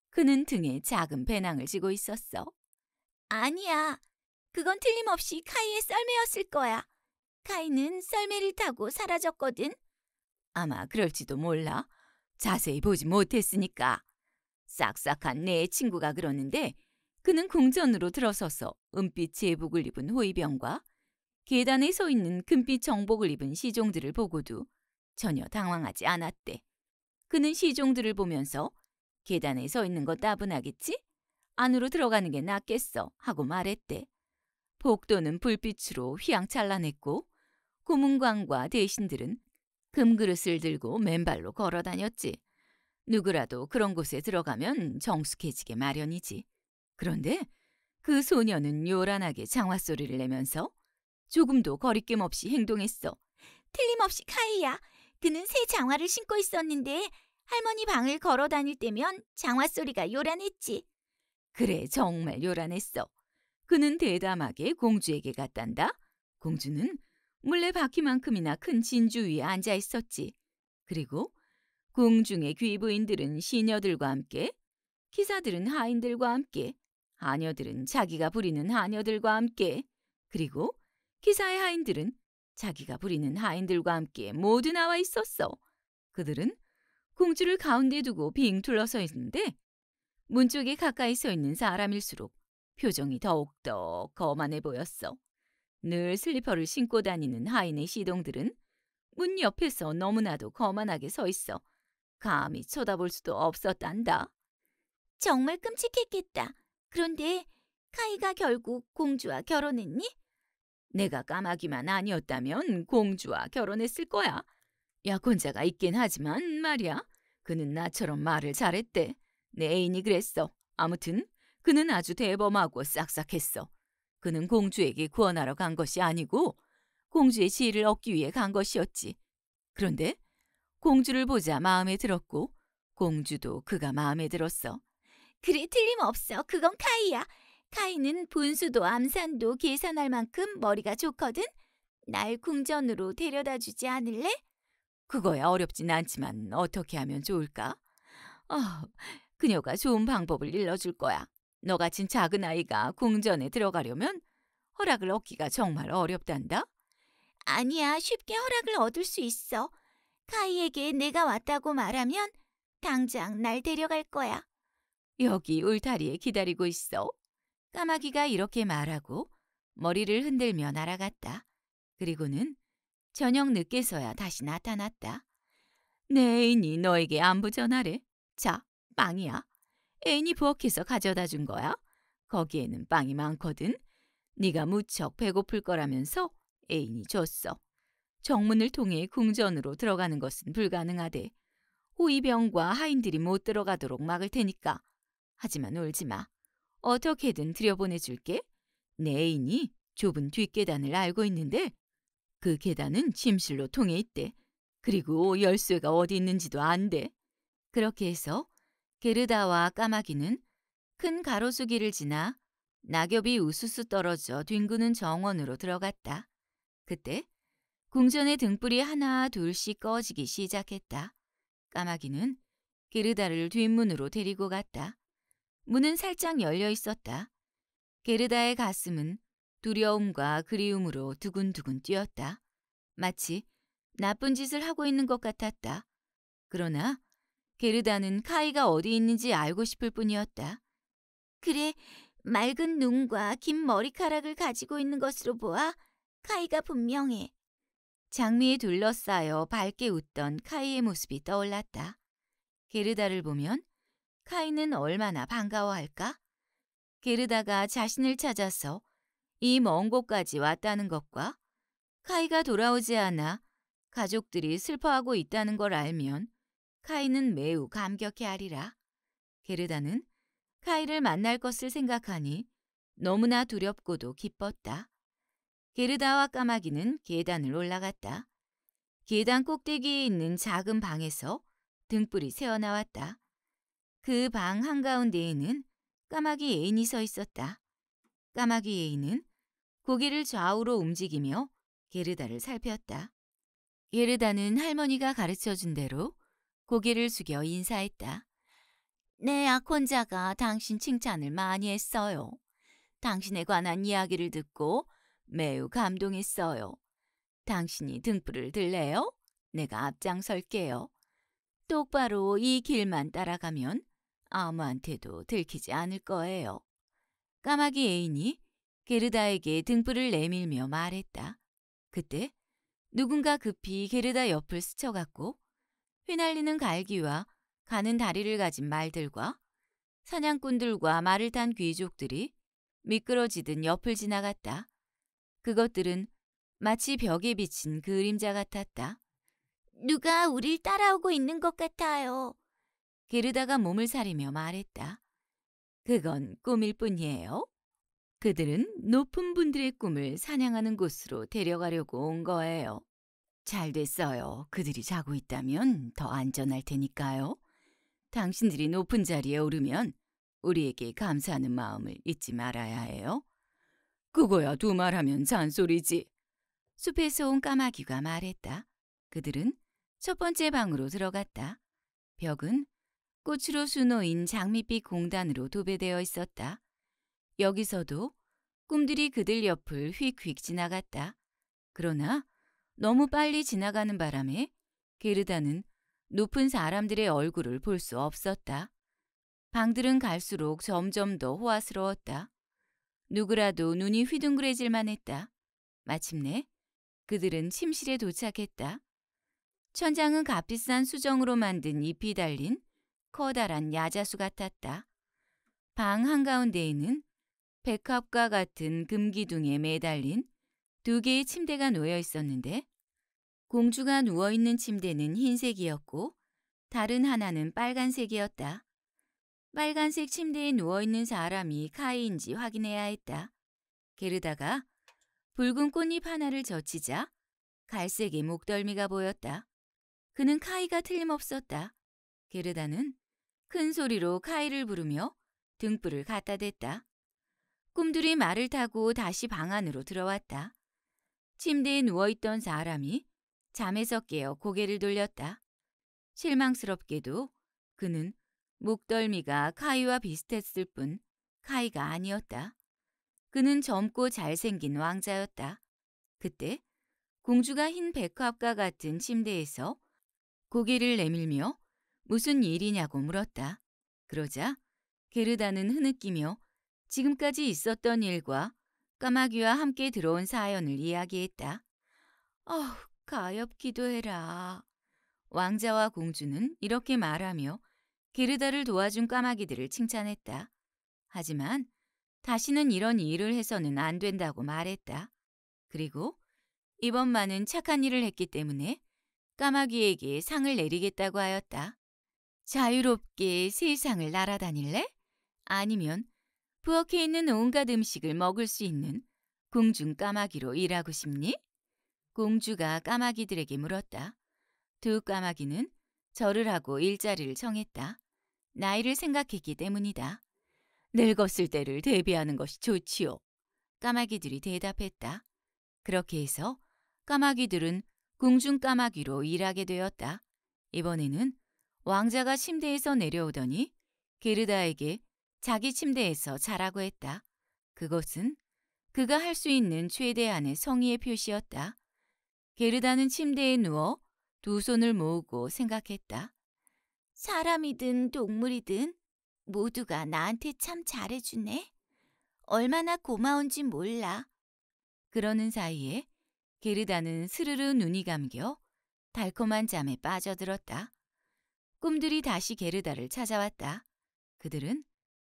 그는 등에 작은 배낭을 쥐고 있었어. 아니야, 그건 틀림없이 카이의 썰매였을 거야. 카이는 썰매를 타고 사라졌거든. 아마 그럴지도 몰라. 자세히 보지 못했으니까. 싹싹한 내 친구가 그러는데 그는 궁전으로 들어서서 은빛 제복을 입은 호위병과 계단에 서 있는 금빛 정복을 입은 시종들을 보고도 전혀 당황하지 않았대. 그는 시종들을 보면서 계단에 서 있는 거 따분하겠지? 안으로 들어가는 게 낫겠어 하고 말했대. 복도는 불빛으로 휘황찬란했고 고문관과 대신들은 금그릇을 들고 맨발로 걸어 다녔지. 누구라도 그런 곳에 들어가면 정숙해지게 마련이지. 그런데 그 소녀는 요란하게 장화 소리를 내면서 조금도 거리낌 없이 행동했어. 틀림없이 카이야. 그는 새 장화를 신고 있었는데 할머니 방을 걸어 다닐 때면 장화 소리가 요란했지. 그래 정말 요란했어. 그는 대담하게 공주에게 갔단다. 공주는 물레 바퀴만큼이나 큰 진주 위에 앉아 있었지. 그리고 궁중의 귀부인들은 시녀들과 함께, 기사들은 하인들과 함께, 하녀들은 자기가 부리는 하녀들과 함께, 그리고 기사의 하인들은 자기가 부리는 하인들과 함께 모두 나와 있었어. 그들은 공주를 가운데 두고 빙 둘러서 있는데 문 쪽에 가까이 서 있는 사람일수록 표정이 더욱더 거만해 보였어. 늘 슬리퍼를 신고 다니는 하인의 시동들은 문 옆에서 너무나도 거만하게 서 있어 감히 쳐다볼 수도 없었단다. 정말 끔찍했겠다. 그런데 카이가 결국 공주와 결혼했니? 내가 까마귀만 아니었다면 공주와 결혼했을 거야. 약혼자가 있긴 하지만 말이야. 그는 나처럼 말을 잘했대. 내 애인이 그랬어. 아무튼 그는 아주 대범하고 싹싹했어. 그는 공주에게 구원하러 간 것이 아니고 공주의 지혜를 얻기 위해 간 것이었지. 그런데 공주를 보자 마음에 들었고 공주도 그가 마음에 들었어. 그리 틀림없어. 그건 카이야. 카이는 분수도 암산도 계산할 만큼 머리가 좋거든. 날 궁전으로 데려다 주지 않을래? 그거야 어렵진 않지만 어떻게 하면 좋을까? 어, 그녀가 좋은 방법을 일러줄 거야. 너같은 작은 아이가 궁전에 들어가려면 허락을 얻기가 정말 어렵단다. 아니야, 쉽게 허락을 얻을 수 있어. 카이에게 내가 왔다고 말하면 당장 날 데려갈 거야. 여기 울타리에 기다리고 있어. 까마귀가 이렇게 말하고 머리를 흔들며 날아갔다. 그리고는 저녁 늦게서야 다시 나타났다. 내 애인이 너에게 안부 전하래. 자, 빵이야. 애인이 부엌에서 가져다 준 거야. 거기에는 빵이 많거든. 네가 무척 배고플 거라면서 애인이 줬어. 정문을 통해 궁전으로 들어가는 것은 불가능하대. 호위병과 하인들이 못 들어가도록 막을 테니까. 하지만 울지 마. 어떻게든 들여보내줄게. 내 애인이 좁은 뒷계단을 알고 있는데 그 계단은 침실로 통해 있대. 그리고 열쇠가 어디 있는지도 안 돼. 그렇게 해서 게르다와 까마귀는 큰 가로수길을 지나 낙엽이 우수수 떨어져 뒹구는 정원으로 들어갔다. 그때 궁전의 등불이 하나 둘씩 꺼지기 시작했다. 까마귀는 게르다를 뒷문으로 데리고 갔다. 문은 살짝 열려 있었다. 게르다의 가슴은 두려움과 그리움으로 두근두근 뛰었다. 마치 나쁜 짓을 하고 있는 것 같았다. 그러나 게르다는 카이가 어디 있는지 알고 싶을 뿐이었다. 그래, 맑은 눈과 긴 머리카락을 가지고 있는 것으로 보아 카이가 분명해. 장미에 둘러싸여 밝게 웃던 카이의 모습이 떠올랐다. 게르다를 보면 카이는 얼마나 반가워할까? 게르다가 자신을 찾아서 이 먼 곳까지 왔다는 것과 카이가 돌아오지 않아 가족들이 슬퍼하고 있다는 걸 알면 카이는 매우 감격해하리라. 게르다는 카이를 만날 것을 생각하니 너무나 두렵고도 기뻤다. 게르다와 까마귀는 계단을 올라갔다. 계단 꼭대기에 있는 작은 방에서 등불이 새어나왔다. 그 방 한가운데에는 까마귀 애인이 서 있었다. 까마귀 애인은 고개를 좌우로 움직이며 게르다를 살폈다. 게르다는 할머니가 가르쳐준 대로 고개를 숙여 인사했다. 내 네, 약혼자가 당신 칭찬을 많이 했어요. 당신에 관한 이야기를 듣고 매우 감동했어요. 당신이 등불을 들래요? 내가 앞장설게요. 똑바로 이 길만 따라가면 아무한테도 들키지 않을 거예요. 까마귀 애인이 게르다에게 등불을 내밀며 말했다. 그때 누군가 급히 게르다 옆을 스쳐갔고 휘날리는 갈기와 가는 다리를 가진 말들과 사냥꾼들과 말을 탄 귀족들이 미끄러지듯 옆을 지나갔다. 그것들은 마치 벽에 비친 그림자 같았다. 누가 우릴 따라오고 있는 것 같아요. 게르다가 몸을 사리며 말했다. 그건 꿈일 뿐이에요. 그들은 높은 분들의 꿈을 사냥하는 곳으로 데려가려고 온 거예요. 잘 됐어요. 그들이 자고 있다면 더 안전할 테니까요. 당신들이 높은 자리에 오르면 우리에게 감사하는 마음을 잊지 말아야 해요. 그거야 두 말하면 잔소리지. 숲에서 온 까마귀가 말했다. 그들은 첫 번째 방으로 들어갔다. 벽은 꽃으로 수놓인 장밋빛 공단으로 도배되어 있었다. 여기서도 꿈들이 그들 옆을 휙휙 지나갔다. 그러나 너무 빨리 지나가는 바람에 게르다는 높은 사람들의 얼굴을 볼 수 없었다. 방들은 갈수록 점점 더 호화스러웠다. 누구라도 눈이 휘둥그레질만 했다. 마침내 그들은 침실에 도착했다. 천장은 값비싼 수정으로 만든 잎이 달린 커다란 야자수 같았다. 방 한가운데에는 백합과 같은 금기둥에 매달린 두 개의 침대가 놓여 있었는데 공주가 누워 있는 침대는 흰색이었고 다른 하나는 빨간색이었다. 빨간색 침대에 누워 있는 사람이 카이인지 확인해야 했다. 게르다가 붉은 꽃잎 하나를 젖히자 갈색의 목덜미가 보였다. 그는 카이가 틀림없었다. 게르다는 큰 소리로 카이를 부르며 등불을 갖다 댔다. 꿈들이 말을 타고 다시 방 안으로 들어왔다. 침대에 누워있던 사람이 잠에서 깨어 고개를 돌렸다. 실망스럽게도 그는 목덜미가 카이와 비슷했을 뿐 카이가 아니었다. 그는 젊고 잘생긴 왕자였다. 그때 공주가 흰 백합과 같은 침대에서 고개를 내밀며 무슨 일이냐고 물었다. 그러자 게르다는 흐느끼며 지금까지 있었던 일과 까마귀와 함께 들어온 사연을 이야기했다. 어우, 가엾기도 해라. 왕자와 공주는 이렇게 말하며 게르다를 도와준 까마귀들을 칭찬했다. 하지만 다시는 이런 일을 해서는 안 된다고 말했다. 그리고 이번만은 착한 일을 했기 때문에 까마귀에게 상을 내리겠다고 하였다. 자유롭게 세상을 날아다닐래? 아니면 부엌에 있는 온갖 음식을 먹을 수 있는 공중 까마귀로 일하고 싶니? 공주가 까마귀들에게 물었다. 두 까마귀는 절을 하고 일자리를 정했다. 나이를 생각했기 때문이다. 늙었을 때를 대비하는 것이 좋지요. 까마귀들이 대답했다. 그렇게 해서 까마귀들은 궁중 까마귀로 일하게 되었다. 이번에는 왕자가 침대에서 내려오더니 게르다에게 자기 침대에서 자라고 했다. 그것은 그가 할 수 있는 최대한의 성의의 표시였다. 게르다는 침대에 누워 두 손을 모으고 생각했다. 사람이든 동물이든 모두가 나한테 참 잘해주네. 얼마나 고마운지 몰라. 그러는 사이에 게르다는 스르르 눈이 감겨 달콤한 잠에 빠져들었다. 꿈들이 다시 게르다를 찾아왔다. 그들은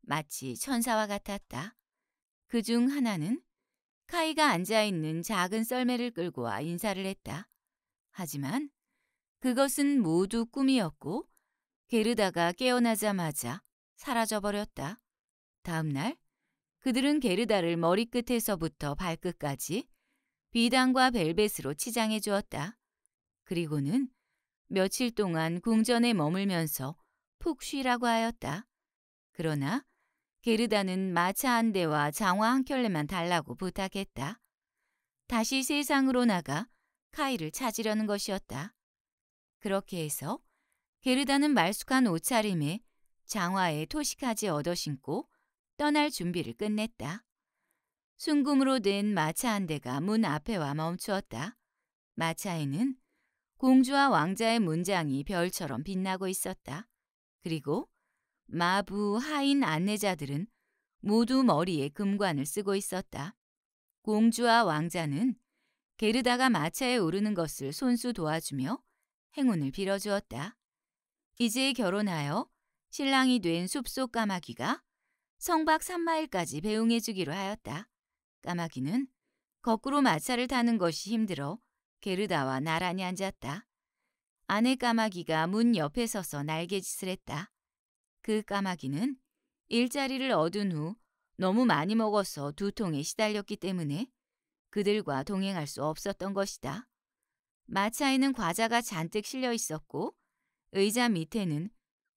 마치 천사와 같았다. 그 중 하나는 카이가 앉아있는 작은 썰매를 끌고 와 인사를 했다. 하지만 그것은 모두 꿈이었고 게르다가 깨어나자마자 사라져버렸다. 다음날 그들은 게르다를 머리끝에서부터 발끝까지 비단과 벨벳으로 치장해 주었다. 그리고는 며칠 동안 궁전에 머물면서 푹 쉬라고 하였다. 그러나 게르다는 마차 한 대와 장화 한 켤레만 달라고 부탁했다. 다시 세상으로 나가 카이를 찾으려는 것이었다. 그렇게 해서 게르다는 말쑥한 옷차림에 장화에 토시까지 얻어 신고 떠날 준비를 끝냈다. 순금으로 된 마차 한 대가 문 앞에 와 멈추었다. 마차에는 공주와 왕자의 문장이 별처럼 빛나고 있었다. 그리고 마부, 하인 안내자들은 모두 머리에 금관을 쓰고 있었다. 공주와 왕자는 게르다가 마차에 오르는 것을 손수 도와주며 행운을 빌어주었다. 이제 결혼하여 신랑이 된 숲속 까마귀가 성박 3마일까지 배웅해주기로 하였다. 까마귀는 거꾸로 마차를 타는 것이 힘들어 게르다와 나란히 앉았다. 아내 까마귀가 문 옆에 서서 날개짓을 했다. 그 까마귀는 일자리를 얻은 후 너무 많이 먹어서 두통에 시달렸기 때문에 그들과 동행할 수 없었던 것이다. 마차에는 과자가 잔뜩 실려 있었고 의자 밑에는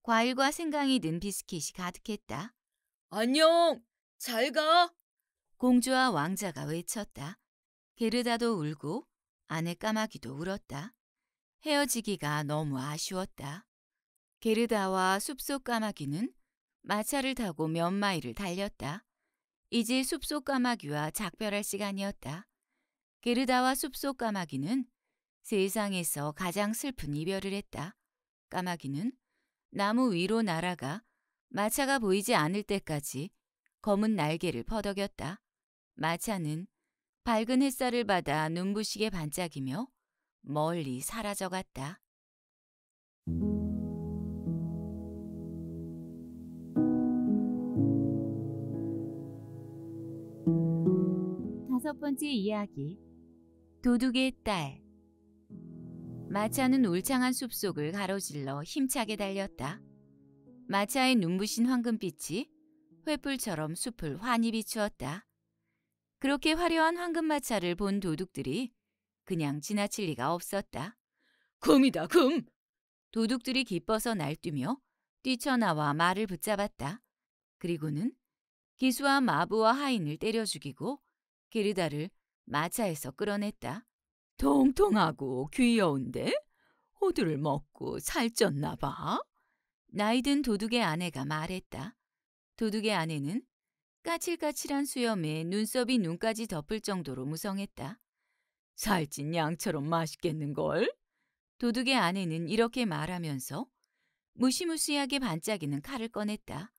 과일과 생강이 든 비스킷이 가득했다. 안녕! 잘 가! 공주와 왕자가 외쳤다. 게르다도 울고 아내 까마귀도 울었다. 헤어지기가 너무 아쉬웠다. 게르다와 숲속 까마귀는 마차를 타고 몇 마일을 달렸다. 이제 숲속 까마귀와 작별할 시간이었다. 게르다와 숲속 까마귀는 세상에서 가장 슬픈 이별을 했다. 까마귀는 나무 위로 날아가 마차가 보이지 않을 때까지 검은 날개를 퍼덕였다. 마차는 밝은 햇살을 받아 눈부시게 반짝이며 멀리 사라져갔다. 첫 번째 이야기 도둑의 딸 마차는 울창한 숲속을 가로질러 힘차게 달렸다. 마차의 눈부신 황금빛이 횃불처럼 숲을 환히 비추었다. 그렇게 화려한 황금마차를 본 도둑들이 그냥 지나칠 리가 없었다. 금이다 금! 도둑들이 기뻐서 날뛰며 뛰쳐나와 말을 붙잡았다. 그리고는 기수와 마부와 하인을 때려 죽이고 기리다를 마차에서 끌어냈다. 통통하고 귀여운데 호두를 먹고 살쪘나 봐. 나이든 도둑의 아내가 말했다. 도둑의 아내는 까칠까칠한 수염에 눈썹이 눈까지 덮을 정도로 무성했다. 살찐 양처럼 맛있겠는걸? 도둑의 아내는 이렇게 말하면서 무시무시하게 반짝이는 칼을 꺼냈다.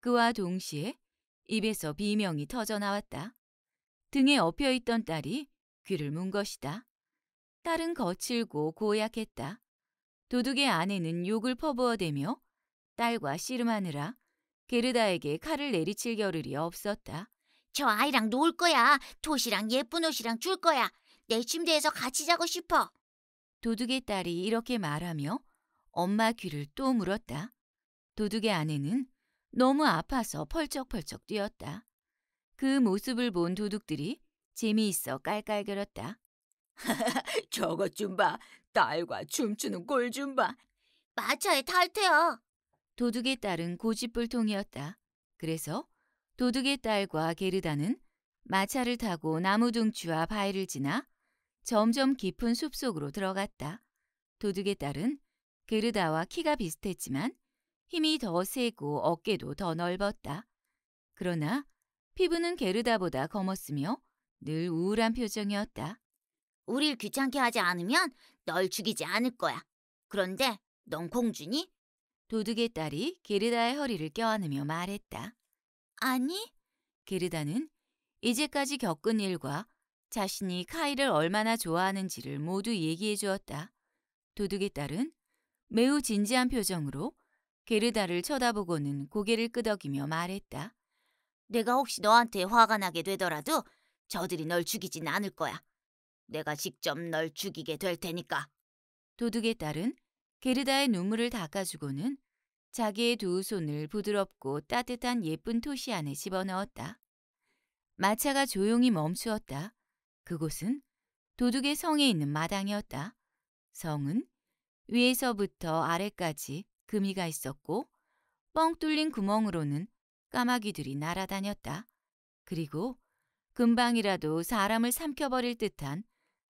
그와 동시에 입에서 비명이 터져 나왔다. 등에 엎여있던 딸이 귀를 문 것이다. 딸은 거칠고 고약했다. 도둑의 아내는 욕을 퍼부어대며 딸과 씨름하느라 게르다에게 칼을 내리칠 겨를이 없었다. 저 아이랑 놀 거야. 도시랑 예쁜 옷이랑 줄 거야. 내 침대에서 같이 자고 싶어. 도둑의 딸이 이렇게 말하며 엄마 귀를 또 물었다. 도둑의 아내는 너무 아파서 펄쩍펄쩍 뛰었다. 그 모습을 본 도둑들이 재미있어 깔깔거렸다. 저것 좀 봐. 딸과 춤추는 꼴 좀 봐. 마차에 탈퇴야. 도둑의 딸은 고집불통이었다. 그래서 도둑의 딸과 게르다는 마차를 타고 나무둥치와 바위를 지나 점점 깊은 숲속으로 들어갔다. 도둑의 딸은 게르다와 키가 비슷했지만 힘이 더 세고 어깨도 더 넓었다. 그러나 피부는 게르다보다 검었으며 늘 우울한 표정이었다. 우릴 귀찮게 하지 않으면 널 죽이지 않을 거야. 그런데 넌 공주니? 도둑의 딸이 게르다의 허리를 껴안으며 말했다. 아니? 게르다는 이제까지 겪은 일과 자신이 카이를 얼마나 좋아하는지를 모두 얘기해 주었다. 도둑의 딸은 매우 진지한 표정으로 게르다를 쳐다보고는 고개를 끄덕이며 말했다. 내가 혹시 너한테 화가 나게 되더라도 저들이 널 죽이진 않을 거야. 내가 직접 널 죽이게 될 테니까. 도둑의 딸은 게르다의 눈물을 닦아주고는 자기의 두 손을 부드럽고 따뜻한 예쁜 토시 안에 집어넣었다. 마차가 조용히 멈추었다. 그곳은 도둑의 성에 있는 마당이었다. 성은 위에서부터 아래까지 금이가 있었고 뻥 뚫린 구멍으로는 까마귀들이 날아다녔다. 그리고 금방이라도 사람을 삼켜버릴 듯한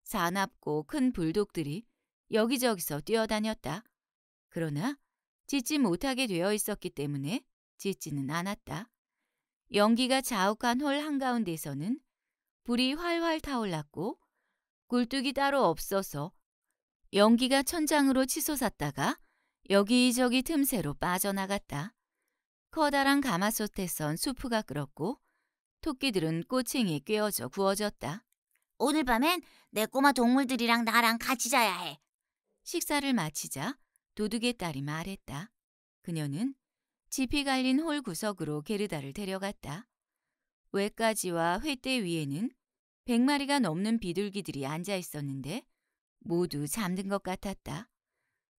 사납고 큰 불독들이 여기저기서 뛰어다녔다. 그러나 짖지 못하게 되어 있었기 때문에 짖지는 않았다. 연기가 자욱한 홀 한가운데서는 불이 활활 타올랐고 굴뚝이 따로 없어서 연기가 천장으로 치솟았다가 여기저기 틈새로 빠져나갔다. 커다란 가마솥에선 수프가 끓었고 토끼들은 꼬챙이 꿰어져 구워졌다. 오늘 밤엔 내 꼬마 동물들이랑 나랑 같이 자야 해. 식사를 마치자 도둑의 딸이 말했다. 그녀는 지피 갈린 홀 구석으로 게르다를 데려갔다. 외까지와 횟대 위에는 백마리가 넘는 비둘기들이 앉아 있었는데 모두 잠든 것 같았다.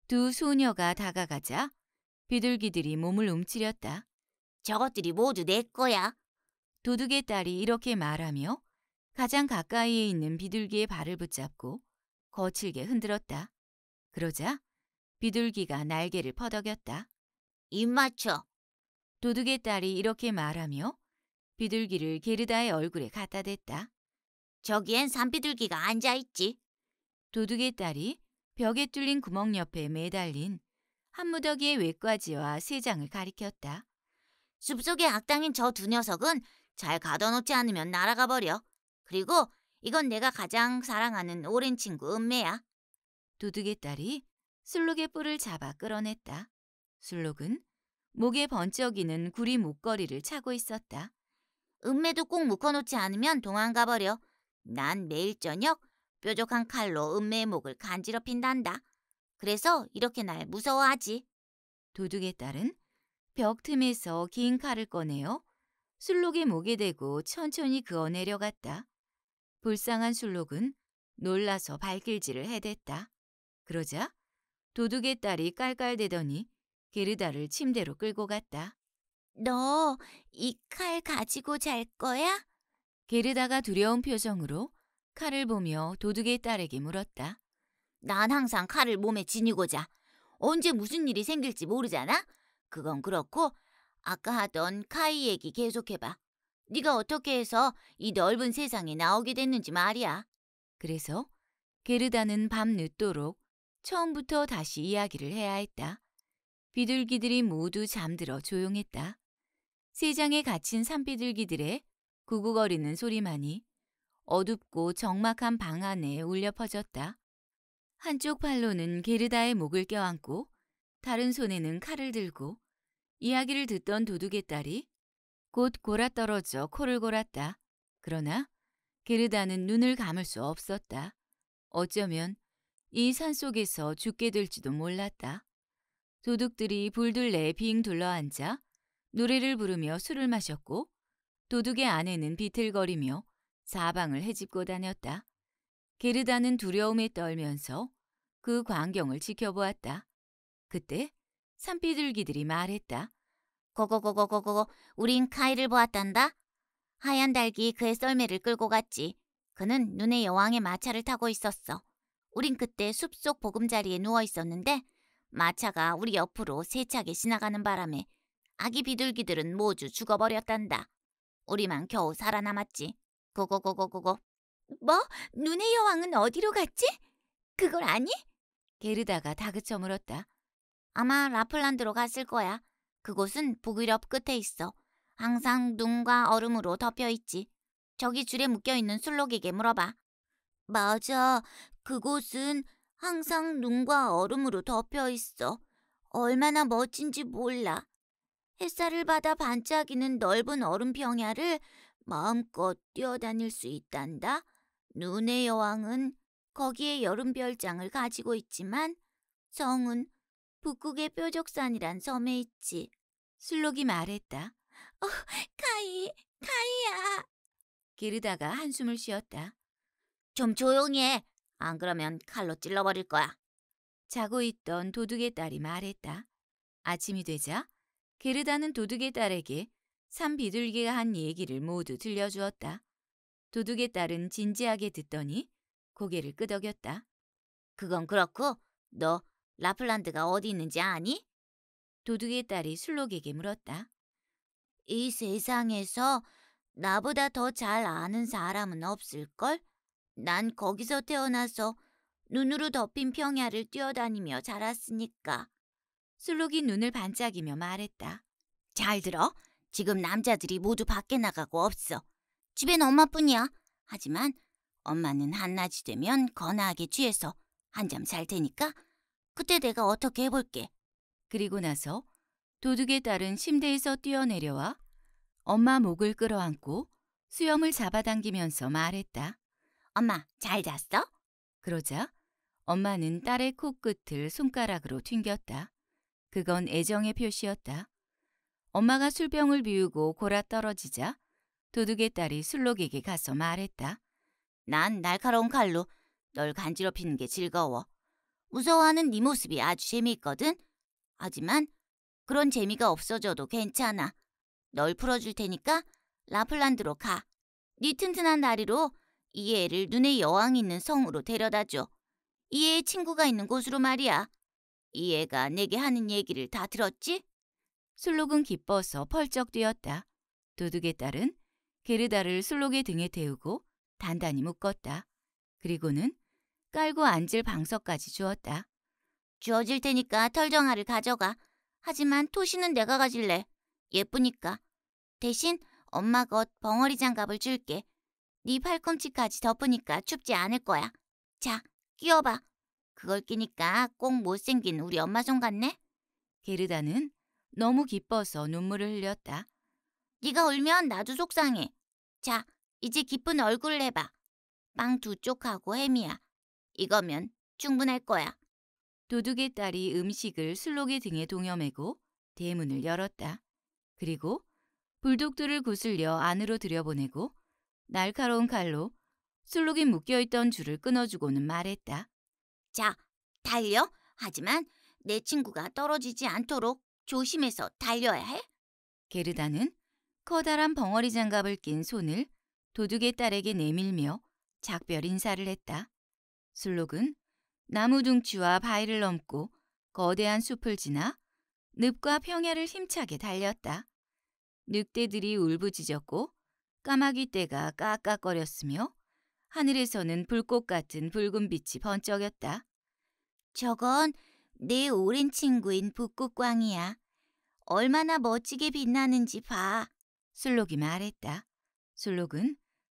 두 소녀가 다가가자 비둘기들이 몸을 움츠렸다. 저것들이 모두 내 거야. 도둑의 딸이 이렇게 말하며 가장 가까이에 있는 비둘기의 발을 붙잡고 거칠게 흔들었다. 그러자 비둘기가 날개를 퍼덕였다. 입 맞춰. 도둑의 딸이 이렇게 말하며 비둘기를 게르다의 얼굴에 갖다 댔다. 저기엔 산비둘기가 앉아있지. 도둑의 딸이 벽에 뚫린 구멍 옆에 매달린 한 무더기의 외과지와 세 장을 가리켰다. 숲속의 악당인 저 두 녀석은 잘 가둬놓지 않으면 날아가 버려. 그리고 이건 내가 가장 사랑하는 오랜 친구 은매야. 도둑의 딸이 슬록의 뿔을 잡아 끌어냈다. 술록은 목에 번쩍이는 구리 목걸이를 차고 있었다. 은매도 꼭 묶어놓지 않으면 도망가 버려. 난 매일 저녁 뾰족한 칼로 은매의 목을 간지럽힌단다. 그래서 이렇게 날 무서워하지. 도둑의 딸은 벽 틈에서 긴 칼을 꺼내어 술록의 목에 대고 천천히 그어 내려갔다. 불쌍한 술록은 놀라서 발길질을 해댔다. 그러자 도둑의 딸이 깔깔대더니 게르다를 침대로 끌고 갔다. 너 이 칼 가지고 잘 거야? 게르다가 두려운 표정으로 칼을 보며 도둑의 딸에게 물었다. 난 항상 칼을 몸에 지니고자. 언제 무슨 일이 생길지 모르잖아? 그건 그렇고 아까 하던 카이 얘기 계속해봐. 네가 어떻게 해서 이 넓은 세상에 나오게 됐는지 말이야. 그래서 게르다는 밤늦도록 처음부터 다시 이야기를 해야 했다. 비둘기들이 모두 잠들어 조용했다. 세장에 갇힌 산비둘기들의 구구거리는 소리만이 어둡고 적막한 방 안에 울려 퍼졌다. 한쪽 팔로는 게르다의 목을 껴안고 다른 손에는 칼을 들고 이야기를 듣던 도둑의 딸이 곧 골아떨어져 코를 골았다. 그러나 게르다는 눈을 감을 수 없었다. 어쩌면 이 산속에서 죽게 될지도 몰랐다. 도둑들이 불들레에빙 둘러앉아 노래를 부르며 술을 마셨고 도둑의 아내는 비틀거리며 사방을 헤집고 다녔다. 게르다는 두려움에 떨면서 그 광경을 지켜보았다. 그때 산비둘기들이 말했다. 거거거거거거 우린 카이를 보았단다. 하얀 달기 그의 썰매를 끌고 갔지. 그는 눈의 여왕의 마차를 타고 있었어. 우린 그때 숲속 보금자리에 누워 있었는데 마차가 우리 옆으로 세차게 지나가는 바람에 아기 비둘기들은 모두 죽어버렸단다. 우리만 겨우 살아남았지. 고고고고고고. 뭐? 눈의 여왕은 어디로 갔지? 그걸 아니? 게르다가 다그쳐 물었다. 아마 라플란드로 갔을 거야. 그곳은 북유럽 끝에 있어. 항상 눈과 얼음으로 덮여 있지. 저기 줄에 묶여 있는 술록에게 물어봐. 맞아. 그곳은 항상 눈과 얼음으로 덮여 있어. 얼마나 멋진지 몰라. 햇살을 받아 반짝이는 넓은 얼음 병야를 마음껏 뛰어다닐 수 있단다. 눈의 여왕은 거기에 여름별장을 가지고 있지만 성은 북극의 뾰족산이란 섬에 있지. 슬록이 말했다. 어, 카이, 카이야. 기르다가 한숨을 쉬었다. 좀 조용히 해. 안 그러면 칼로 찔러버릴 거야. 자고 있던 도둑의 딸이 말했다. 아침이 되자 게르다는 도둑의 딸에게 산 비둘기가 한 얘기를 모두 들려주었다. 도둑의 딸은 진지하게 듣더니 고개를 끄덕였다. 그건 그렇고 너 라플란드가 어디 있는지 아니? 도둑의 딸이 술록에게 물었다. 이 세상에서 나보다 더 잘 아는 사람은 없을걸? 난 거기서 태어나서 눈으로 덮인 평야를 뛰어다니며 자랐으니까. 술록이 눈을 반짝이며 말했다. 잘 들어. 지금 남자들이 모두 밖에 나가고 없어. 집엔 엄마뿐이야. 하지만 엄마는 한낮이 되면 거나하게 취해서 한잠 잘 테니까 그때 내가 어떻게 해볼게. 그리고 나서 도둑의 딸은 침대에서 뛰어내려와 엄마 목을 끌어안고 수염을 잡아당기면서 말했다. 엄마, 잘 잤어? 그러자 엄마는 딸의 코끝을 손가락으로 튕겼다. 그건 애정의 표시였다. 엄마가 술병을 비우고 골아 떨어지자 도둑의 딸이 술록에게 가서 말했다. 난 날카로운 칼로 널 간지럽히는 게 즐거워. 무서워하는 네 모습이 아주 재미있거든. 하지만 그런 재미가 없어져도 괜찮아. 널 풀어줄 테니까 라플란드로 가. 네 튼튼한 다리로 이 애를 눈의 여왕이 있는 성으로 데려다줘. 이 애의 친구가 있는 곳으로 말이야. 이 애가 내게 하는 얘기를 다 들었지? 술록은 기뻐서 펄쩍 뛰었다. 도둑의 딸은 게르다를 술록의 등에 태우고 단단히 묶었다. 그리고는 깔고 앉을 방석까지 주었다. 주어질 테니까 털정아를 가져가. 하지만 토시는 내가 가질래. 예쁘니까. 대신 엄마 것 벙어리 장갑을 줄게. 네 팔꿈치까지 덮으니까 춥지 않을 거야. 자, 끼워봐. 그걸 끼니까 꼭 못생긴 우리 엄마 손 같네? 게르다는 너무 기뻐서 눈물을 흘렸다. 네가 울면 나도 속상해. 자, 이제 기쁜 얼굴을 해봐. 빵 두 쪽하고 햄이야. 이거면 충분할 거야. 도둑의 딸이 음식을 슬록의 등에 동여매고 대문을 열었다. 그리고 불독들을 구슬려 안으로 들여보내고 날카로운 칼로 슬록이 묶여있던 줄을 끊어주고는 말했다. 자, 달려. 하지만 내 친구가 떨어지지 않도록 조심해서 달려야 해. 게르다는 커다란 벙어리 장갑을 낀 손을 도둑의 딸에게 내밀며 작별 인사를 했다. 슬록은 나무 둥치와 바위를 넘고 거대한 숲을 지나 늪과 평야를 힘차게 달렸다. 늑대들이 울부짖었고 까마귀 떼가 까까거렸으며 하늘에서는 불꽃 같은 붉은 빛이 번쩍였다. 저건 내 오랜 친구인 북극광이야. 얼마나 멋지게 빛나는지 봐. 술록이 말했다. 술록은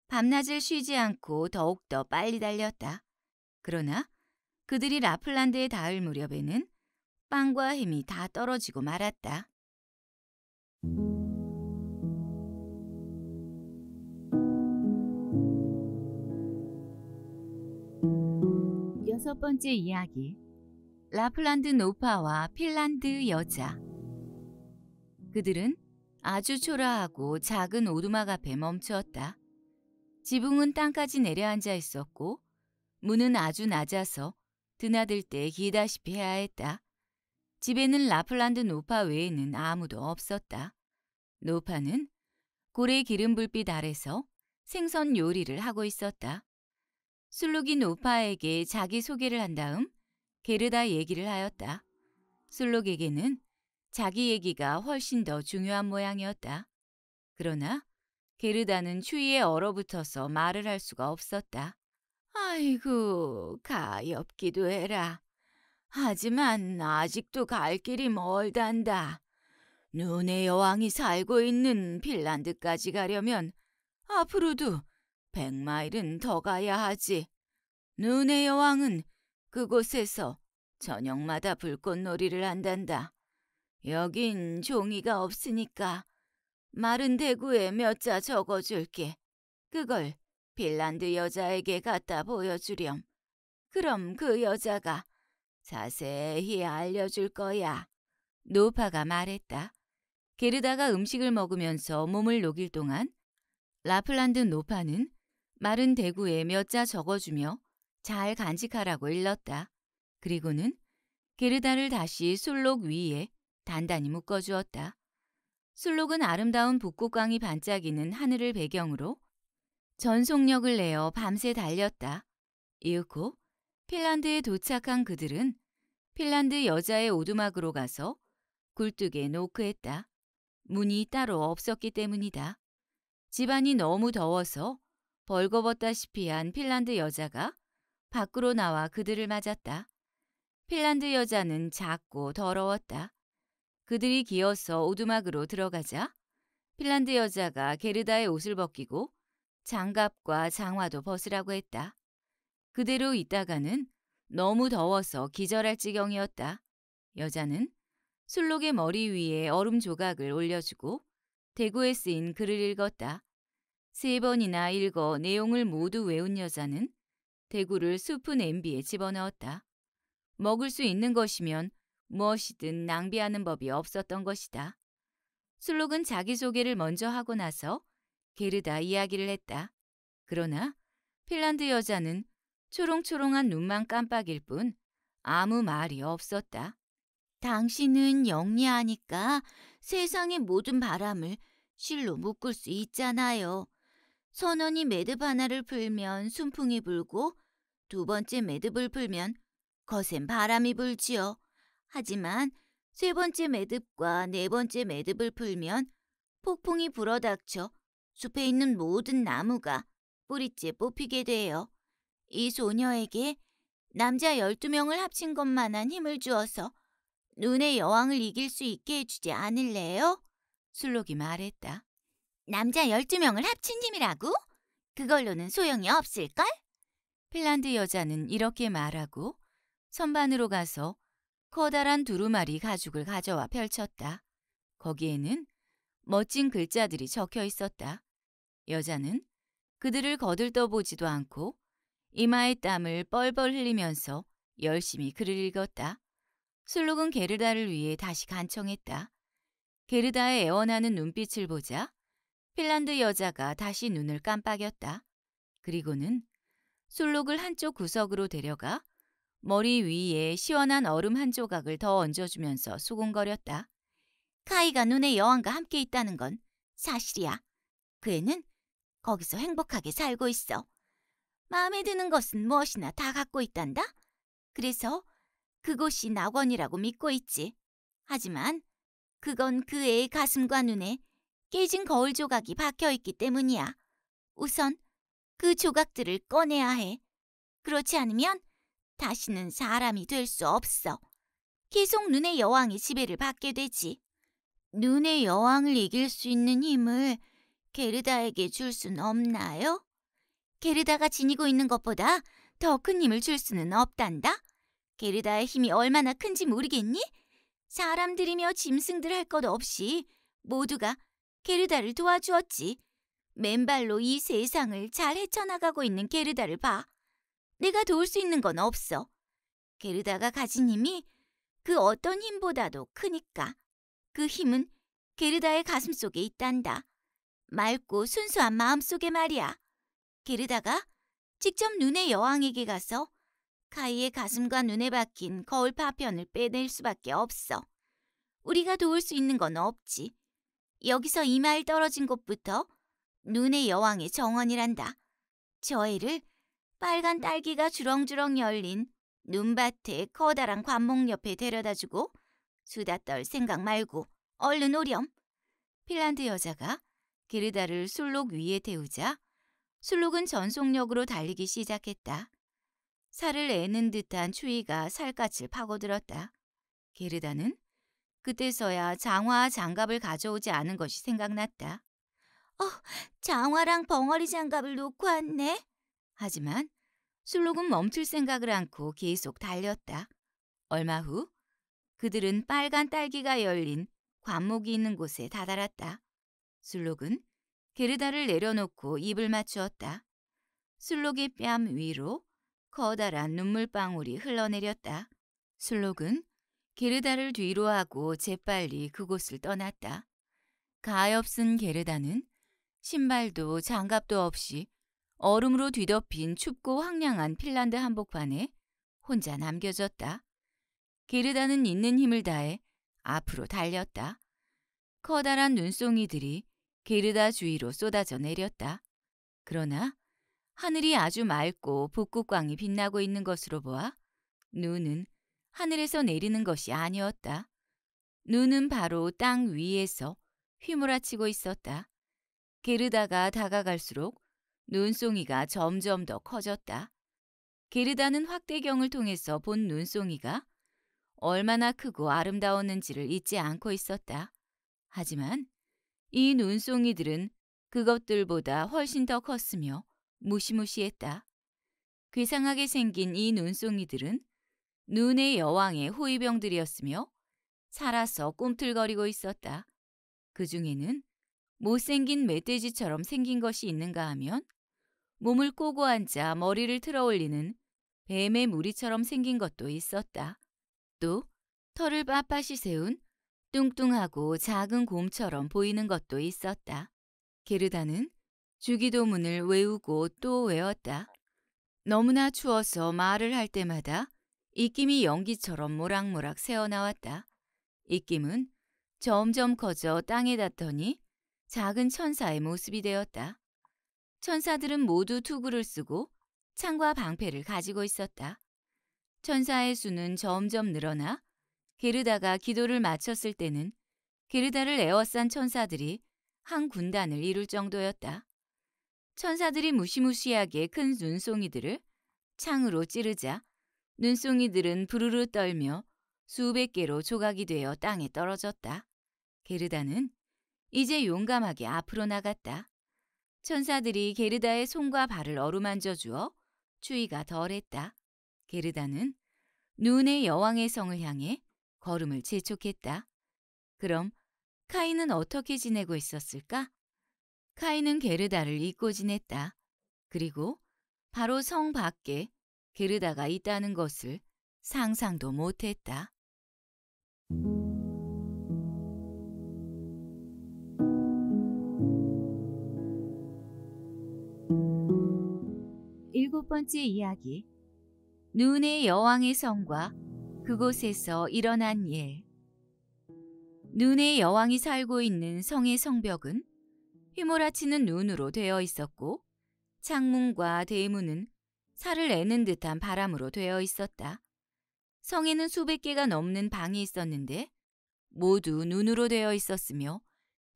밤낮을 쉬지 않고 더욱더 빨리 달렸다. 그러나 그들이 라플란드에 닿을 무렵에는 빵과 햄이 다 떨어지고 말았다. 여섯 번째 이야기 라플란드 노파와 핀란드 여자 그들은 아주 초라하고 작은 오두막 앞에 멈추었다. 지붕은 땅까지 내려앉아 있었고 문은 아주 낮아서 드나들 때 기다시피 해야 했다. 집에는 라플란드 노파 외에는 아무도 없었다. 노파는 고래 기름 불빛 아래서 생선 요리를 하고 있었다. 술록이 노파에게 자기 소개를 한 다음 게르다 얘기를 하였다. 술록에게는 자기 얘기가 훨씬 더 중요한 모양이었다. 그러나 게르다는 추위에 얼어붙어서 말을 할 수가 없었다. 아이고, 가엾기도 해라. 하지만 아직도 갈 길이 멀단다. 눈의 여왕이 살고 있는 핀란드까지 가려면 앞으로도 백마일은 더 가야 하지. 눈의 여왕은 그곳에서 저녁마다 불꽃놀이를 한단다. 여긴 종이가 없으니까 마른 대구에 몇 자 적어줄게. 그걸 핀란드 여자에게 갖다 보여주렴. 그럼 그 여자가 자세히 알려줄 거야. 노파가 말했다. 게르다가 음식을 먹으면서 몸을 녹일 동안 라플란드 노파는 마른 대구에 몇 자 적어주며 잘 간직하라고 일렀다. 그리고는 게르다를 다시 술록 위에 단단히 묶어주었다. 술록은 아름다운 북극광이 반짝이는 하늘을 배경으로 전속력을 내어 밤새 달렸다. 이윽고 핀란드에 도착한 그들은 핀란드 여자의 오두막으로 가서 굴뚝에 노크했다. 문이 따로 없었기 때문이다. 집안이 너무 더워서 벌거벗다시피 한 핀란드 여자가 밖으로 나와 그들을 맞았다. 핀란드 여자는 작고 더러웠다. 그들이 기어서 오두막으로 들어가자 핀란드 여자가 게르다의 옷을 벗기고 장갑과 장화도 벗으라고 했다. 그대로 있다가는 너무 더워서 기절할 지경이었다. 여자는 술록의 머리 위에 얼음 조각을 올려주고 대구에 쓰인 글을 읽었다. 세 번이나 읽어 내용을 모두 외운 여자는 대구를 수푼 냄비에 집어넣었다. 먹을 수 있는 것이면 무엇이든 낭비하는 법이 없었던 것이다. 슬록은 자기소개를 먼저 하고 나서 게르다 이야기를 했다. 그러나 핀란드 여자는 초롱초롱한 눈만 깜빡일 뿐 아무 말이 없었다. 당신은 영리하니까 세상의 모든 바람을 실로 묶을 수 있잖아요. 선원이 매듭 하나를 풀면 순풍이 불고 두 번째 매듭을 풀면 거센 바람이 불지요. 하지만 세 번째 매듭과 네 번째 매듭을 풀면 폭풍이 불어닥쳐 숲에 있는 모든 나무가 뿌리째 뽑히게 돼요. 이 소녀에게 남자 12명을 합친 것만한 힘을 주어서 눈의 여왕을 이길 수 있게 해주지 않을래요? 술록이 말했다. 남자 12명을 합친 힘이라고? 그걸로는 소용이 없을걸? 핀란드 여자는 이렇게 말하고 선반으로 가서 커다란 두루마리 가죽을 가져와 펼쳤다. 거기에는 멋진 글자들이 적혀 있었다. 여자는 그들을 거들떠 보지도 않고 이마에 땀을 뻘뻘 흘리면서 열심히 글을 읽었다. 슬록은 게르다를 위해 다시 간청했다. 게르다의 애원하는 눈빛을 보자 핀란드 여자가 다시 눈을 깜빡였다. 그리고는 술록을 한쪽 구석으로 데려가 머리 위에 시원한 얼음 한 조각을 더 얹어주면서 수군거렸다. 카이가 눈의 여왕과 함께 있다는 건 사실이야. 그 애는 거기서 행복하게 살고 있어. 마음에 드는 것은 무엇이나 다 갖고 있단다. 그래서 그곳이 낙원이라고 믿고 있지. 하지만 그건 그 애의 가슴과 눈에 깨진 거울 조각이 박혀 있기 때문이야. 우선 그 조각들을 꺼내야 해. 그렇지 않으면 다시는 사람이 될 수 없어. 계속 눈의 여왕이 지배를 받게 되지. 눈의 여왕을 이길 수 있는 힘을 게르다에게 줄 순 없나요? 게르다가 지니고 있는 것보다 더 큰 힘을 줄 수는 없단다. 게르다의 힘이 얼마나 큰지 모르겠니? 사람들이며 짐승들 할 것 없이 모두가 게르다를 도와주었지. 맨발로 이 세상을 잘 헤쳐나가고 있는 게르다를 봐. 내가 도울 수 있는 건 없어. 게르다가 가진 힘이 그 어떤 힘보다도 크니까. 그 힘은 게르다의 가슴 속에 있단다. 맑고 순수한 마음 속에 말이야. 게르다가 직접 눈의 여왕에게 가서 카이의 가슴과 눈에 박힌 거울 파편을 빼낼 수밖에 없어. 우리가 도울 수 있는 건 없지. 여기서 이마일 떨어진 곳부터 눈의 여왕의 정원이란다. 저 애를 빨간 딸기가 주렁주렁 열린 눈밭의 커다란 관목 옆에 데려다주고 수다 떨 생각 말고 얼른 오렴. 핀란드 여자가 게르다를 술록 위에 태우자 술록은 전속력으로 달리기 시작했다. 살을 애는 듯한 추위가 살갗을 파고들었다. 게르다는 그때서야 장화 장갑을 가져오지 않은 것이 생각났다. 어, 장화랑 벙어리 장갑을 놓고 왔네. 하지만 술록은 멈출 생각을 않고 계속 달렸다. 얼마 후 그들은 빨간 딸기가 열린 관목이 있는 곳에 다다랐다. 술록은 게르다를 내려놓고 입을 맞추었다. 술록의 뺨 위로 커다란 눈물방울이 흘러내렸다. 술록은 게르다를 뒤로 하고 재빨리 그곳을 떠났다. 가엾은 게르다는 신발도 장갑도 없이 얼음으로 뒤덮인 춥고 황량한 핀란드 한복판에 혼자 남겨졌다. 게르다는 있는 힘을 다해 앞으로 달렸다. 커다란 눈송이들이 게르다 주위로 쏟아져 내렸다. 그러나 하늘이 아주 맑고 북극광이 빛나고 있는 것으로 보아 눈은 하늘에서 내리는 것이 아니었다. 눈은 바로 땅 위에서 휘몰아치고 있었다. 게르다가 다가갈수록 눈송이가 점점 더 커졌다. 게르다는 확대경을 통해서 본 눈송이가 얼마나 크고 아름다웠는지를 잊지 않고 있었다. 하지만 이 눈송이들은 그것들보다 훨씬 더 컸으며 무시무시했다. 괴상하게 생긴 이 눈송이들은 눈의 여왕의 호위병들이었으며 살아서 꿈틀거리고 있었다. 그 중에는 못생긴 멧돼지처럼 생긴 것이 있는가 하면 몸을 꼬고 앉아 머리를 틀어 올리는 뱀의 무리처럼 생긴 것도 있었다. 또 털을 빳빳이 세운 뚱뚱하고 작은 곰처럼 보이는 것도 있었다. 게르다는 주기도문을 외우고 또 외웠다. 너무나 추워서 말을 할 때마다 입김이 연기처럼 모락모락 새어나왔다. 입김은 점점 커져 땅에 닿더니 작은 천사의 모습이 되었다. 천사들은 모두 투구를 쓰고 창과 방패를 가지고 있었다. 천사의 수는 점점 늘어나 게르다가 기도를 마쳤을 때는 게르다를 에워싼 천사들이 한 군단을 이룰 정도였다. 천사들이 무시무시하게 큰 눈송이들을 창으로 찌르자 눈송이들은 부르르 떨며 수백 개로 조각이 되어 땅에 떨어졌다. 게르다는 이제 용감하게 앞으로 나갔다. 천사들이 게르다의 손과 발을 어루만져 주어 추위가 덜했다. 게르다는 눈의 여왕의 성을 향해 걸음을 재촉했다. 그럼 카인은 어떻게 지내고 있었을까? 카인은 게르다를 잊고 지냈다. 그리고 바로 성 밖에 게르다가 있다는 것을 상상도 못했다. 일곱 번째 이야기 눈의 여왕의 성과 그곳에서 일어난 일 눈의 여왕이 살고 있는 성의 성벽은 휘몰아치는 눈으로 되어 있었고 창문과 대문은 살을 내는 듯한 바람으로 되어 있었다. 성에는 수백 개가 넘는 방이 있었는데 모두 눈으로 되어 있었으며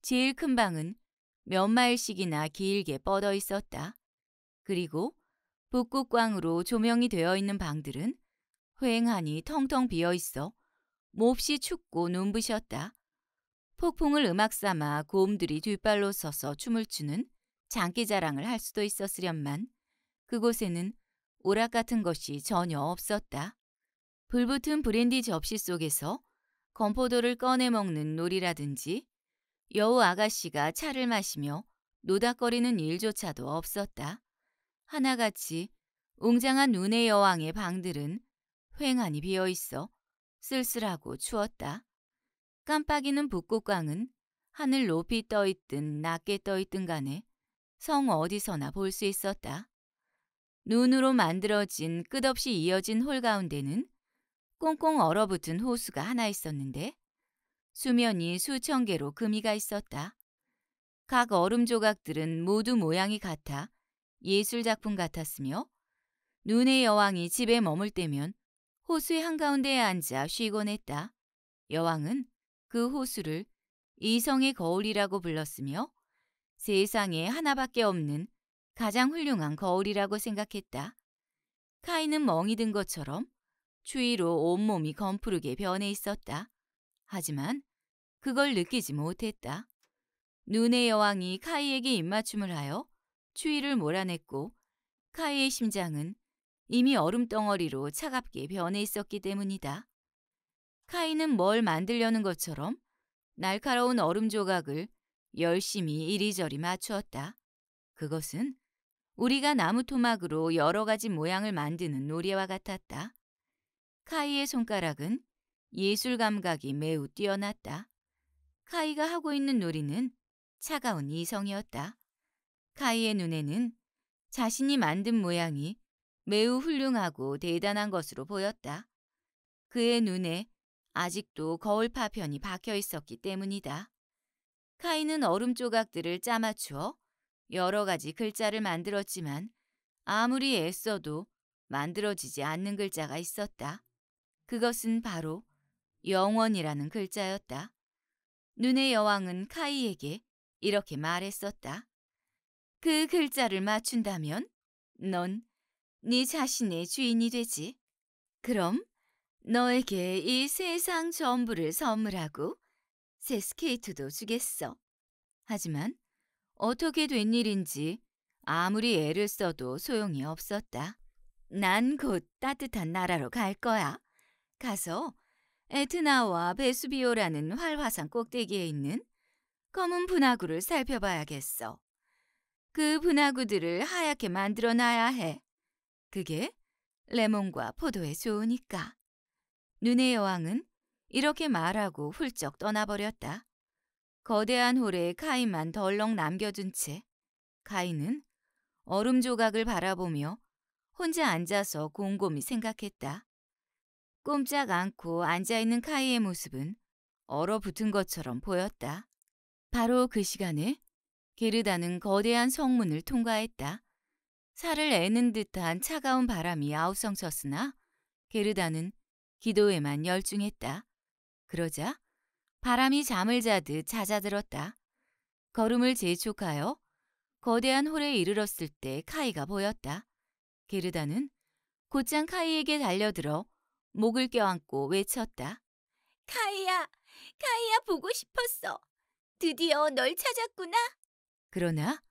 제일 큰 방은 몇 마일씩이나 길게 뻗어 있었다. 그리고 북극광으로 조명이 되어 있는 방들은 휑하니 텅텅 비어 있어 몹시 춥고 눈부셨다. 폭풍을 음악 삼아 곰들이 뒷발로 서서 춤을 추는 장기자랑을 할 수도 있었으련만 그곳에는 오락 같은 것이 전혀 없었다. 불붙은 브랜디 접시 속에서 건포도를 꺼내 먹는 놀이라든지 여우 아가씨가 차를 마시며 노닥거리는 일조차도 없었다. 하나같이 웅장한 눈의 여왕의 방들은 횡하니 비어 있어 쓸쓸하고 추웠다. 깜빡이는 북극광은 하늘 높이 떠 있든 낮게 떠 있든 간에 성 어디서나 볼 수 있었다. 눈으로 만들어진 끝없이 이어진 홀 가운데는 꽁꽁 얼어붙은 호수가 하나 있었는데 수면이 수천 개로 금이가 있었다. 각 얼음 조각들은 모두 모양이 같아 예술작품 같았으며 눈의 여왕이 집에 머물 때면 호수의 한가운데에 앉아 쉬곤 했다. 여왕은 그 호수를 이성의 거울이라고 불렀으며 세상에 하나밖에 없는 가장 훌륭한 거울이라고 생각했다. 카이는 멍이 든 것처럼 추위로 온몸이 검푸르게 변해 있었다. 하지만 그걸 느끼지 못했다. 눈의 여왕이 카이에게 입맞춤을 하여 추위를 몰아냈고 카이의 심장은 이미 얼음 덩어리로 차갑게 변해 있었기 때문이다. 카이는 뭘 만들려는 것처럼 날카로운 얼음 조각을 열심히 이리저리 맞추었다. 그것은 우리가 나무 토막으로 여러 가지 모양을 만드는 놀이와 같았다. 카이의 손가락은 예술 감각이 매우 뛰어났다. 카이가 하고 있는 놀이는 차가운 이성이었다. 카이의 눈에는 자신이 만든 모양이 매우 훌륭하고 대단한 것으로 보였다. 그의 눈에 아직도 거울 파편이 박혀 있었기 때문이다. 카이는 얼음 조각들을 짜맞추어 여러 가지 글자를 만들었지만 아무리 애써도 만들어지지 않는 글자가 있었다. 그것은 바로 영원이라는 글자였다. 눈의 여왕은 카이에게 이렇게 말했었다. 그 글자를 맞춘다면 넌 네 자신의 주인이 되지. 그럼 너에게 이 세상 전부를 선물하고 새 스케이트도 주겠어. 하지만 어떻게 된 일인지 아무리 애를 써도 소용이 없었다. 난 곧 따뜻한 나라로 갈 거야. 가서 에트나와 베수비오라는 활화산 꼭대기에 있는 검은 분화구를 살펴봐야겠어. 그 분화구들을 하얗게 만들어 놔야 해. 그게 레몬과 포도에 좋으니까. 눈의 여왕은 이렇게 말하고 훌쩍 떠나버렸다. 거대한 홀에 카인만 덜렁 남겨둔 채 카인은 얼음 조각을 바라보며 혼자 앉아서 곰곰이 생각했다. 꼼짝 않고 앉아있는 카이의 모습은 얼어붙은 것처럼 보였다. 바로 그 시간에 게르다는 거대한 성문을 통과했다. 살을 애는 듯한 차가운 바람이 아우성쳤으나 게르다는 기도에만 열중했다. 그러자 바람이 잠을 자듯 잦아들었다. 걸음을 재촉하여 거대한 홀에 이르렀을 때 카이가 보였다. 게르다는 곧장 카이에게 달려들어 목을 껴안고 외쳤다. 카이야, 카이야 보고 싶었어. 드디어 널 찾았구나. 그러나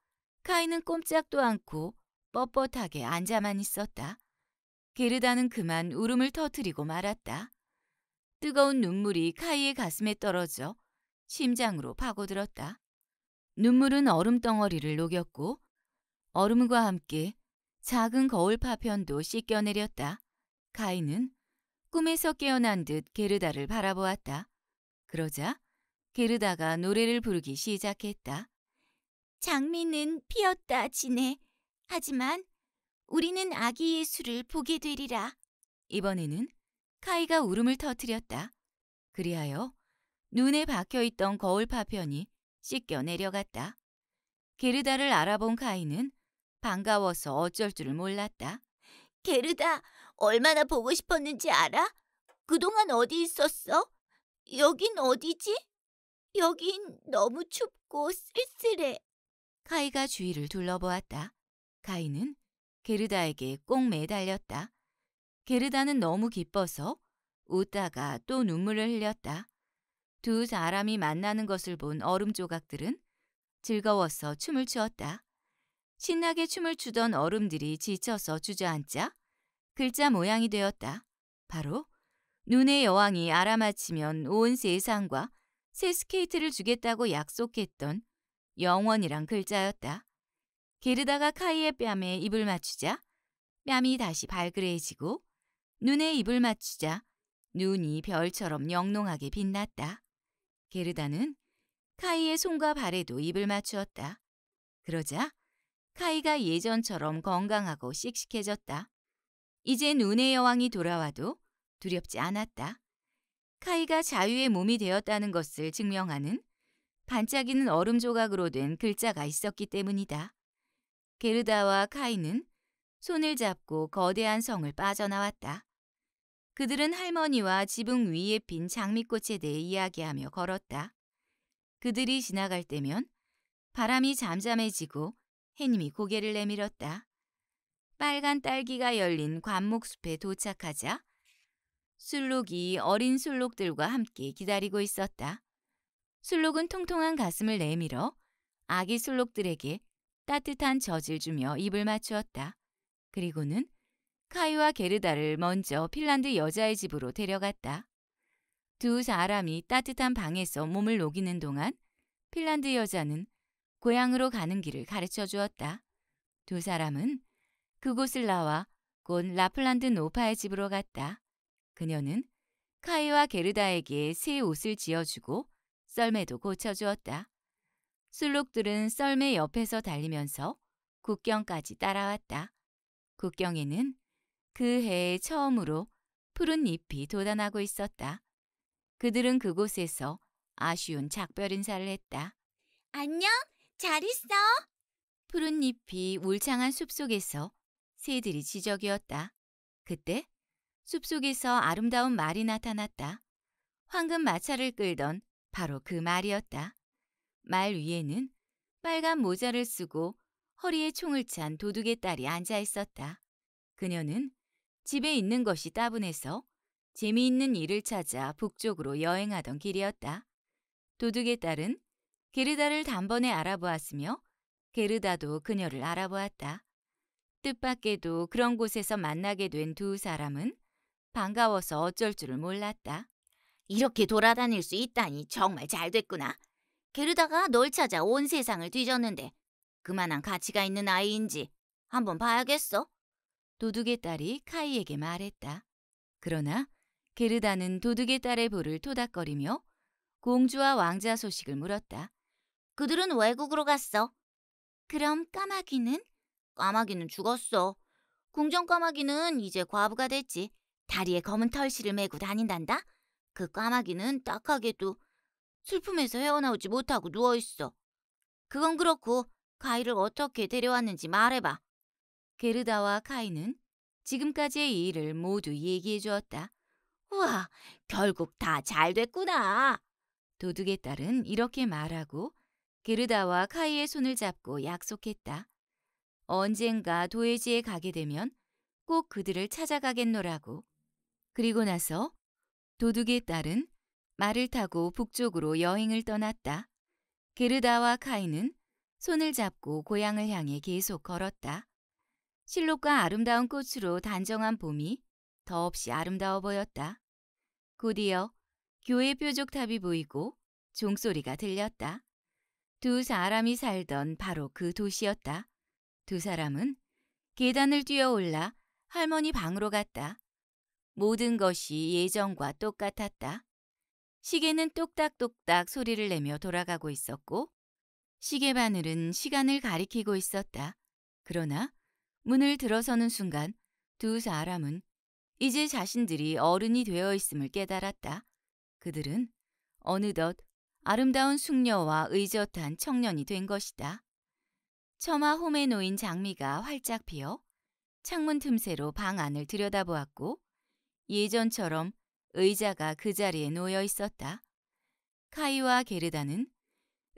카이는 꼼짝도 않고 뻣뻣하게 앉아만 있었다. 게르다는 그만 울음을 터뜨리고 말았다. 뜨거운 눈물이 카이의 가슴에 떨어져 심장으로 파고들었다. 눈물은 얼음 덩어리를 녹였고 얼음과 함께 작은 거울 파편도 씻겨내렸다. 카이는 꿈에서 깨어난 듯 게르다를 바라보았다. 그러자 게르다가 노래를 부르기 시작했다. 장미는 피었다 지네. 하지만 우리는 아기 예수를 보게 되리라. 이번에는 카이가 울음을 터뜨렸다. 그리하여 눈에 박혀있던 거울 파편이 씻겨 내려갔다. 게르다를 알아본 카이는 반가워서 어쩔 줄을 몰랐다. 게르다, 얼마나 보고 싶었는지 알아? 그동안 어디 있었어? 여긴 어디지? 여긴 너무 춥고 쓸쓸해. 카이가 주위를 둘러보았다. 카이는 게르다에게 꼭 매달렸다. 게르다는 너무 기뻐서 웃다가 또 눈물을 흘렸다. 두 사람이 만나는 것을 본 얼음 조각들은 즐거워서 춤을 추었다. 신나게 춤을 추던 얼음들이 지쳐서 주저앉자 글자 모양이 되었다. 바로 눈의 여왕이 알아맞히면 온 세상과 새 스케이트를 주겠다고 약속했던 영원이란 글자였다. 게르다가 카이의 뺨에 입을 맞추자 뺨이 다시 발그레해지고 눈에 입을 맞추자 눈이 별처럼 영롱하게 빛났다. 게르다는 카이의 손과 발에도 입을 맞추었다. 그러자 카이가 예전처럼 건강하고 씩씩해졌다. 이제 눈의 여왕이 돌아와도 두렵지 않았다. 카이가 자유의 몸이 되었다는 것을 증명하는 반짝이는 얼음 조각으로 된 글자가 있었기 때문이다. 게르다와 카이는 손을 잡고 거대한 성을 빠져나왔다. 그들은 할머니와 지붕 위에 핀 장미꽃에 대해 이야기하며 걸었다. 그들이 지나갈 때면 바람이 잠잠해지고 해님이 고개를 내밀었다. 빨간 딸기가 열린 관목숲에 도착하자 술록이 어린 술록들과 함께 기다리고 있었다. 술록은 통통한 가슴을 내밀어 아기 술록들에게 따뜻한 젖을 주며 입을 맞추었다. 그리고는 카이와 게르다를 먼저 핀란드 여자의 집으로 데려갔다. 두 사람이 따뜻한 방에서 몸을 녹이는 동안 핀란드 여자는 고향으로 가는 길을 가르쳐 주었다. 두 사람은 그곳을 나와 곧 라플란드 노파의 집으로 갔다. 그녀는 카이와 게르다에게 새 옷을 지어주고 썰매도 고쳐주었다. 술록들은 썰매 옆에서 달리면서 국경까지 따라왔다. 국경에는 그 해에 처음으로 푸른 잎이 돋아나고 있었다. 그들은 그곳에서 아쉬운 작별 인사를 했다. 안녕, 잘 있어. 푸른 잎이 울창한 숲속에서 새들이 지적이었다. 그때 숲속에서 아름다운 말이 나타났다. 황금 마차를 끌던 바로 그 말이었다. 말 위에는 빨간 모자를 쓰고 허리에 총을 찬 도둑의 딸이 앉아 있었다. 그녀는 집에 있는 것이 따분해서 재미있는 일을 찾아 북쪽으로 여행하던 길이었다. 도둑의 딸은 게르다를 단번에 알아보았으며 게르다도 그녀를 알아보았다. 뜻밖에도 그런 곳에서 만나게 된 두 사람은 반가워서 어쩔 줄을 몰랐다. 이렇게 돌아다닐 수 있다니 정말 잘 됐구나. 게르다가 널 찾아 온 세상을 뒤졌는데 그만한 가치가 있는 아이인지 한번 봐야겠어. 도둑의 딸이 카이에게 말했다. 그러나 게르다는 도둑의 딸의 볼을 토닥거리며 공주와 왕자 소식을 물었다. 그들은 외국으로 갔어. 그럼 까마귀는? 까마귀는 죽었어. 궁전 까마귀는 이제 과부가 됐지. 다리에 검은 털실을 메고 다닌단다. 그 까마귀는 딱하게도 슬픔에서 헤어나오지 못하고 누워있어. 그건 그렇고 카이를 어떻게 데려왔는지 말해봐. 게르다와 카이는 지금까지의 일을 모두 얘기해 주었다. 우와, 결국 다 잘 됐구나. 도둑의 딸은 이렇게 말하고 게르다와 카이의 손을 잡고 약속했다. 언젠가 도해지에 가게 되면 꼭 그들을 찾아가겠노라고. 그리고 나서 도둑의 딸은 말을 타고 북쪽으로 여행을 떠났다. 게르다와 카이는 손을 잡고 고향을 향해 계속 걸었다. 실록과 아름다운 꽃으로 단정한 봄이 더없이 아름다워 보였다. 곧이어 교회 뾰족탑이 보이고 종소리가 들렸다. 두 사람이 살던 바로 그 도시였다. 두 사람은 계단을 뛰어올라 할머니 방으로 갔다. 모든 것이 예전과 똑같았다. 시계는 똑딱똑딱 소리를 내며 돌아가고 있었고 시계 바늘은 시간을 가리키고 있었다. 그러나 문을 들어서는 순간 두 사람은 이제 자신들이 어른이 되어 있음을 깨달았다. 그들은 어느덧 아름다운 숙녀와 의젓한 청년이 된 것이다. 처마 홈에 놓인 장미가 활짝 피어 창문 틈새로 방 안을 들여다보았고 예전처럼 의자가 그 자리에 놓여 있었다. 카이와 게르다는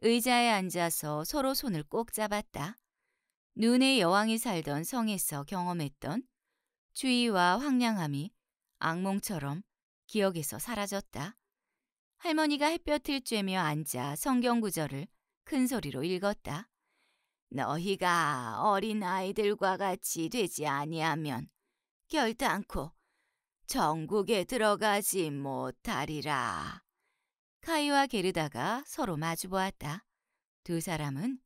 의자에 앉아서 서로 손을 꼭 잡았다. 눈의 여왕이 살던 성에서 경험했던 주의와 황량함이 악몽처럼 기억에서 사라졌다. 할머니가 햇볕을 쬐며 앉아 성경 구절을 큰 소리로 읽었다. 너희가 어린 아이들과 같이 되지 아니하면 결단코 전국에 들어가지 못하리라. 카이와 게르다가 서로 마주보았다. 두 사람은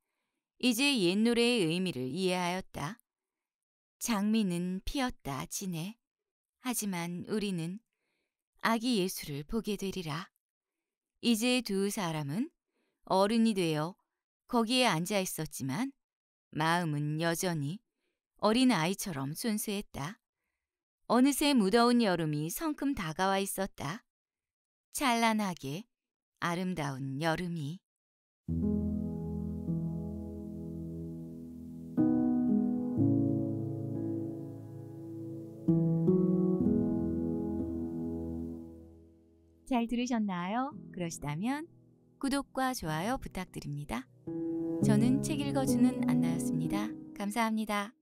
이제 옛 노래의 의미를 이해하였다. 장미는 피었다 지네. 하지만 우리는 아기 예수를 보게 되리라. 이제 두 사람은 어른이 되어 거기에 앉아 있었지만 마음은 여전히 어린 아이처럼 순수했다. 어느새 무더운 여름이 성큼 다가와 있었다. 찬란하게 아름다운 여름이. 잘 들으셨나요? 그러시다면 구독과 좋아요 부탁드립니다. 저는 책 읽어주는 안나였습니다. 감사합니다.